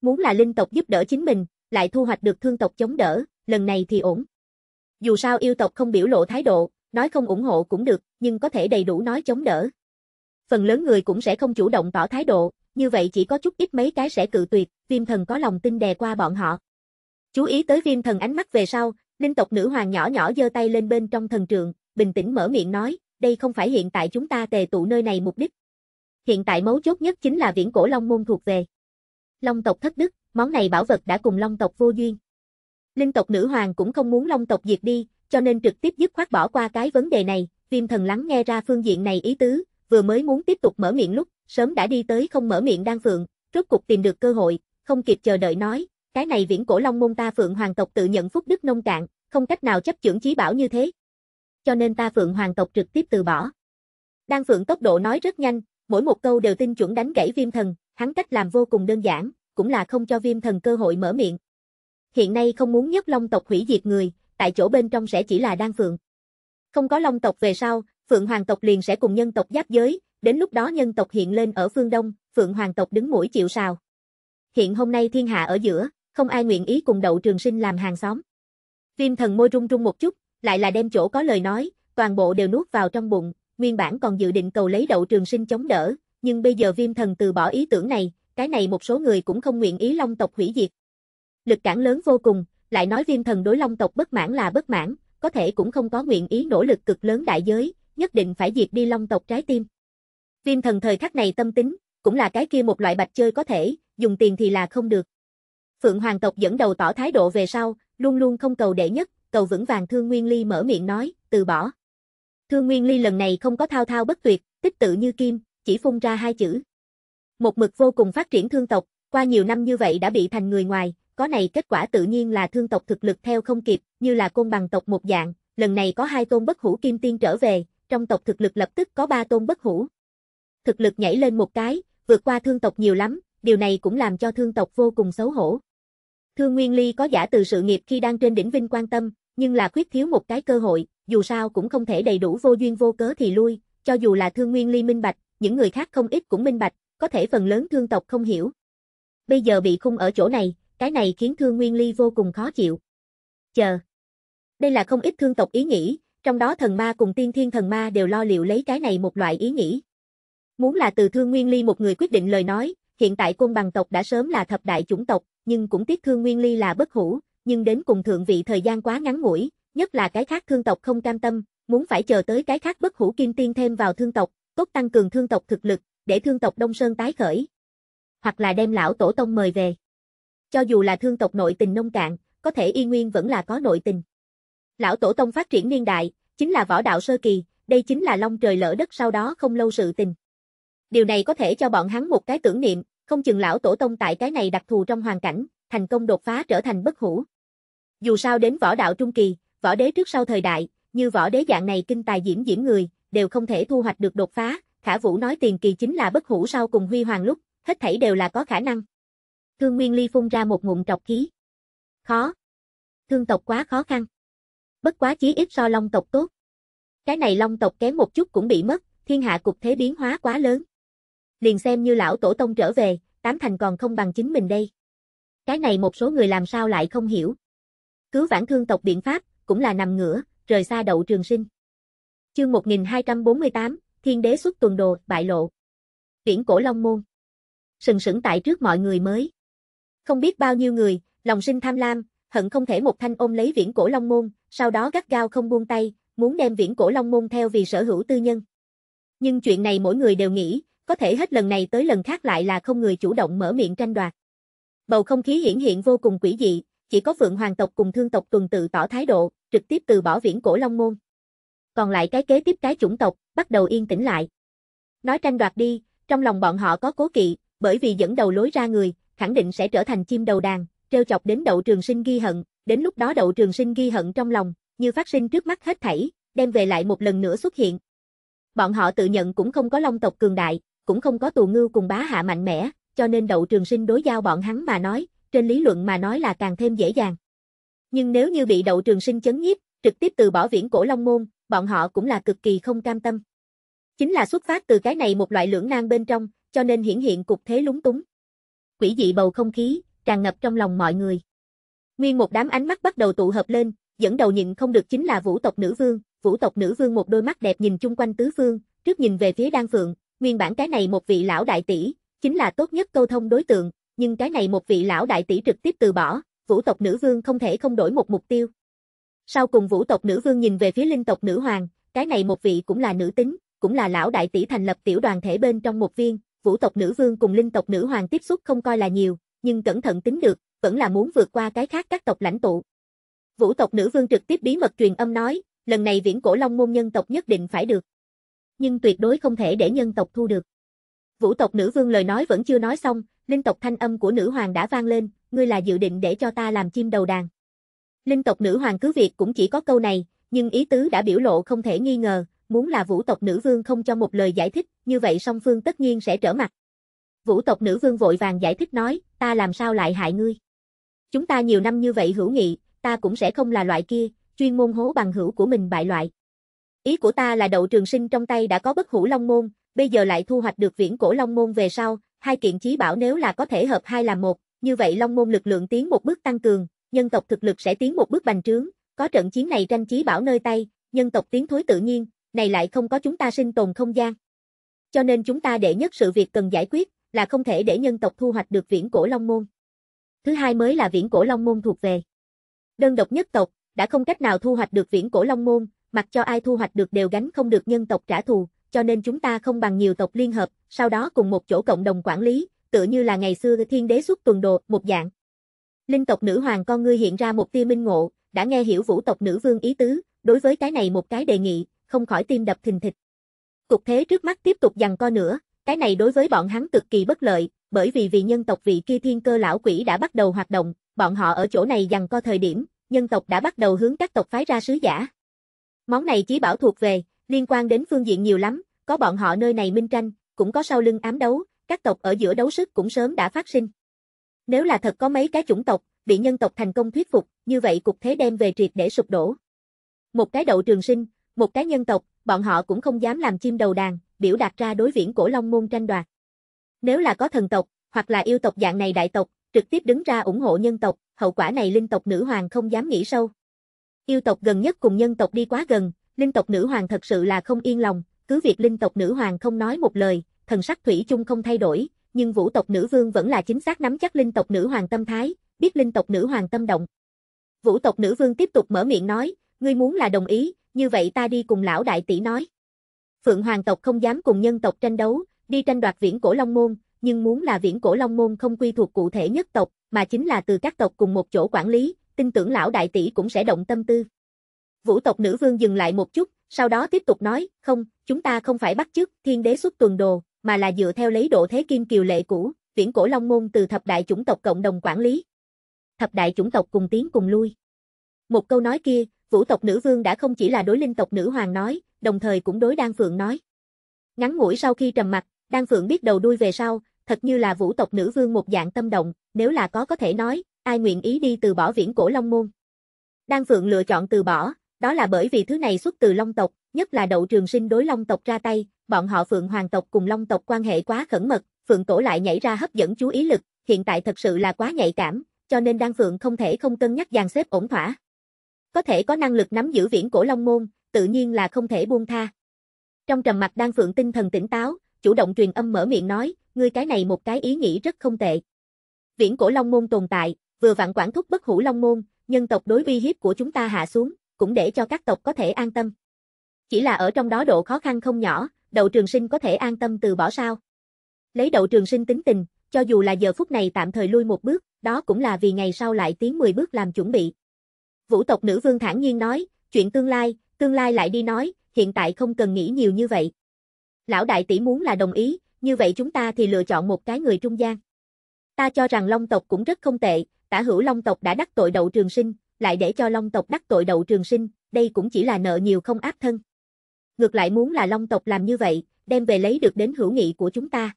Muốn là linh tộc giúp đỡ chính mình, lại thu hoạch được thương tộc chống đỡ, lần này thì ổn. Dù sao yêu tộc không biểu lộ thái độ, nói không ủng hộ cũng được, nhưng có thể đầy đủ nói chống đỡ, phần lớn người cũng sẽ không chủ động tỏ thái độ, như vậy chỉ có chút ít mấy cái sẽ cự tuyệt, viêm thần có lòng tin đè qua bọn họ. Chú ý tới viêm thần ánh mắt về sau, linh tộc nữ hoàng nhỏ nhỏ giơ tay lên bên trong thần trường bình tĩnh mở miệng nói, đây không phải hiện tại chúng ta tề tụ nơi này mục đích. Hiện tại mấu chốt nhất chính là viễn cổ long môn thuộc về. Long tộc thất đức, món này bảo vật đã cùng long tộc vô duyên. Linh tộc nữ hoàng cũng không muốn long tộc diệt đi, cho nên trực tiếp dứt khoát bỏ qua cái vấn đề này, viêm thần lắng nghe ra phương diện này ý tứ, vừa mới muốn tiếp tục mở miệng lúc, sớm đã đi tới không mở miệng Đan Phượng, rốt cục tìm được cơ hội, không kịp chờ đợi nói, cái này viễn cổ long môn ta Phượng Hoàng tộc tự nhận phúc đức nông cạn, không cách nào chấp chưởng chí bảo như thế. Cho nên ta Phượng Hoàng tộc trực tiếp từ bỏ. Đan Phượng tốc độ nói rất nhanh, mỗi một câu đều tinh chuẩn đánh gãy viêm thần, hắn cách làm vô cùng đơn giản, cũng là không cho viêm thần cơ hội mở miệng. Hiện nay không muốn nhất long tộc hủy diệt người, tại chỗ bên trong sẽ chỉ là Đan Phượng. Không có long tộc về sau, Phượng Hoàng tộc liền sẽ cùng nhân tộc giáp giới, đến lúc đó nhân tộc hiện lên ở phương Đông, Phượng Hoàng tộc đứng mũi chịu sào. Hiện hôm nay thiên hạ ở giữa, không ai nguyện ý cùng đậu trường sinh làm hàng xóm. Viêm thần môi rung rung một chút, lại là đem chỗ có lời nói, toàn bộ đều nuốt vào trong bụng, nguyên bản còn dự định cầu lấy đậu trường sinh chống đỡ, nhưng bây giờ viêm thần từ bỏ ý tưởng này, cái này một số người cũng không nguyện ý long tộc hủy diệt. Lực cản lớn vô cùng, lại nói viêm thần đối long tộc bất mãn là bất mãn, có thể cũng không có nguyện ý nỗ lực cực lớn đại giới, nhất định phải diệt đi long tộc trái tim. Viêm thần thời khắc này tâm tính, cũng là cái kia một loại bạch chơi có thể, dùng tiền thì là không được. Phượng Hoàng tộc dẫn đầu tỏ thái độ về sau, luôn luôn không cầu đệ nhất, cầu vững vàng Thương Nguyên Ly mở miệng nói, từ bỏ. Thương Nguyên Ly lần này không có thao thao bất tuyệt, tích tự như kim, chỉ phun ra hai chữ. Một mực vô cùng phát triển thương tộc, qua nhiều năm như vậy đã bị thành người ngoài, có này kết quả tự nhiên là thương tộc thực lực theo không kịp, như là côn bằng tộc một dạng, lần này có hai tôn bất hủ kim tiên trở về, trong tộc thực lực lập tức có ba tôn bất hủ. Thực lực nhảy lên một cái, vượt qua thương tộc nhiều lắm, điều này cũng làm cho thương tộc vô cùng xấu hổ. Thương Nguyên Ly có giả từ sự nghiệp khi đang trên đỉnh vinh quan tâm, nhưng là khuyết thiếu một cái cơ hội, dù sao cũng không thể đầy đủ vô duyên vô cớ thì lui, cho dù là Thương Nguyên Ly minh bạch, những người khác không ít cũng minh bạch, có thể phần lớn thương tộc không hiểu. Bây giờ bị khung ở chỗ này, cái này khiến Thương Nguyên Ly vô cùng khó chịu. Chờ. Đây là không ít thương tộc ý nghĩ, trong đó thần ma cùng tiên thiên thần ma đều lo liệu lấy cái này một loại ý nghĩ. Muốn là từ Thương Nguyên Ly một người quyết định lời nói, hiện tại côn bằng tộc đã sớm là thập đại chủng tộc, nhưng cũng tiếc Thương Nguyên Ly là bất hủ, nhưng đến cùng thượng vị thời gian quá ngắn ngủi, nhất là cái khác thương tộc không cam tâm, muốn phải chờ tới cái khác bất hủ kim tiên thêm vào thương tộc, tốt tăng cường thương tộc thực lực, để thương tộc Đông Sơn tái khởi. Hoặc là đem lão tổ tông mời về. Cho dù là thương tộc nội tình nông cạn, có thể y nguyên vẫn là có nội tình. Lão Tổ Tông phát triển niên đại, chính là võ đạo sơ kỳ, đây chính là long trời lỡ đất sau đó không lâu sự tình. Điều này có thể cho bọn hắn một cái tưởng niệm, không chừng lão Tổ Tông tại cái này đặc thù trong hoàn cảnh, thành công đột phá trở thành bất hủ. Dù sao đến võ đạo trung kỳ, võ đế trước sau thời đại, như võ đế dạng này kinh tài diễm diễm người, đều không thể thu hoạch được đột phá, Khả Vũ nói tiền kỳ chính là bất hủ sau cùng huy hoàng lúc, hết thảy đều là có khả năng. Thương Nguyên Ly phun ra một ngụm trọc khí. Khó. Thương tộc quá khó khăn bất quá chí ít so long tộc tốt. Cái này long tộc kém một chút cũng bị mất, thiên hạ cục thế biến hóa quá lớn. Liền xem như lão tổ tông trở về, tám thành còn không bằng chính mình đây. Cái này một số người làm sao lại không hiểu. Cứu vãn thương tộc biện pháp, cũng là nằm ngửa, rời xa đậu trường sinh. Chương 1248, Thiên đế xuất tuần đồ, bại lộ. Viễn cổ Long Môn. Sừng sững tại trước mọi người mới. Không biết bao nhiêu người, lòng sinh tham lam, hận không thể một thanh ôm lấy viễn cổ long môn, sau đó gắt gao không buông tay, muốn đem viễn cổ long môn theo vì sở hữu tư nhân. Nhưng chuyện này mỗi người đều nghĩ, có thể hết lần này tới lần khác lại là không người chủ động mở miệng tranh đoạt. Bầu không khí hiển hiện vô cùng quỷ dị, chỉ có Phượng Hoàng tộc cùng Thương tộc tuần tự tỏ thái độ, trực tiếp từ bỏ viễn cổ long môn. Còn lại cái kế tiếp cái chủng tộc, bắt đầu yên tĩnh lại. Nói tranh đoạt đi, trong lòng bọn họ có cố kỵ, bởi vì dẫn đầu lối ra người, khẳng định sẽ trở thành chim đầu đàn, trêu chọc đến đậu trường sinh ghi hận, đến lúc đó đậu trường sinh ghi hận trong lòng, như phát sinh trước mắt hết thảy, đem về lại một lần nữa xuất hiện. Bọn họ tự nhận cũng không có long tộc cường đại, cũng không có tù ngưu cùng bá hạ mạnh mẽ, cho nên đậu trường sinh đối giao bọn hắn mà nói, trên lý luận mà nói là càng thêm dễ dàng. Nhưng nếu như bị đậu trường sinh chấn nhiếp, trực tiếp từ bỏ viễn cổ long môn, bọn họ cũng là cực kỳ không cam tâm. Chính là xuất phát từ cái này một loại lưỡng nan bên trong, cho nên hiển hiện cục thế lúng túng. Quỷ dị bầu không khí, tràn ngập trong lòng mọi người. Nguyên một đám ánh mắt bắt đầu tụ hợp lên, dẫn đầu nhịn không được chính là vũ tộc nữ vương, vũ tộc nữ vương một đôi mắt đẹp nhìn chung quanh tứ phương, trước nhìn về phía đan phượng, nguyên bản cái này một vị lão đại tỷ, chính là tốt nhất câu thông đối tượng, nhưng cái này một vị lão đại tỷ trực tiếp từ bỏ, vũ tộc nữ vương không thể không đổi một mục tiêu. Sau cùng vũ tộc nữ vương nhìn về phía linh tộc nữ hoàng, cái này một vị cũng là nữ tính, cũng là lão đại tỷ thành lập tiểu đoàn thể bên trong một viên, vũ tộc nữ vương cùng linh tộc nữ hoàng tiếp xúc không coi là nhiều, nhưng cẩn thận tính được, vẫn là muốn vượt qua cái khác các tộc lãnh tụ. Vũ tộc nữ vương trực tiếp bí mật truyền âm nói, lần này viễn cổ long môn nhân tộc nhất định phải được. Nhưng tuyệt đối không thể để nhân tộc thu được. Vũ tộc nữ vương lời nói vẫn chưa nói xong, linh tộc thanh âm của nữ hoàng đã vang lên, ngươi là dự định để cho ta làm chim đầu đàn. Linh tộc nữ hoàng cứ việc cũng chỉ có câu này, nhưng ý tứ đã biểu lộ không thể nghi ngờ, muốn là vũ tộc nữ vương không cho một lời giải thích, như vậy song phương tất nhiên sẽ trở mặt vũ tộc nữ vương vội vàng giải thích nói, ta làm sao lại hại ngươi. Chúng ta nhiều năm như vậy hữu nghị, ta cũng sẽ không là loại kia, chuyên môn hố bằng hữu của mình bại loại. Ý của ta là đậu trường sinh trong tay đã có bất hủ long môn, bây giờ lại thu hoạch được viễn cổ long môn về sau, hai kiện chí bảo nếu là có thể hợp hai làm một, như vậy long môn lực lượng tiến một bước tăng cường, nhân tộc thực lực sẽ tiến một bước bành trướng, có trận chiến này tranh chí bảo nơi tay, nhân tộc tiến thối tự nhiên, này lại không có chúng ta sinh tồn không gian. Cho nên chúng ta đệ nhất sự việc cần giải quyết, là không thể để nhân tộc thu hoạch được viễn cổ long môn. Thứ hai mới là viễn cổ long môn thuộc về. Đơn độc nhất tộc, đã không cách nào thu hoạch được viễn cổ long môn, mặc cho ai thu hoạch được đều gánh không được nhân tộc trả thù, cho nên chúng ta không bằng nhiều tộc liên hợp, sau đó cùng một chỗ cộng đồng quản lý, tựa như là ngày xưa thiên đế xuất tuần đồ, một dạng. Linh tộc nữ hoàng con ngươi hiện ra một tia minh ngộ, đã nghe hiểu vũ tộc nữ vương ý tứ, đối với cái này một cái đề nghị, không khỏi tim đập thình thịch. Cục thế trước mắt tiếp tục dằn co nữa, cái này đối với bọn hắn cực kỳ bất lợi, bởi vì vì nhân tộc vị kia thiên cơ lão quỷ đã bắt đầu hoạt động, bọn họ ở chỗ này dằn co thời điểm, nhân tộc đã bắt đầu hướng các tộc phái ra sứ giả. Món này chỉ bảo thuộc về, liên quan đến phương diện nhiều lắm, có bọn họ nơi này minh tranh, cũng có sau lưng ám đấu, các tộc ở giữa đấu sức cũng sớm đã phát sinh. Nếu là thật có mấy cái chủng tộc, bị nhân tộc thành công thuyết phục, như vậy cục thế đem về triệt để sụp đổ. Một cái đậu trường sinh, một cái nhân tộc, bọn họ cũng không dám làm chim đầu đàn, biểu đạt ra đối viễn cổ long môn tranh đoạt. Nếu là có thần tộc, hoặc là yêu tộc dạng này đại tộc, trực tiếp đứng ra ủng hộ nhân tộc, hậu quả này linh tộc nữ hoàng không dám nghĩ sâu. Yêu tộc gần nhất cùng nhân tộc đi quá gần, linh tộc nữ hoàng thật sự là không yên lòng, cứ việc linh tộc nữ hoàng không nói một lời, thần sắc thủy chung không thay đổi, nhưng vũ tộc nữ vương vẫn là chính xác nắm chắc linh tộc nữ hoàng tâm thái, biết linh tộc nữ hoàng tâm động. Vũ tộc nữ vương tiếp tục mở miệng nói, ngươi muốn là đồng ý, như vậy ta đi cùng lão đại tỷ nói. Phượng Hoàng tộc không dám cùng nhân tộc tranh đấu, đi tranh đoạt viễn cổ Long Môn, nhưng muốn là viễn cổ Long Môn không quy thuộc cụ thể nhất tộc, mà chính là từ các tộc cùng một chỗ quản lý, tin tưởng lão đại tỷ cũng sẽ động tâm tư. Vũ tộc nữ vương dừng lại một chút, sau đó tiếp tục nói, không, chúng ta không phải bắt chước thiên đế xuất tuần đồ, mà là dựa theo lấy độ thế kim kiều lệ cũ, viễn cổ Long Môn từ thập đại chủng tộc cộng đồng quản lý. Thập đại chủng tộc cùng tiến cùng lui. Một câu nói kia, vũ tộc nữ vương đã không chỉ là đối linh tộc nữ hoàng nói, đồng thời cũng đối Đan Phượng nói. Ngắn ngủi sau khi trầm mặt, Đan Phượng biết đầu đuôi về sau, thật như là vũ tộc nữ vương một dạng tâm động, nếu là có có thể nói, ai nguyện ý đi từ bỏ viễn cổ long môn. Đan Phượng lựa chọn từ bỏ, đó là bởi vì thứ này xuất từ long tộc, nhất là đậu trường sinh đối long tộc ra tay, bọn họ Phượng Hoàng tộc cùng long tộc quan hệ quá khẩn mật, Phượng Tổ lại nhảy ra hấp dẫn chú ý lực, hiện tại thật sự là quá nhạy cảm, cho nên Đan Phượng không thể không cân nhắc dàn xếp ổn thỏa. Có thể có năng lực nắm giữ viễn cổ long môn, tự nhiên là không thể buông tha. Trong trầm mặt đang Phượng tinh thần tỉnh táo, chủ động truyền âm mở miệng nói, ngươi cái này một cái ý nghĩ rất không tệ. Viễn cổ long môn tồn tại, vừa vặn quản thúc bất hủ long môn, nhân tộc đối uy hiếp của chúng ta hạ xuống, cũng để cho các tộc có thể an tâm. Chỉ là ở trong đó độ khó khăn không nhỏ, đầu trường sinh có thể an tâm từ bỏ sao. Lấy đầu trường sinh tính tình, cho dù là giờ phút này tạm thời lui một bước, đó cũng là vì ngày sau lại tiến 10 bước làm chuẩn bị. Vũ tộc nữ vương thản nhiên nói, chuyện tương lai, tương lai lại đi nói, hiện tại không cần nghĩ nhiều như vậy. Lão đại tỷ muốn là đồng ý, như vậy chúng ta thì lựa chọn một cái người trung gian. Ta cho rằng Long tộc cũng rất không tệ, tả hữu Long tộc đã đắc tội đậu trường sinh, lại để cho Long tộc đắc tội đậu trường sinh, đây cũng chỉ là nợ nhiều không áp thân. Ngược lại muốn là Long tộc làm như vậy, đem về lấy được đến hữu nghị của chúng ta.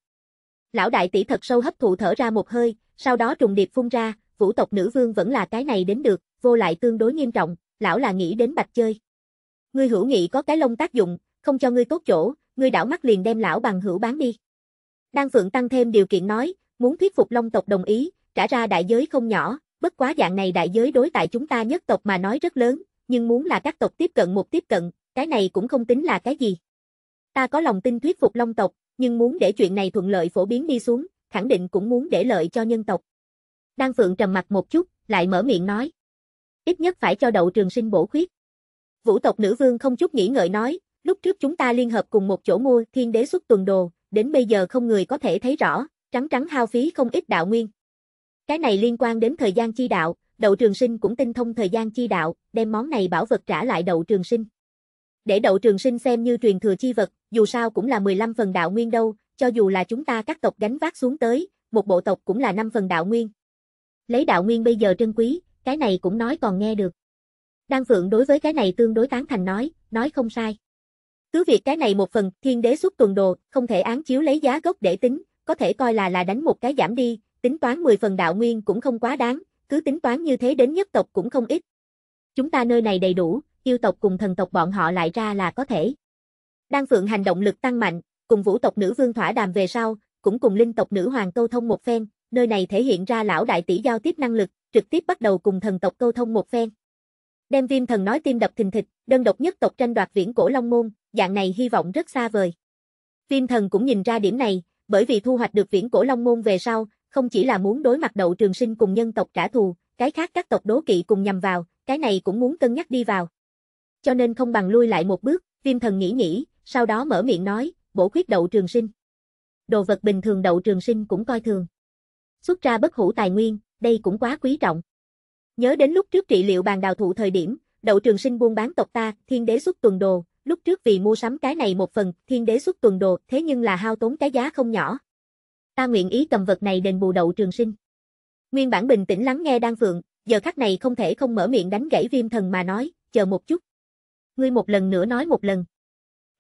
Lão đại tỷ thật sâu hấp thụ thở ra một hơi, sau đó trùng điệp phun ra, vũ tộc nữ vương vẫn là cái này đến được, vô lại tương đối nghiêm trọng, lão là nghĩ đến bạch chơi. Ngươi hữu nghị có cái lông tác dụng, không cho ngươi tốt chỗ, ngươi đảo mắt liền đem lão bằng hữu bán đi. Đan Phượng tăng thêm điều kiện nói, muốn thuyết phục Long tộc đồng ý, trả ra đại giới không nhỏ, bất quá dạng này đại giới đối tại chúng ta nhất tộc mà nói rất lớn, nhưng muốn là các tộc tiếp cận một tiếp cận, cái này cũng không tính là cái gì. Ta có lòng tin thuyết phục Long tộc, nhưng muốn để chuyện này thuận lợi phổ biến đi xuống, khẳng định cũng muốn để lợi cho nhân tộc. Đan Phượng trầm mặt một chút, lại mở miệng nói ít nhất phải cho đậu trường sinh bổ khuyết. Vũ tộc nữ vương không chút nghĩ ngợi nói, lúc trước chúng ta liên hợp cùng một chỗ mua thiên đế xuất tuần đồ, đến bây giờ không người có thể thấy rõ, trắng trắng hao phí không ít đạo nguyên. Cái này liên quan đến thời gian chi đạo, đậu trường sinh cũng tinh thông thời gian chi đạo, đem món này bảo vật trả lại đậu trường sinh. Để đậu trường sinh xem như truyền thừa chi vật, dù sao cũng là 15 phần đạo nguyên đâu, cho dù là chúng ta các tộc gánh vác xuống tới, một bộ tộc cũng là 5 phần đạo nguyên. Lấy đạo nguyên bây giờ trân quý, cái này cũng nói còn nghe được. Đan Phượng đối với cái này tương đối tán thành nói, nói không sai. Cứ việc cái này một phần, thiên đế xuất tuần đồ, không thể án chiếu lấy giá gốc để tính, có thể coi là là đánh một cái giảm đi, tính toán 10 phần đạo nguyên cũng không quá đáng, cứ tính toán như thế đến nhất tộc cũng không ít. Chúng ta nơi này đầy đủ, yêu tộc cùng thần tộc bọn họ lại ra là có thể. Đan Phượng hành động lực tăng mạnh, cùng vũ tộc nữ vương thỏa đàm về sau, cũng cùng linh tộc nữ hoàng câu thông một phen, nơi này thể hiện ra lão đại tỷ giao tiếp năng lực, trực tiếp bắt đầu cùng thần tộc câu thông một phen. Đem viêm thần nói tim đập thình thịch, đơn độc nhất tộc tranh đoạt viễn cổ long môn, dạng này hy vọng rất xa vời. Viêm thần cũng nhìn ra điểm này, bởi vì thu hoạch được viễn cổ long môn về sau, không chỉ là muốn đối mặt đậu trường sinh cùng nhân tộc trả thù, cái khác các tộc đố kỵ cùng nhằm vào, cái này cũng muốn cân nhắc đi vào. Cho nên không bằng lui lại một bước, viêm thần nghĩ nghĩ, sau đó mở miệng nói, bổ khuyết đậu trường sinh. Đồ vật bình thường đậu trường sinh cũng coi thường. Xuất ra bất hủ tài nguyên, đây cũng quá quý trọng. Nhớ đến lúc trước trị liệu bàn đào thụ thời điểm, đậu trường sinh buôn bán tộc ta, thiên đế xuất tuần đồ, lúc trước vì mua sắm cái này một phần, thiên đế xuất tuần đồ, thế nhưng là hao tốn cái giá không nhỏ. Ta nguyện ý cầm vật này đền bù đậu trường sinh. Nguyên bản bình tĩnh lắng nghe Đan Phượng, giờ khắc này không thể không mở miệng đánh gãy viêm thần mà nói, chờ một chút. Ngươi một lần nữa nói một lần.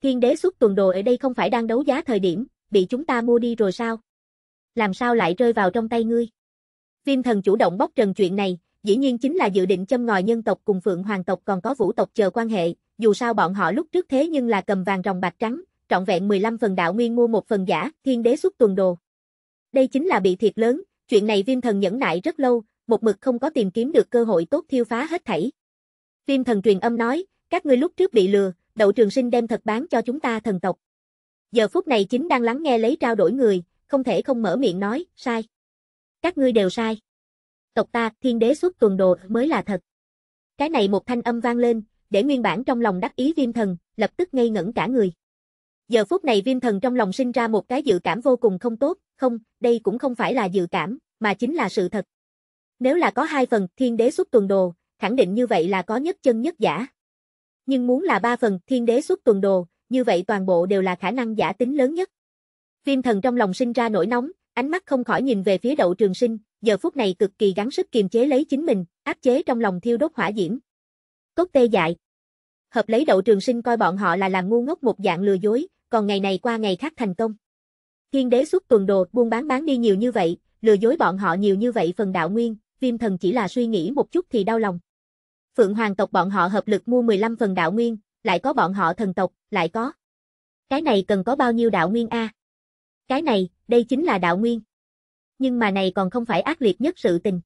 Thiên đế xuất tuần đồ ở đây không phải đang đấu giá thời điểm, bị chúng ta mua đi rồi sao? Làm sao lại rơi vào trong tay ngươi? Viêm thần chủ động bóc trần chuyện này, dĩ nhiên chính là dự định châm ngòi nhân tộc cùng Phượng Hoàng tộc còn có vũ tộc chờ quan hệ, dù sao bọn họ lúc trước thế nhưng là cầm vàng ròng bạc trắng, trọn vẹn 15 phần đạo nguyên mua một phần giả, thiên đế xuất tuần đồ. Đây chính là bị thiệt lớn, chuyện này viêm thần nhẫn nại rất lâu, một mực không có tìm kiếm được cơ hội tốt thiêu phá hết thảy. Viêm thần truyền âm nói, các ngươi lúc trước bị lừa, đậu trường sinh đem thật bán cho chúng ta thần tộc. Giờ phút này chính đang lắng nghe lấy trao đổi người, không thể không mở miệng nói, sai. Các ngươi đều sai. Tộc ta, thiên đế xuất tuần đồ mới là thật. Cái này một thanh âm vang lên, để nguyên bản trong lòng đắc ý viêm thần, lập tức ngây ngẩn cả người. Giờ phút này viêm thần trong lòng sinh ra một cái dự cảm vô cùng không tốt, không, đây cũng không phải là dự cảm, mà chính là sự thật. Nếu là có hai phần thiên đế xuất tuần đồ, khẳng định như vậy là có nhất chân nhất giả. Nhưng muốn là ba phần thiên đế xuất tuần đồ, như vậy toàn bộ đều là khả năng giả tính lớn nhất. Viêm thần trong lòng sinh ra nổi nóng, Ánh mắt không khỏi nhìn về phía đậu trường sinh, giờ phút này cực kỳ gắng sức kiềm chế lấy chính mình, áp chế trong lòng thiêu đốt hỏa diễm. Cốt tê dại. Hợp lấy đậu trường sinh coi bọn họ là làm ngu ngốc một dạng lừa dối, còn ngày này qua ngày khác thành công. Thiên đế xuất tuần đồ buôn bán bán đi nhiều như vậy, lừa dối bọn họ nhiều như vậy phần đạo nguyên, viêm thần chỉ là suy nghĩ một chút thì đau lòng. Phượng hoàng tộc bọn họ hợp lực mua 15 phần đạo nguyên, lại có bọn họ thần tộc, lại có. Cái này cần có bao nhiêu đạo nguyên a? À? Cái này, đây chính là đạo nguyên. Nhưng mà này còn không phải ác liệt nhất sự tình.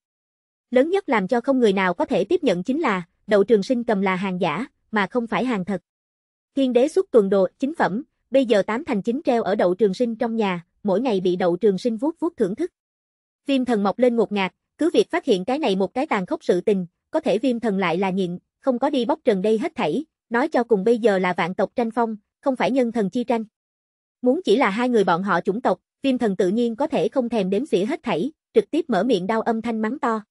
Lớn nhất làm cho không người nào có thể tiếp nhận chính là, đậu trường sinh cầm là hàng giả, mà không phải hàng thật. Thiên đế xuất tuần đồ, chính phẩm, bây giờ tám thành chính treo ở đậu trường sinh trong nhà, mỗi ngày bị đậu trường sinh vuốt vuốt thưởng thức. Viêm thần mọc lên ngột ngạt, cứ việc phát hiện cái này một cái tàn khốc sự tình, có thể viêm thần lại là nhịn, không có đi bóc trần đây hết thảy, nói cho cùng bây giờ là vạn tộc tranh phong, không phải nhân thần chi tranh. Muốn chỉ là hai người bọn họ chủng tộc, viêm thần tự nhiên có thể không thèm đếm xỉa hết thảy, trực tiếp mở miệng đau âm thanh mắng to.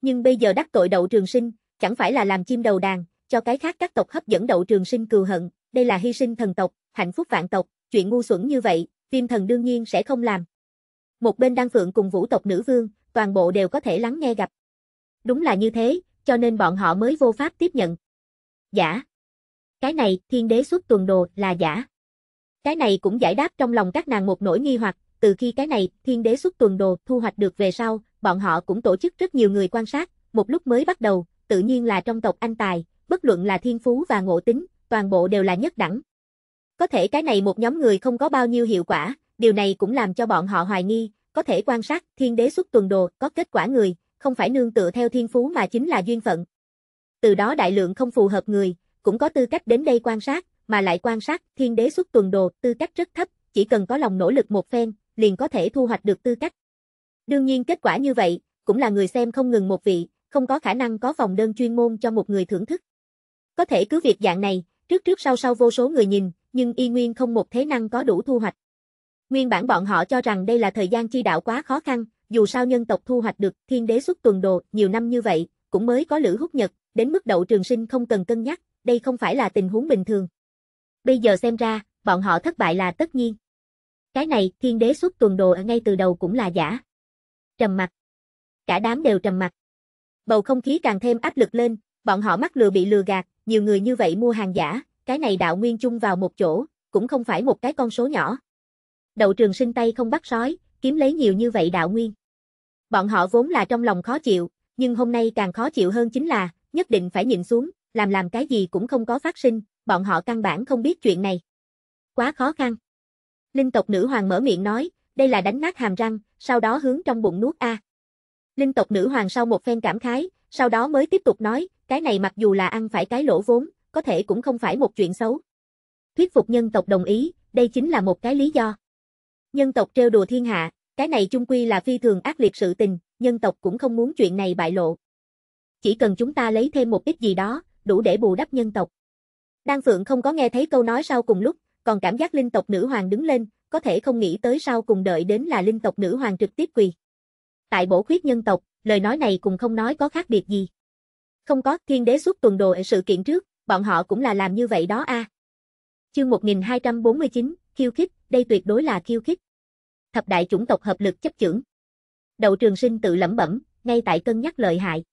Nhưng bây giờ đắc tội đậu trường sinh, chẳng phải là làm chim đầu đàn, cho cái khác các tộc hấp dẫn đậu trường sinh cừu hận, đây là hy sinh thần tộc, hạnh phúc vạn tộc, chuyện ngu xuẩn như vậy, viêm thần đương nhiên sẽ không làm. Một bên đăng phượng cùng vũ tộc nữ vương, toàn bộ đều có thể lắng nghe gặp. Đúng là như thế, cho nên bọn họ mới vô pháp tiếp nhận. Giả. Cái này, thiên đế xuất tuần đồ, là giả. Cái này cũng giải đáp trong lòng các nàng một nỗi nghi hoặc, từ khi cái này thiên đế xuất tuần đồ thu hoạch được về sau, bọn họ cũng tổ chức rất nhiều người quan sát, một lúc mới bắt đầu, tự nhiên là trong tộc anh tài, bất luận là thiên phú và ngộ tính, toàn bộ đều là nhất đẳng. Có thể cái này một nhóm người không có bao nhiêu hiệu quả, điều này cũng làm cho bọn họ hoài nghi, có thể quan sát thiên đế xuất tuần đồ có kết quả người, không phải nương tựa theo thiên phú mà chính là duyên phận. Từ đó đại lượng không phù hợp người, cũng có tư cách đến đây quan sát, mà lại quan sát, thiên đế xuất tuần đồ, tư cách rất thấp, chỉ cần có lòng nỗ lực một phen, liền có thể thu hoạch được tư cách. Đương nhiên kết quả như vậy, cũng là người xem không ngừng một vị, không có khả năng có vòng đơn chuyên môn cho một người thưởng thức. Có thể cứ việc dạng này, trước trước sau sau vô số người nhìn, nhưng y nguyên không một thế năng có đủ thu hoạch. Nguyên bản bọn họ cho rằng đây là thời gian chi đạo quá khó khăn, dù sao nhân tộc thu hoạch được thiên đế xuất tuần đồ nhiều năm như vậy, cũng mới có lữ hút nhật, đến mức đậu trường sinh không cần cân nhắc, đây không phải là tình huống bình thường bây giờ xem ra, bọn họ thất bại là tất nhiên. Cái này, thiên đế xuất tuần đồ ngay từ đầu cũng là giả. Trầm mặt. Cả đám đều trầm mặt. Bầu không khí càng thêm áp lực lên, bọn họ mắc lừa bị lừa gạt, nhiều người như vậy mua hàng giả, cái này đạo nguyên chung vào một chỗ, cũng không phải một cái con số nhỏ. Đậu trường sinh tay không bắt sói, kiếm lấy nhiều như vậy đạo nguyên. Bọn họ vốn là trong lòng khó chịu, nhưng hôm nay càng khó chịu hơn chính là, nhất định phải nhịn xuống, làm làm cái gì cũng không có phát sinh, bọn họ căn bản không biết chuyện này. Quá khó khăn. Linh tộc nữ hoàng mở miệng nói, đây là đánh nát hàm răng, sau đó hướng trong bụng nuốt a. Linh tộc nữ hoàng sau một phen cảm khái, sau đó mới tiếp tục nói, cái này mặc dù là ăn phải cái lỗ vốn, có thể cũng không phải một chuyện xấu. Thuyết phục nhân tộc đồng ý, đây chính là một cái lý do. Nhân tộc trêu đùa thiên hạ, cái này chung quy là phi thường ác liệt sự tình, nhân tộc cũng không muốn chuyện này bại lộ. Chỉ cần chúng ta lấy thêm một ít gì đó, đủ để bù đắp nhân tộc. Đan Phượng không có nghe thấy câu nói sau cùng lúc, còn cảm giác linh tộc nữ hoàng đứng lên, có thể không nghĩ tới sau cùng đợi đến là linh tộc nữ hoàng trực tiếp quỳ. Tại bổ khuyết nhân tộc, lời nói này cũng không nói có khác biệt gì. Không có, thiên đế suốt tuần đồ ở sự kiện trước, bọn họ cũng là làm như vậy đó a. À. Chương 1249, khiêu khích, đây tuyệt đối là khiêu khích. Thập đại chủng tộc hợp lực chấp chưởng. Đậu Trường Sinh tự lẩm bẩm, ngay tại cân nhắc lợi hại.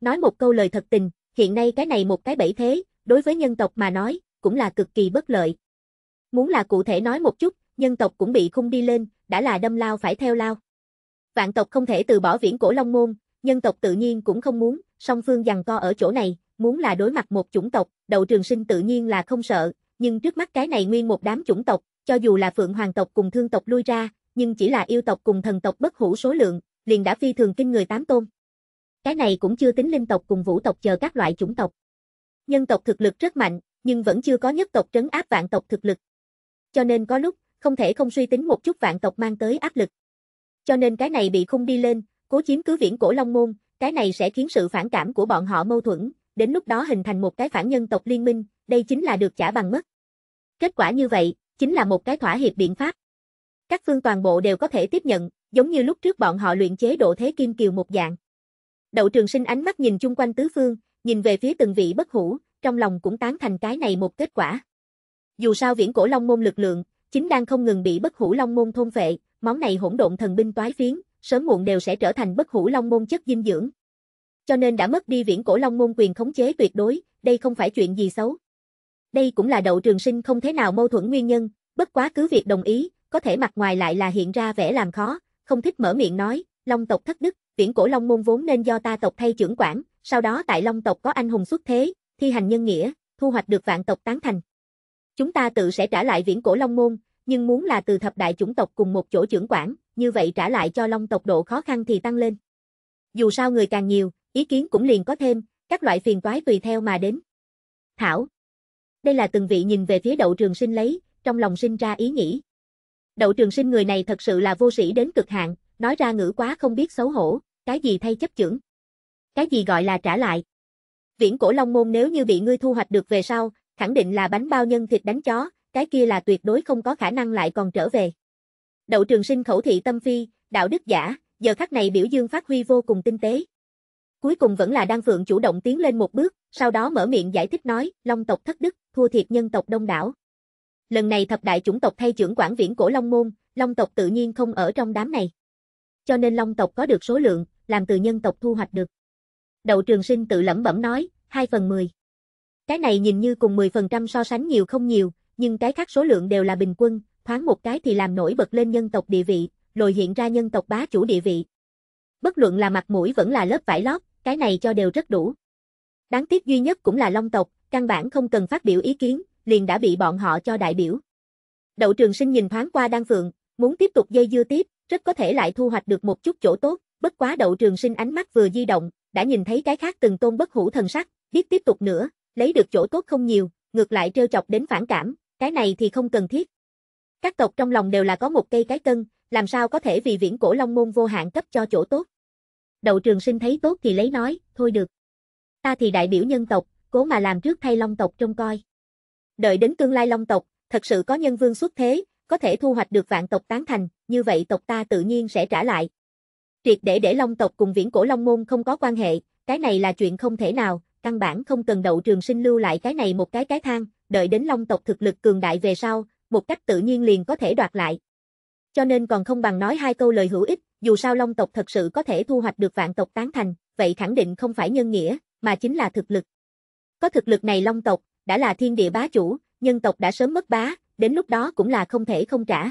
Nói một câu lời thật tình, hiện nay cái này một cái bẫy thế, đối với nhân tộc mà nói, cũng là cực kỳ bất lợi. Muốn là cụ thể nói một chút, nhân tộc cũng bị khung đi lên, đã là đâm lao phải theo lao. Vạn tộc không thể từ bỏ viễn cổ long môn, nhân tộc tự nhiên cũng không muốn, song phương giằng co ở chỗ này, muốn là đối mặt một chủng tộc, đầu trường sinh tự nhiên là không sợ, nhưng trước mắt cái này nguyên một đám chủng tộc, cho dù là phượng hoàng tộc cùng thương tộc lui ra, nhưng chỉ là yêu tộc cùng thần tộc bất hủ số lượng, liền đã phi thường kinh người tám tôn. Cái này cũng chưa tính linh tộc cùng vũ tộc chờ các loại chủng tộc. Nhân tộc thực lực rất mạnh, nhưng vẫn chưa có nhất tộc trấn áp vạn tộc thực lực. Cho nên có lúc, không thể không suy tính một chút vạn tộc mang tới áp lực. Cho nên cái này bị khung đi lên, cố chiếm cứ viễn cổ Long Môn, cái này sẽ khiến sự phản cảm của bọn họ mâu thuẫn, đến lúc đó hình thành một cái phản nhân tộc liên minh, đây chính là được trả bằng mất. Kết quả như vậy, chính là một cái thỏa hiệp biện pháp. Các phương toàn bộ đều có thể tiếp nhận, giống như lúc trước bọn họ luyện chế độ thế kim kiều một dạng. Đậu trường sinh ánh mắt nhìn chung quanh tứ phương, Nhìn về phía từng vị bất hủ, trong lòng cũng tán thành cái này một kết quả. Dù sao viễn cổ long môn lực lượng, chính đang không ngừng bị bất hủ long môn thôn vệ, món này hỗn độn thần binh toái phiến, sớm muộn đều sẽ trở thành bất hủ long môn chất dinh dưỡng. Cho nên đã mất đi viễn cổ long môn quyền khống chế tuyệt đối, đây không phải chuyện gì xấu. Đây cũng là đậu trường sinh không thế nào mâu thuẫn nguyên nhân, bất quá cứ việc đồng ý, có thể mặt ngoài lại là hiện ra vẻ làm khó, không thích mở miệng nói, long tộc thất đức, viễn cổ long môn vốn nên do ta tộc thay trưởng quản, sau đó tại Long tộc có anh hùng xuất thế, thi hành nhân nghĩa, thu hoạch được vạn tộc tán thành. Chúng ta tự sẽ trả lại viễn cổ Long Môn, nhưng muốn là từ thập đại chủng tộc cùng một chỗ trưởng quản, như vậy trả lại cho Long tộc độ khó khăn thì tăng lên. Dù sao người càng nhiều, ý kiến cũng liền có thêm, các loại phiền toái tùy theo mà đến. Thảo. Đây là từng vị nhìn về phía đậu trường sinh lấy, trong lòng sinh ra ý nghĩ. Đậu trường sinh người này thật sự là vô sĩ đến cực hạn, nói ra ngữ quá không biết xấu hổ, cái gì thay chấp chưởng. Cái gì gọi là trả lại? Viễn cổ long môn nếu như bị ngươi thu hoạch được về sau, khẳng định là bánh bao nhân thịt đánh chó, cái kia là tuyệt đối không có khả năng lại còn trở về. Đậu trường sinh khẩu thị tâm phi, đạo đức giả, giờ khắc này biểu dương phát huy vô cùng tinh tế. Cuối cùng vẫn là Đan Phượng chủ động tiến lên một bước, sau đó mở miệng giải thích nói, Long tộc thất đức, thua thiệt nhân tộc đông đảo. Lần này thập đại chủng tộc thay trưởng quản viễn cổ Long Môn, Long tộc tự nhiên không ở trong đám này. Cho nên Long tộc có được số lượng, làm từ nhân tộc thu hoạch được. Đậu trường sinh tự lẩm bẩm nói, 2 phần 10. Cái này nhìn như cùng 10% so sánh nhiều không nhiều, nhưng cái khác số lượng đều là bình quân, thoáng một cái thì làm nổi bật lên nhân tộc địa vị, lồi hiện ra nhân tộc bá chủ địa vị. Bất luận là mặt mũi vẫn là lớp vải lót, cái này cho đều rất đủ. Đáng tiếc duy nhất cũng là long tộc, căn bản không cần phát biểu ý kiến, liền đã bị bọn họ cho đại biểu. Đậu trường sinh nhìn thoáng qua đan phượng, muốn tiếp tục dây dưa tiếp, rất có thể lại thu hoạch được một chút chỗ tốt, bất quá đậu trường sinh ánh mắt vừa di động, đã nhìn thấy cái khác từng tôn bất hủ thần sắc, biết tiếp tục nữa, lấy được chỗ tốt không nhiều, ngược lại trêu chọc đến phản cảm, cái này thì không cần thiết. Các tộc trong lòng đều là có một cây cái cân, làm sao có thể vì viễn cổ long môn vô hạn cấp cho chỗ tốt. Đậu trường sinh thấy tốt thì lấy nói, thôi được. Ta thì đại biểu nhân tộc, cố mà làm trước thay long tộc trông coi. Đợi đến tương lai long tộc, thật sự có nhân vương xuất thế, có thể thu hoạch được vạn tộc tán thành, như vậy tộc ta tự nhiên sẽ trả lại, triệt để để Long tộc cùng viễn cổ Long môn không có quan hệ, cái này là chuyện không thể nào, căn bản không cần đậu trường sinh lưu lại cái này một cái cái thang, đợi đến Long tộc thực lực cường đại về sau, một cách tự nhiên liền có thể đoạt lại. Cho nên còn không bằng nói hai câu lời hữu ích, dù sao Long tộc thật sự có thể thu hoạch được vạn tộc tán thành, vậy khẳng định không phải nhân nghĩa, mà chính là thực lực. Có thực lực này Long tộc, đã là thiên địa bá chủ, nhân tộc đã sớm mất bá, đến lúc đó cũng là không thể không trả.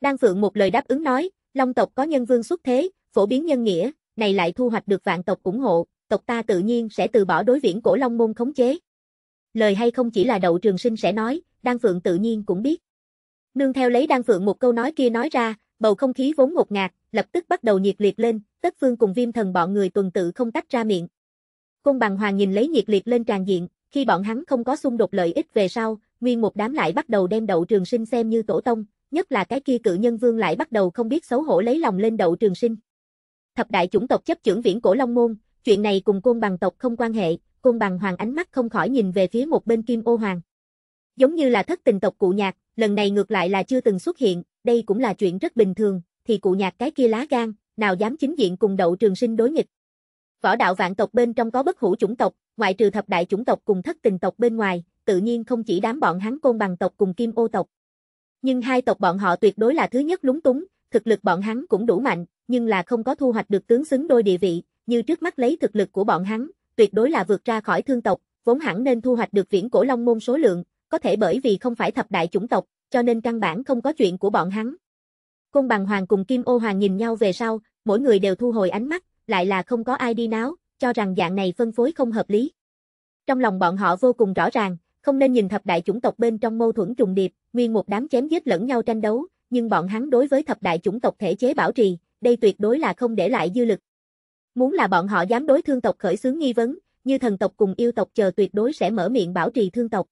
Đan Phượng một lời đáp ứng nói, Long tộc có nhân vương xuất thế, phổ biến nhân nghĩa, này lại thu hoạch được vạn tộc ủng hộ, tộc ta tự nhiên sẽ từ bỏ đối viễn cổ long môn khống chế. Lời hay không chỉ là đậu trường sinh sẽ nói, Đan Phượng tự nhiên cũng biết. Nương theo lấy Đan Phượng một câu nói kia nói ra, bầu không khí vốn ngột ngạt, lập tức bắt đầu nhiệt liệt lên, tất phương cùng viêm thần bọn người tuần tự không tách ra miệng. Côn bằng hoàng nhìn lấy nhiệt liệt lên tràn diện, khi bọn hắn không có xung đột lợi ích về sau, nguyên một đám lại bắt đầu đem đậu trường sinh xem như tổ tông, nhất là cái kia cự nhân vương lại bắt đầu không biết xấu hổ lấy lòng lên đậu trường sinh. Thập đại chủng tộc chấp trưởng viễn cổ Long Môn, chuyện này cùng côn bằng tộc không quan hệ, côn bằng hoàng ánh mắt không khỏi nhìn về phía một bên kim ô hoàng. Giống như là thất tình tộc cụ nhạc, lần này ngược lại là chưa từng xuất hiện, đây cũng là chuyện rất bình thường, thì cụ nhạc cái kia lá gan, nào dám chính diện cùng đậu trường sinh đối nghịch. Võ đạo vạn tộc bên trong có bất hủ chủng tộc, ngoại trừ thập đại chủng tộc cùng thất tình tộc bên ngoài, tự nhiên không chỉ đám bọn hắn côn bằng tộc cùng kim ô tộc. Nhưng hai tộc bọn họ tuyệt đối là thứ nhất lúng túng, thực lực bọn hắn cũng đủ mạnh, nhưng là không có thu hoạch được tướng xứng đôi địa vị, như trước mắt lấy thực lực của bọn hắn, tuyệt đối là vượt ra khỏi thương tộc, vốn hẳn nên thu hoạch được viễn cổ long môn số lượng, có thể bởi vì không phải thập đại chủng tộc, cho nên căn bản không có chuyện của bọn hắn. Côn bằng hoàng cùng kim ô hoàng nhìn nhau về sau, mỗi người đều thu hồi ánh mắt, lại là không có ai đi náo, cho rằng dạng này phân phối không hợp lý. Trong lòng bọn họ vô cùng rõ ràng, không nên nhìn thập đại chủng tộc bên trong mâu thuẫn trùng điệp, nguyên một đám chém giết lẫn nhau tranh đấu, nhưng bọn hắn đối với thập đại chủng tộc thể chế bảo trì, đây tuyệt đối là không để lại dư lực. Muốn là bọn họ dám đối thương tộc khởi xướng nghi vấn, như thần tộc cùng yêu tộc chờ tuyệt đối sẽ mở miệng bảo trì thương tộc.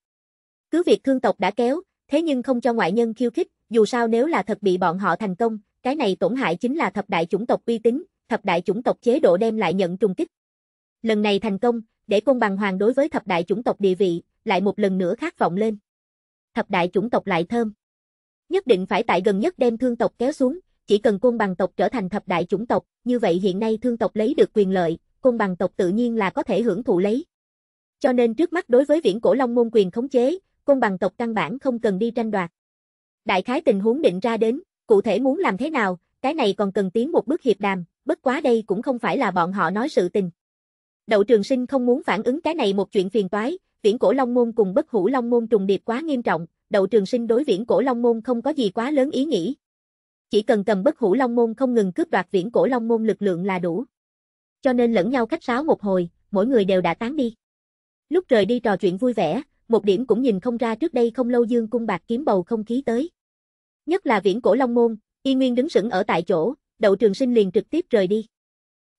Cứ việc thương tộc đã kéo, thế nhưng không cho ngoại nhân khiêu khích, dù sao nếu là thật bị bọn họ thành công, cái này tổn hại chính là thập đại chủng tộc uy tín, thập đại chủng tộc chế độ đem lại nhận trùng kích. Lần này thành công, để công bằng hoàng đối với thập đại chủng tộc địa vị, lại một lần nữa khát vọng lên. Thập đại chủng tộc lại thơm. Nhất định phải tại gần nhất đem thương tộc kéo xuống, chỉ cần côn bằng tộc trở thành thập đại chủng tộc, như vậy hiện nay thương tộc lấy được quyền lợi, côn bằng tộc tự nhiên là có thể hưởng thụ lấy. Cho nên trước mắt đối với viễn cổ long môn quyền khống chế, côn bằng tộc căn bản không cần đi tranh đoạt. Đại khái tình huống định ra đến, cụ thể muốn làm thế nào, cái này còn cần tiến một bước hiệp đàm, bất quá đây cũng không phải là bọn họ nói sự tình. Đậu Trường Sinh không muốn phản ứng cái này một chuyện phiền toái, Viễn Cổ Long Môn cùng Bất Hủ Long Môn trùng điệp quá nghiêm trọng, Đậu Trường Sinh đối Viễn Cổ Long Môn không có gì quá lớn ý nghĩ, chỉ cần cầm bất hủ long môn không ngừng cướp đoạt viễn cổ long môn lực lượng là đủ. Cho nên lẫn nhau khách sáo một hồi, mỗi người đều đã tán đi. Lúc rời đi trò chuyện vui vẻ, một điểm cũng nhìn không ra trước đây không lâu Dương cung bạc kiếm bầu không khí tới. Nhất là viễn cổ long môn, y nguyên đứng sững ở tại chỗ, đậu trường sinh liền trực tiếp rời đi.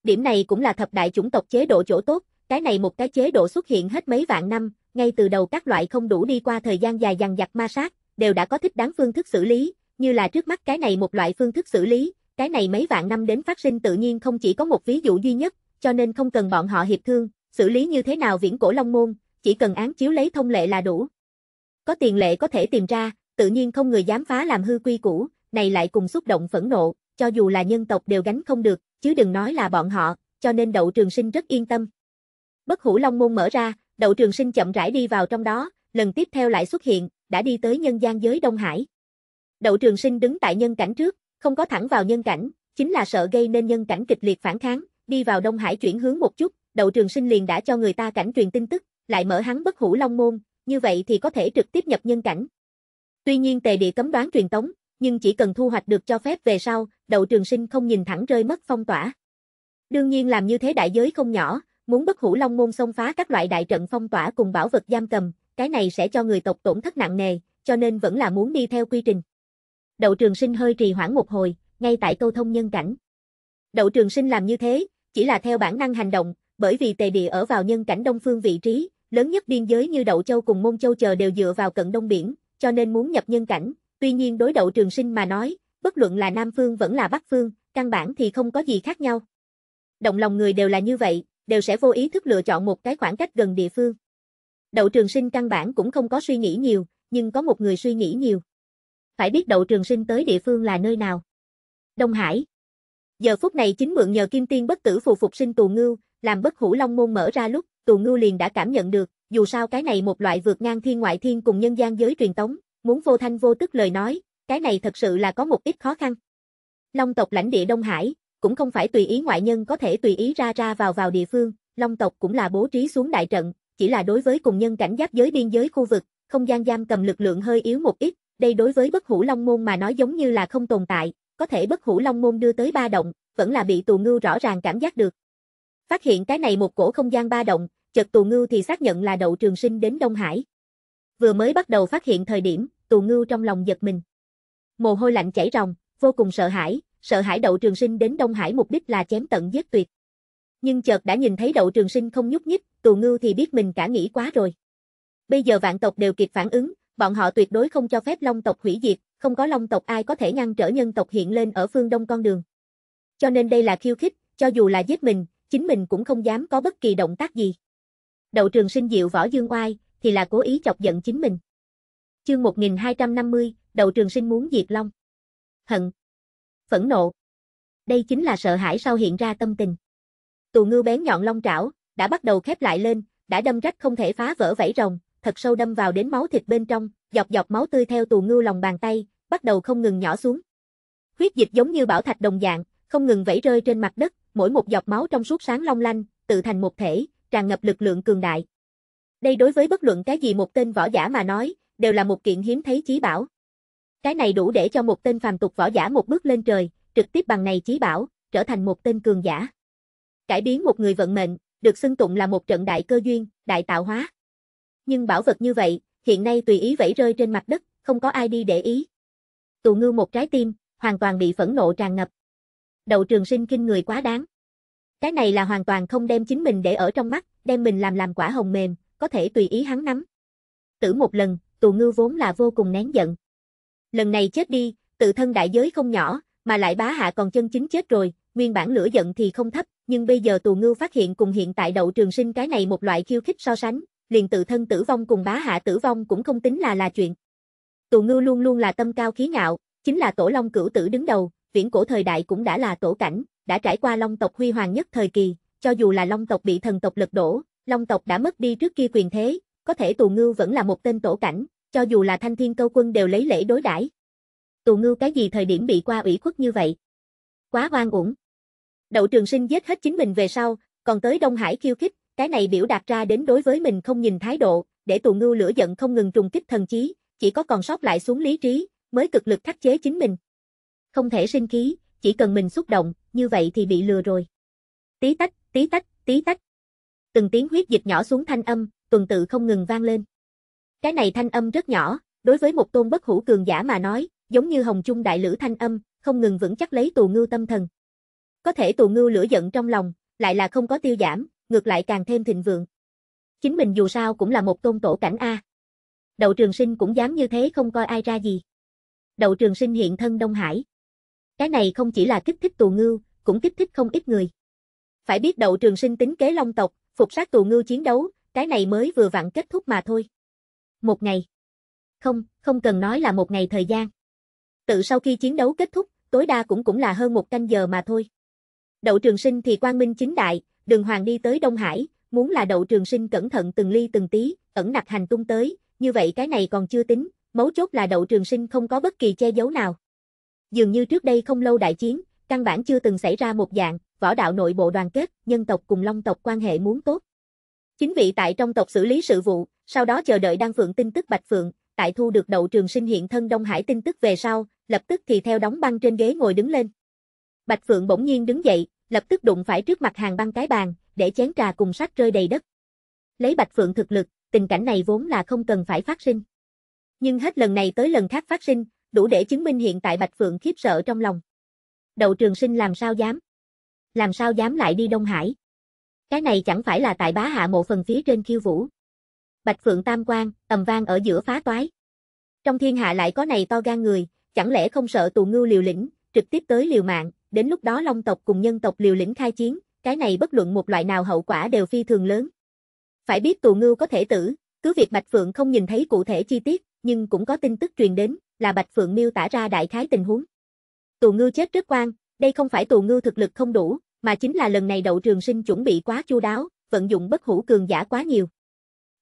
Điểm này cũng là thập đại chủng tộc chế độ chỗ tốt, cái này một cái chế độ xuất hiện hết mấy vạn năm, ngay từ đầu các loại không đủ đi qua thời gian dài dằng dặc ma sát, đều đã có thích đáng phương thức xử lý, như là trước mắt cái này một loại phương thức xử lý, cái này mấy vạn năm đến phát sinh tự nhiên không chỉ có một ví dụ duy nhất, cho nên không cần bọn họ hiệp thương, xử lý như thế nào viễn cổ long môn, chỉ cần án chiếu lấy thông lệ là đủ. Có tiền lệ có thể tìm ra, tự nhiên không người dám phá làm hư quy củ, này lại cùng xúc động phẫn nộ, cho dù là nhân tộc đều gánh không được, chứ đừng nói là bọn họ, cho nên đậu trường sinh rất yên tâm. Bất hủ long môn mở ra, đậu trường sinh chậm rãi đi vào trong đó, lần tiếp theo lại xuất hiện, đã đi tới nhân gian giới Đông Hải. Đậu trường sinh đứng tại nhân cảnh trước, không có thẳng vào nhân cảnh, chính là sợ gây nên nhân cảnh kịch liệt phản kháng, đi vào Đông Hải chuyển hướng một chút, Đậu Trường Sinh liền đã cho người ta cảnh truyền tin tức, lại mở hắn bất hủ long môn, như vậy thì có thể trực tiếp nhập nhân cảnh. Tuy nhiên tề địa cấm đoán truyền tống, nhưng chỉ cần thu hoạch được cho phép về sau, Đậu Trường Sinh không nhìn thẳng rơi mất phong tỏa. Đương nhiên làm như thế đại giới không nhỏ, muốn bất hủ long môn xông phá các loại đại trận phong tỏa cùng bảo vật giam cầm, cái này sẽ cho người tộc tổn thất nặng nề, cho nên vẫn là muốn đi theo quy trình. Đậu Trường Sinh hơi trì hoãn một hồi, ngay tại câu thông nhân cảnh. Đậu Trường Sinh làm như thế, chỉ là theo bản năng hành động, bởi vì tề địa ở vào nhân cảnh đông phương vị trí, lớn nhất biên giới như Đậu Châu cùng Môn Châu chờ đều dựa vào cận đông biển, cho nên muốn nhập nhân cảnh, tuy nhiên đối Đậu Trường Sinh mà nói, bất luận là Nam Phương vẫn là Bắc Phương, căn bản thì không có gì khác nhau. Động lòng người đều là như vậy, đều sẽ vô ý thức lựa chọn một cái khoảng cách gần địa phương. Đậu Trường Sinh căn bản cũng không có suy nghĩ nhiều, nhưng có một người suy nghĩ nhiều phải biết đậu trường sinh tới địa phương là nơi nào. Đông Hải Giờ phút này chính mượn nhờ kim tiên bất tử phù phục sinh tù ngưu, làm bất hủ long môn mở ra lúc, tù ngưu liền đã cảm nhận được, dù sao cái này một loại vượt ngang thiên ngoại thiên cùng nhân gian giới truyền tống, muốn vô thanh vô tức lời nói, cái này thật sự là có một ít khó khăn. Long tộc lãnh địa Đông Hải, cũng không phải tùy ý ngoại nhân có thể tùy ý ra ra vào vào địa phương, Long tộc cũng là bố trí xuống đại trận, chỉ là đối với cùng nhân cảnh giáp giới biên giới khu vực, không gian giam cầm lực lượng hơi yếu một ít, đây đối với bất hủ long môn mà nói giống như là không tồn tại, có thể bất hủ long môn đưa tới ba động, vẫn là bị tù ngưu rõ ràng cảm giác được. Phát hiện cái này một cổ không gian ba động, chợt tù ngưu thì xác nhận là đậu trường sinh đến Đông Hải. Vừa mới bắt đầu phát hiện thời điểm, tù ngưu trong lòng giật mình. Mồ hôi lạnh chảy ròng, vô cùng sợ hãi, sợ hãi đậu trường sinh đến Đông Hải mục đích là chém tận giết tuyệt. Nhưng chợt đã nhìn thấy đậu trường sinh không nhúc nhích, tù ngưu thì biết mình cả nghĩ quá rồi. Bây giờ vạn tộc đều kịp phản ứng, bọn họ tuyệt đối không cho phép Long tộc hủy diệt, không có Long tộc ai có thể ngăn trở nhân tộc hiện lên ở phương đông con đường. Cho nên đây là khiêu khích, cho dù là giết mình, chính mình cũng không dám có bất kỳ động tác gì. Đậu trường sinh diệu võ dương oai, thì là cố ý chọc giận chính mình. Chương 1250, Đậu trường sinh muốn diệt Long. Hận. Phẫn nộ. Đây chính là sợ hãi sau hiện ra tâm tình. Tù ngư bén nhọn long trảo, đã bắt đầu khép lại lên, đã đâm rách không thể phá vỡ vảy rồng, thật sâu đâm vào đến máu thịt bên trong, dọc dọc máu tươi theo tù ngưu lòng bàn tay, bắt đầu không ngừng nhỏ xuống. Huyết dịch giống như bảo thạch đồng dạng, không ngừng vẩy rơi trên mặt đất, mỗi một giọt máu trong suốt sáng long lanh, tự thành một thể, tràn ngập lực lượng cường đại. Đây đối với bất luận cái gì một tên võ giả mà nói, đều là một kiện hiếm thấy chí bảo. Cái này đủ để cho một tên phàm tục võ giả một bước lên trời, trực tiếp bằng này chí bảo, trở thành một tên cường giả. Cải biến một người vận mệnh, được xưng tụng là một trận đại cơ duyên, đại tạo hóa nhưng bảo vật như vậy, hiện nay tùy ý vẫy rơi trên mặt đất, không có ai đi để ý. Tù ngư một trái tim, hoàn toàn bị phẫn nộ tràn ngập. Đậu trường sinh kinh người quá đáng. Cái này là hoàn toàn không đem chính mình để ở trong mắt, đem mình làm làm quả hồng mềm, có thể tùy ý hắn nắm. Tử một lần, tù ngư vốn là vô cùng nén giận. Lần này chết đi, tự thân đại giới không nhỏ, mà lại bá hạ còn chân chính chết rồi, nguyên bản lửa giận thì không thấp, nhưng bây giờ tù ngư phát hiện cùng hiện tại đậu trường sinh cái này một loại khiêu khích so sánh, liền tự thân tử vong cùng bá hạ tử vong cũng không tính là là chuyện. Tù ngư luôn luôn là tâm cao khí ngạo, chính là tổ long cửu tử đứng đầu, viễn cổ thời đại cũng đã là tổ cảnh, đã trải qua long tộc huy hoàng nhất thời kỳ, cho dù là long tộc bị thần tộc lật đổ, long tộc đã mất đi trước kia quyền thế, có thể tù ngư vẫn là một tên tổ cảnh, cho dù là thanh thiên câu quân đều lấy lễ đối đãi. Tù ngư cái gì thời điểm bị qua ủy khuất như vậy? Quá oan uổng. Đậu trường sinh giết hết chính mình về sau, còn tới Đông Hải khiêu khích, cái này biểu đạt ra đến đối với mình không nhìn thái độ, để tù ngưu lửa giận không ngừng trùng kích thần trí chỉ có còn sót lại xuống lý trí, mới cực lực khắc chế chính mình. Không thể sinh khí, chỉ cần mình xúc động, như vậy thì bị lừa rồi. Tí tách, tí tách, tí tách. Từng tiếng huyết dịch nhỏ xuống thanh âm, tuần tự không ngừng vang lên. Cái này thanh âm rất nhỏ, đối với một tôn bất hữu cường giả mà nói, giống như hồng trung đại lữ thanh âm, không ngừng vững chắc lấy tù ngưu tâm thần. Có thể tù ngưu lửa giận trong lòng, lại là không có tiêu giảm, ngược lại càng thêm thịnh vượng. Chính mình dù sao cũng là một tôn tổ cảnh A. Đậu trường sinh cũng dám như thế không coi ai ra gì. Đậu trường sinh hiện thân Đông Hải. Cái này không chỉ là kích thích tù ngưu, cũng kích thích không ít người. Phải biết đậu trường sinh tính kế long tộc, phục sát tù ngưu chiến đấu, cái này mới vừa vặn kết thúc mà thôi. Một ngày. Không, không cần nói là một ngày thời gian. Tự sau khi chiến đấu kết thúc, tối đa cũng cũng là hơn một canh giờ mà thôi. Đậu trường sinh thì quang minh chính đại, đường hoàng đi tới Đông Hải, muốn là đậu trường sinh cẩn thận từng ly từng tí, ẩn nặc hành tung tới, như vậy cái này còn chưa tính, mấu chốt là đậu trường sinh không có bất kỳ che giấu nào. Dường như trước đây không lâu đại chiến, căn bản chưa từng xảy ra một dạng, võ đạo nội bộ đoàn kết, nhân tộc cùng long tộc quan hệ muốn tốt. Chính vị tại trong tộc xử lý sự vụ, sau đó chờ đợi Đăng Phượng tin tức Bạch Phượng, tại thu được đậu trường sinh hiện thân Đông Hải tin tức về sau, lập tức thì theo đóng băng trên ghế ngồi đứng lên. Bạch Phượng bỗng nhiên đứng dậy, lập tức đụng phải trước mặt hàng băng cái bàn, để chén trà cùng sách rơi đầy đất. Lấy Bạch Phượng thực lực, tình cảnh này vốn là không cần phải phát sinh. Nhưng hết lần này tới lần khác phát sinh, đủ để chứng minh hiện tại Bạch Phượng khiếp sợ trong lòng. Đậu trường sinh làm sao dám? Làm sao dám lại đi Đông Hải? Cái này chẳng phải là tại bá hạ mộ phần phía trên khiêu vũ. Bạch Phượng tam quan, ầm vang ở giữa phá toái. Trong thiên hạ lại có này to gan người, chẳng lẽ không sợ tù ngưu liều lĩnh, trực tiếp tới liều mạng, đến lúc đó Long tộc cùng nhân tộc liều lĩnh khai chiến, cái này bất luận một loại nào hậu quả đều phi thường lớn. Phải biết tù ngưu có thể tử, cứ việc Bạch Phượng không nhìn thấy cụ thể chi tiết, nhưng cũng có tin tức truyền đến, là Bạch Phượng miêu tả ra đại khái tình huống. Tù ngưu chết rất quan, đây không phải tù ngưu thực lực không đủ, mà chính là lần này đậu trường sinh chuẩn bị quá chu đáo, vận dụng bất hữu cường giả quá nhiều.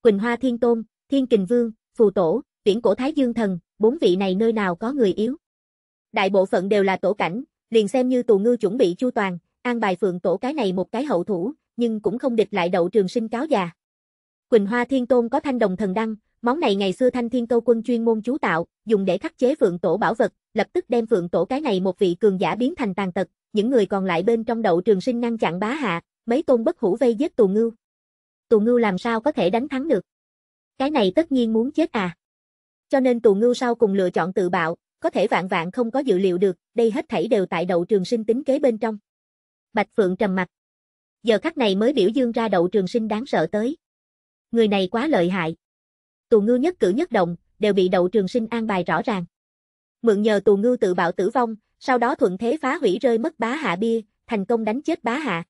Quỳnh Hoa Thiên Tôn, Thiên Kình Vương, Phù Tổ, Viễn Cổ Thái Dương Thần, bốn vị này nơi nào có người yếu. Đại bộ phận đều là tổ cảnh, liền xem như tù ngư chuẩn bị chu toàn, an bài phượng tổ cái này một cái hậu thủ, nhưng cũng không địch lại đậu trường sinh cáo già. Quỳnh Hoa Thiên Tôn có thanh đồng thần đăng, món này ngày xưa thanh thiên câu quân chuyên môn chú tạo, dùng để khắc chế phượng tổ bảo vật, lập tức đem phượng tổ cái này một vị cường giả biến thành tàn tật, những người còn lại bên trong đậu trường sinh ngăn chặn bá hạ, mấy tôn bất hủ vây giết tù ngư, Tù ngư làm sao có thể đánh thắng được? Cái này tất nhiên muốn chết à. Cho nên tù ngư sau cùng lựa chọn tự bạo, có thể vạn vạn không có dự liệu được, đây hết thảy đều tại đậu trường sinh tính kế bên trong. Bạch Phượng trầm mặt. Giờ khắc này mới biểu dương ra đậu trường sinh đáng sợ tới. Người này quá lợi hại. Tù ngư nhất cử nhất động, đều bị đậu trường sinh an bài rõ ràng. Mượn nhờ tù ngư tự bạo tử vong, sau đó thuận thế phá hủy rơi mất bá hạ bia, thành công đánh chết bá hạ.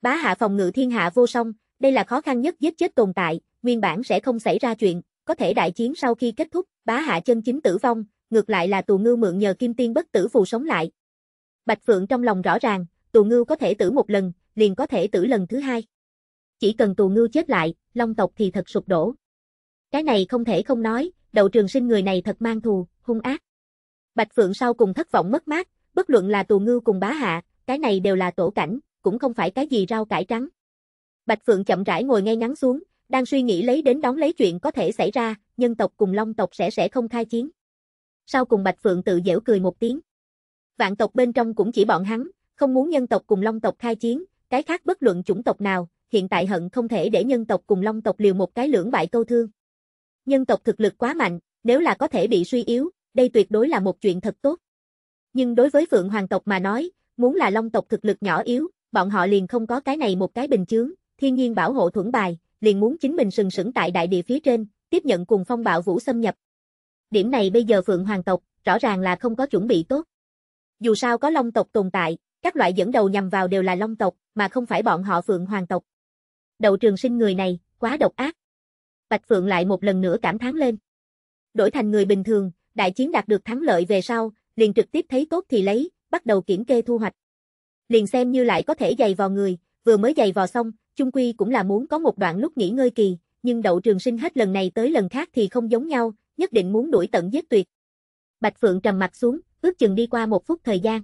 Bá hạ phòng ngự thiên hạ vô song, đây là khó khăn nhất giết chết tồn tại, nguyên bản sẽ không xảy ra chuyện, có thể đại chiến sau khi kết thúc, bá hạ chân chính tử vong, ngược lại là tù ngưu mượn nhờ kim tiên bất tử phù sống lại. Bạch Phượng trong lòng rõ ràng, tù ngưu có thể tử một lần, liền có thể tử lần thứ hai. Chỉ cần tù ngưu chết lại, long tộc thì thật sụp đổ. Cái này không thể không nói, đậu trường sinh người này thật mang thù, hung ác. Bạch Phượng sau cùng thất vọng mất mát, bất luận là tù ngưu cùng bá hạ, cái này đều là tổ cảnh, cũng không phải cái gì rau cải trắng. Bạch Phượng chậm rãi ngồi ngay ngắn xuống, đang suy nghĩ lấy đến đón lấy chuyện có thể xảy ra, nhân tộc cùng long tộc sẽ sẽ không khai chiến sau cùng Bạch Phượng tự dễu cười một tiếng. Vạn tộc bên trong cũng chỉ bọn hắn, không muốn nhân tộc cùng long tộc khai chiến, cái khác bất luận chủng tộc nào, hiện tại hận không thể để nhân tộc cùng long tộc liều một cái lưỡng bại câu thương. Nhân tộc thực lực quá mạnh, nếu là có thể bị suy yếu, đây tuyệt đối là một chuyện thật tốt. Nhưng đối với Phượng Hoàng tộc mà nói, muốn là long tộc thực lực nhỏ yếu, bọn họ liền không có cái này một cái bình chướng, thiên nhiên bảo hộ thuẫn bài, liền muốn chính mình sừng sững tại đại địa phía trên, tiếp nhận cùng phong bạo vũ xâm nhập. Điểm này bây giờ Phượng Hoàng tộc, rõ ràng là không có chuẩn bị tốt. Dù sao có Long tộc tồn tại, các loại dẫn đầu nhằm vào đều là Long tộc, mà không phải bọn họ Phượng Hoàng tộc. Đậu trường sinh người này, quá độc ác. Bạch Phượng lại một lần nữa cảm thán lên. Đổi thành người bình thường, đại chiến đạt được thắng lợi về sau, liền trực tiếp thấy tốt thì lấy, bắt đầu kiểm kê thu hoạch. Liền xem như lại có thể giày vào người, vừa mới giày vào xong, chung quy cũng là muốn có một đoạn lúc nghỉ ngơi kỳ, nhưng đậu trường sinh hết lần này tới lần khác thì không giống nhau, nhất định muốn đuổi tận giết tuyệt. Bạch Phượng trầm mặt xuống, ước chừng đi qua một phút thời gian.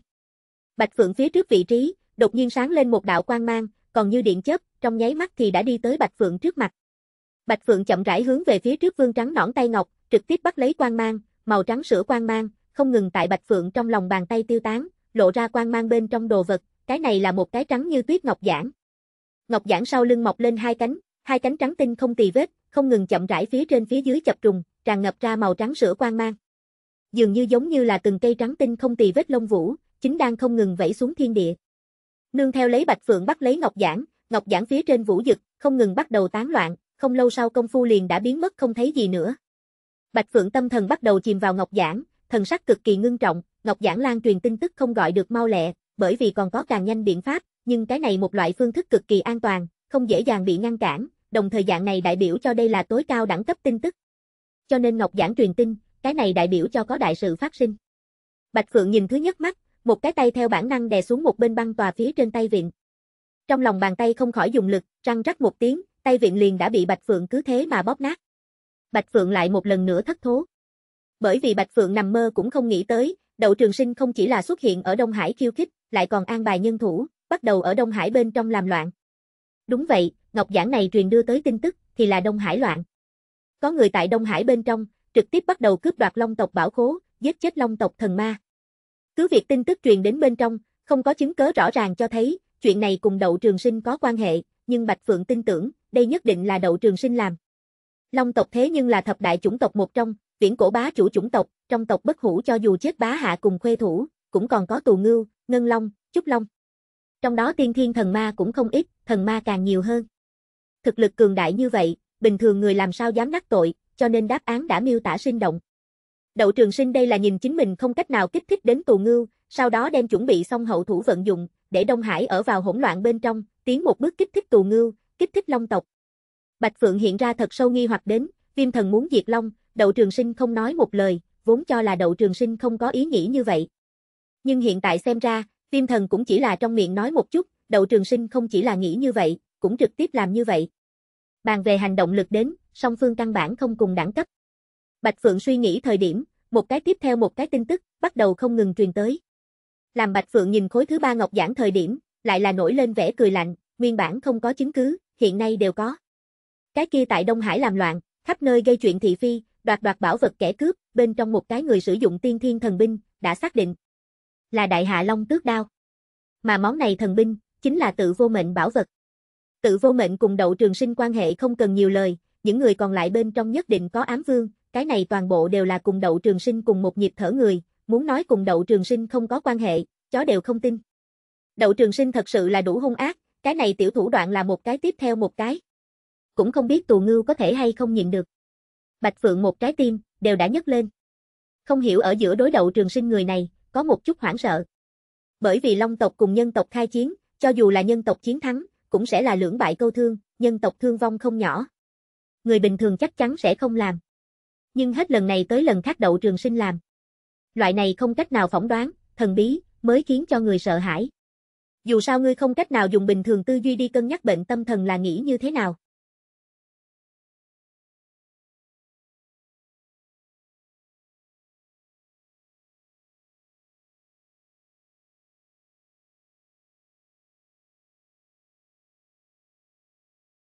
Bạch Phượng phía trước vị trí, đột nhiên sáng lên một đạo quang mang, còn như điện chớp, trong nháy mắt thì đã đi tới Bạch Phượng trước mặt. Bạch Phượng chậm rãi hướng về phía trước vương trắng nõn tay ngọc, trực tiếp bắt lấy quang mang, màu trắng sữa quang mang, không ngừng tại Bạch Phượng trong lòng bàn tay tiêu tán, lộ ra quang mang bên trong đồ vật, cái này là một cái trắng như tuyết ngọc giản. Ngọc giản sau lưng mọc lên hai cánh, hai cánh trắng tinh không tì vết, không ngừng chậm rãi phía trên phía dưới chập trùng, tràn ngập ra màu trắng sữa quang mang. Dường như giống như là từng cây trắng tinh không tì vết lông vũ, chính đang không ngừng vẫy xuống thiên địa. Nương theo lấy Bạch Phượng bắt lấy Ngọc Giản, Ngọc Giản phía trên vũ dực, không ngừng bắt đầu tán loạn, không lâu sau công phu liền đã biến mất không thấy gì nữa. Bạch Phượng tâm thần bắt đầu chìm vào Ngọc Giản, thần sắc cực kỳ ngưng trọng, Ngọc Giản lan truyền tin tức không gọi được mau lẹ, bởi vì còn có càng nhanh biện pháp, nhưng cái này một loại phương thức cực kỳ an toàn, không dễ dàng bị ngăn cản, đồng thời dạng này đại biểu cho đây là tối cao đẳng cấp tin tức cho nên Ngọc Giản truyền tin, cái này đại biểu cho có đại sự phát sinh. Bạch Phượng nhìn thứ nhất mắt, một cái tay theo bản năng đè xuống một bên băng tòa phía trên tay viện. Trong lòng bàn tay không khỏi dùng lực, răng rắc một tiếng, tay viện liền đã bị Bạch Phượng cứ thế mà bóp nát. Bạch Phượng lại một lần nữa thất thố. Bởi vì Bạch Phượng nằm mơ cũng không nghĩ tới, Đậu Trường Sinh không chỉ là xuất hiện ở Đông Hải khiêu khích, lại còn an bài nhân thủ, bắt đầu ở Đông Hải bên trong làm loạn. Đúng vậy, Ngọc Giảng này truyền đưa tới tin tức, thì là Đông Hải loạn. Có người tại Đông Hải bên trong, trực tiếp bắt đầu cướp đoạt Long tộc bảo khố, giết chết Long tộc thần ma. Cứ việc tin tức truyền đến bên trong, không có chứng cứ rõ ràng cho thấy, chuyện này cùng Đậu Trường Sinh có quan hệ, nhưng Bạch Phượng tin tưởng, đây nhất định là Đậu Trường Sinh làm. Long tộc thế nhưng là thập đại chủng tộc một trong, viễn cổ bá chủ chủng tộc, trong tộc bất hủ cho dù chết bá hạ cùng khuê thủ, cũng còn có tù ngưu, ngân long, trúc long. Trong đó tiên thiên thần ma cũng không ít, thần ma càng nhiều hơn. Thực lực cường đại như vậy, bình thường người làm sao dám đắc tội, cho nên đáp án đã miêu tả sinh động. Đậu trường sinh đây là nhìn chính mình không cách nào kích thích đến tù ngưu, sau đó đem chuẩn bị xong hậu thủ vận dụng, để Đông Hải ở vào hỗn loạn bên trong, tiến một bước kích thích tù ngưu, kích thích long tộc. Bạch Phượng hiện ra thật sâu nghi hoặc đến, viêm thần muốn diệt long, đậu trường sinh không nói một lời, vốn cho là đậu trường sinh không có ý nghĩ như vậy. Nhưng hiện tại xem ra, viêm thần cũng chỉ là trong miệng nói một chút, đậu trường sinh không chỉ là nghĩ như vậy, cũng trực tiếp làm như vậy. Bàn về hành động lực đến, song phương căn bản không cùng đẳng cấp. Bạch Phượng suy nghĩ thời điểm, một cái tiếp theo một cái tin tức, bắt đầu không ngừng truyền tới. Làm Bạch Phượng nhìn khối thứ ba ngọc giảng thời điểm, lại là nổi lên vẻ cười lạnh, nguyên bản không có chứng cứ, hiện nay đều có. Cái kia tại Đông Hải làm loạn, khắp nơi gây chuyện thị phi, đoạt đoạt bảo vật kẻ cướp, bên trong một cái người sử dụng tiên thiên thần binh, đã xác định. Là đại hạ long tước đao. Mà món này thần binh, chính là tự vô mệnh bảo vật. Tự vô mệnh cùng đậu trường sinh quan hệ không cần nhiều lời, những người còn lại bên trong nhất định có ám vương, cái này toàn bộ đều là cùng đậu trường sinh cùng một nhịp thở người, muốn nói cùng đậu trường sinh không có quan hệ, chó đều không tin. Đậu trường sinh thật sự là đủ hung ác, cái này tiểu thủ đoạn là một cái tiếp theo một cái. Cũng không biết tù ngưu có thể hay không nhịn được. Bạch Phượng một trái tim, đều đã nhấc lên. Không hiểu ở giữa đối đậu trường sinh người này, có một chút hoảng sợ. Bởi vì long tộc cùng nhân tộc khai chiến, cho dù là nhân tộc chiến thắng, cũng sẽ là lưỡng bại câu thương, nhân tộc thương vong không nhỏ. Người bình thường chắc chắn sẽ không làm. Nhưng hết lần này tới lần khác đậu trường sinh làm. Loại này không cách nào phỏng đoán, thần bí, mới khiến cho người sợ hãi. Dù sao ngươi không cách nào dùng bình thường tư duy đi cân nhắc bệnh tâm thần là nghĩ như thế nào.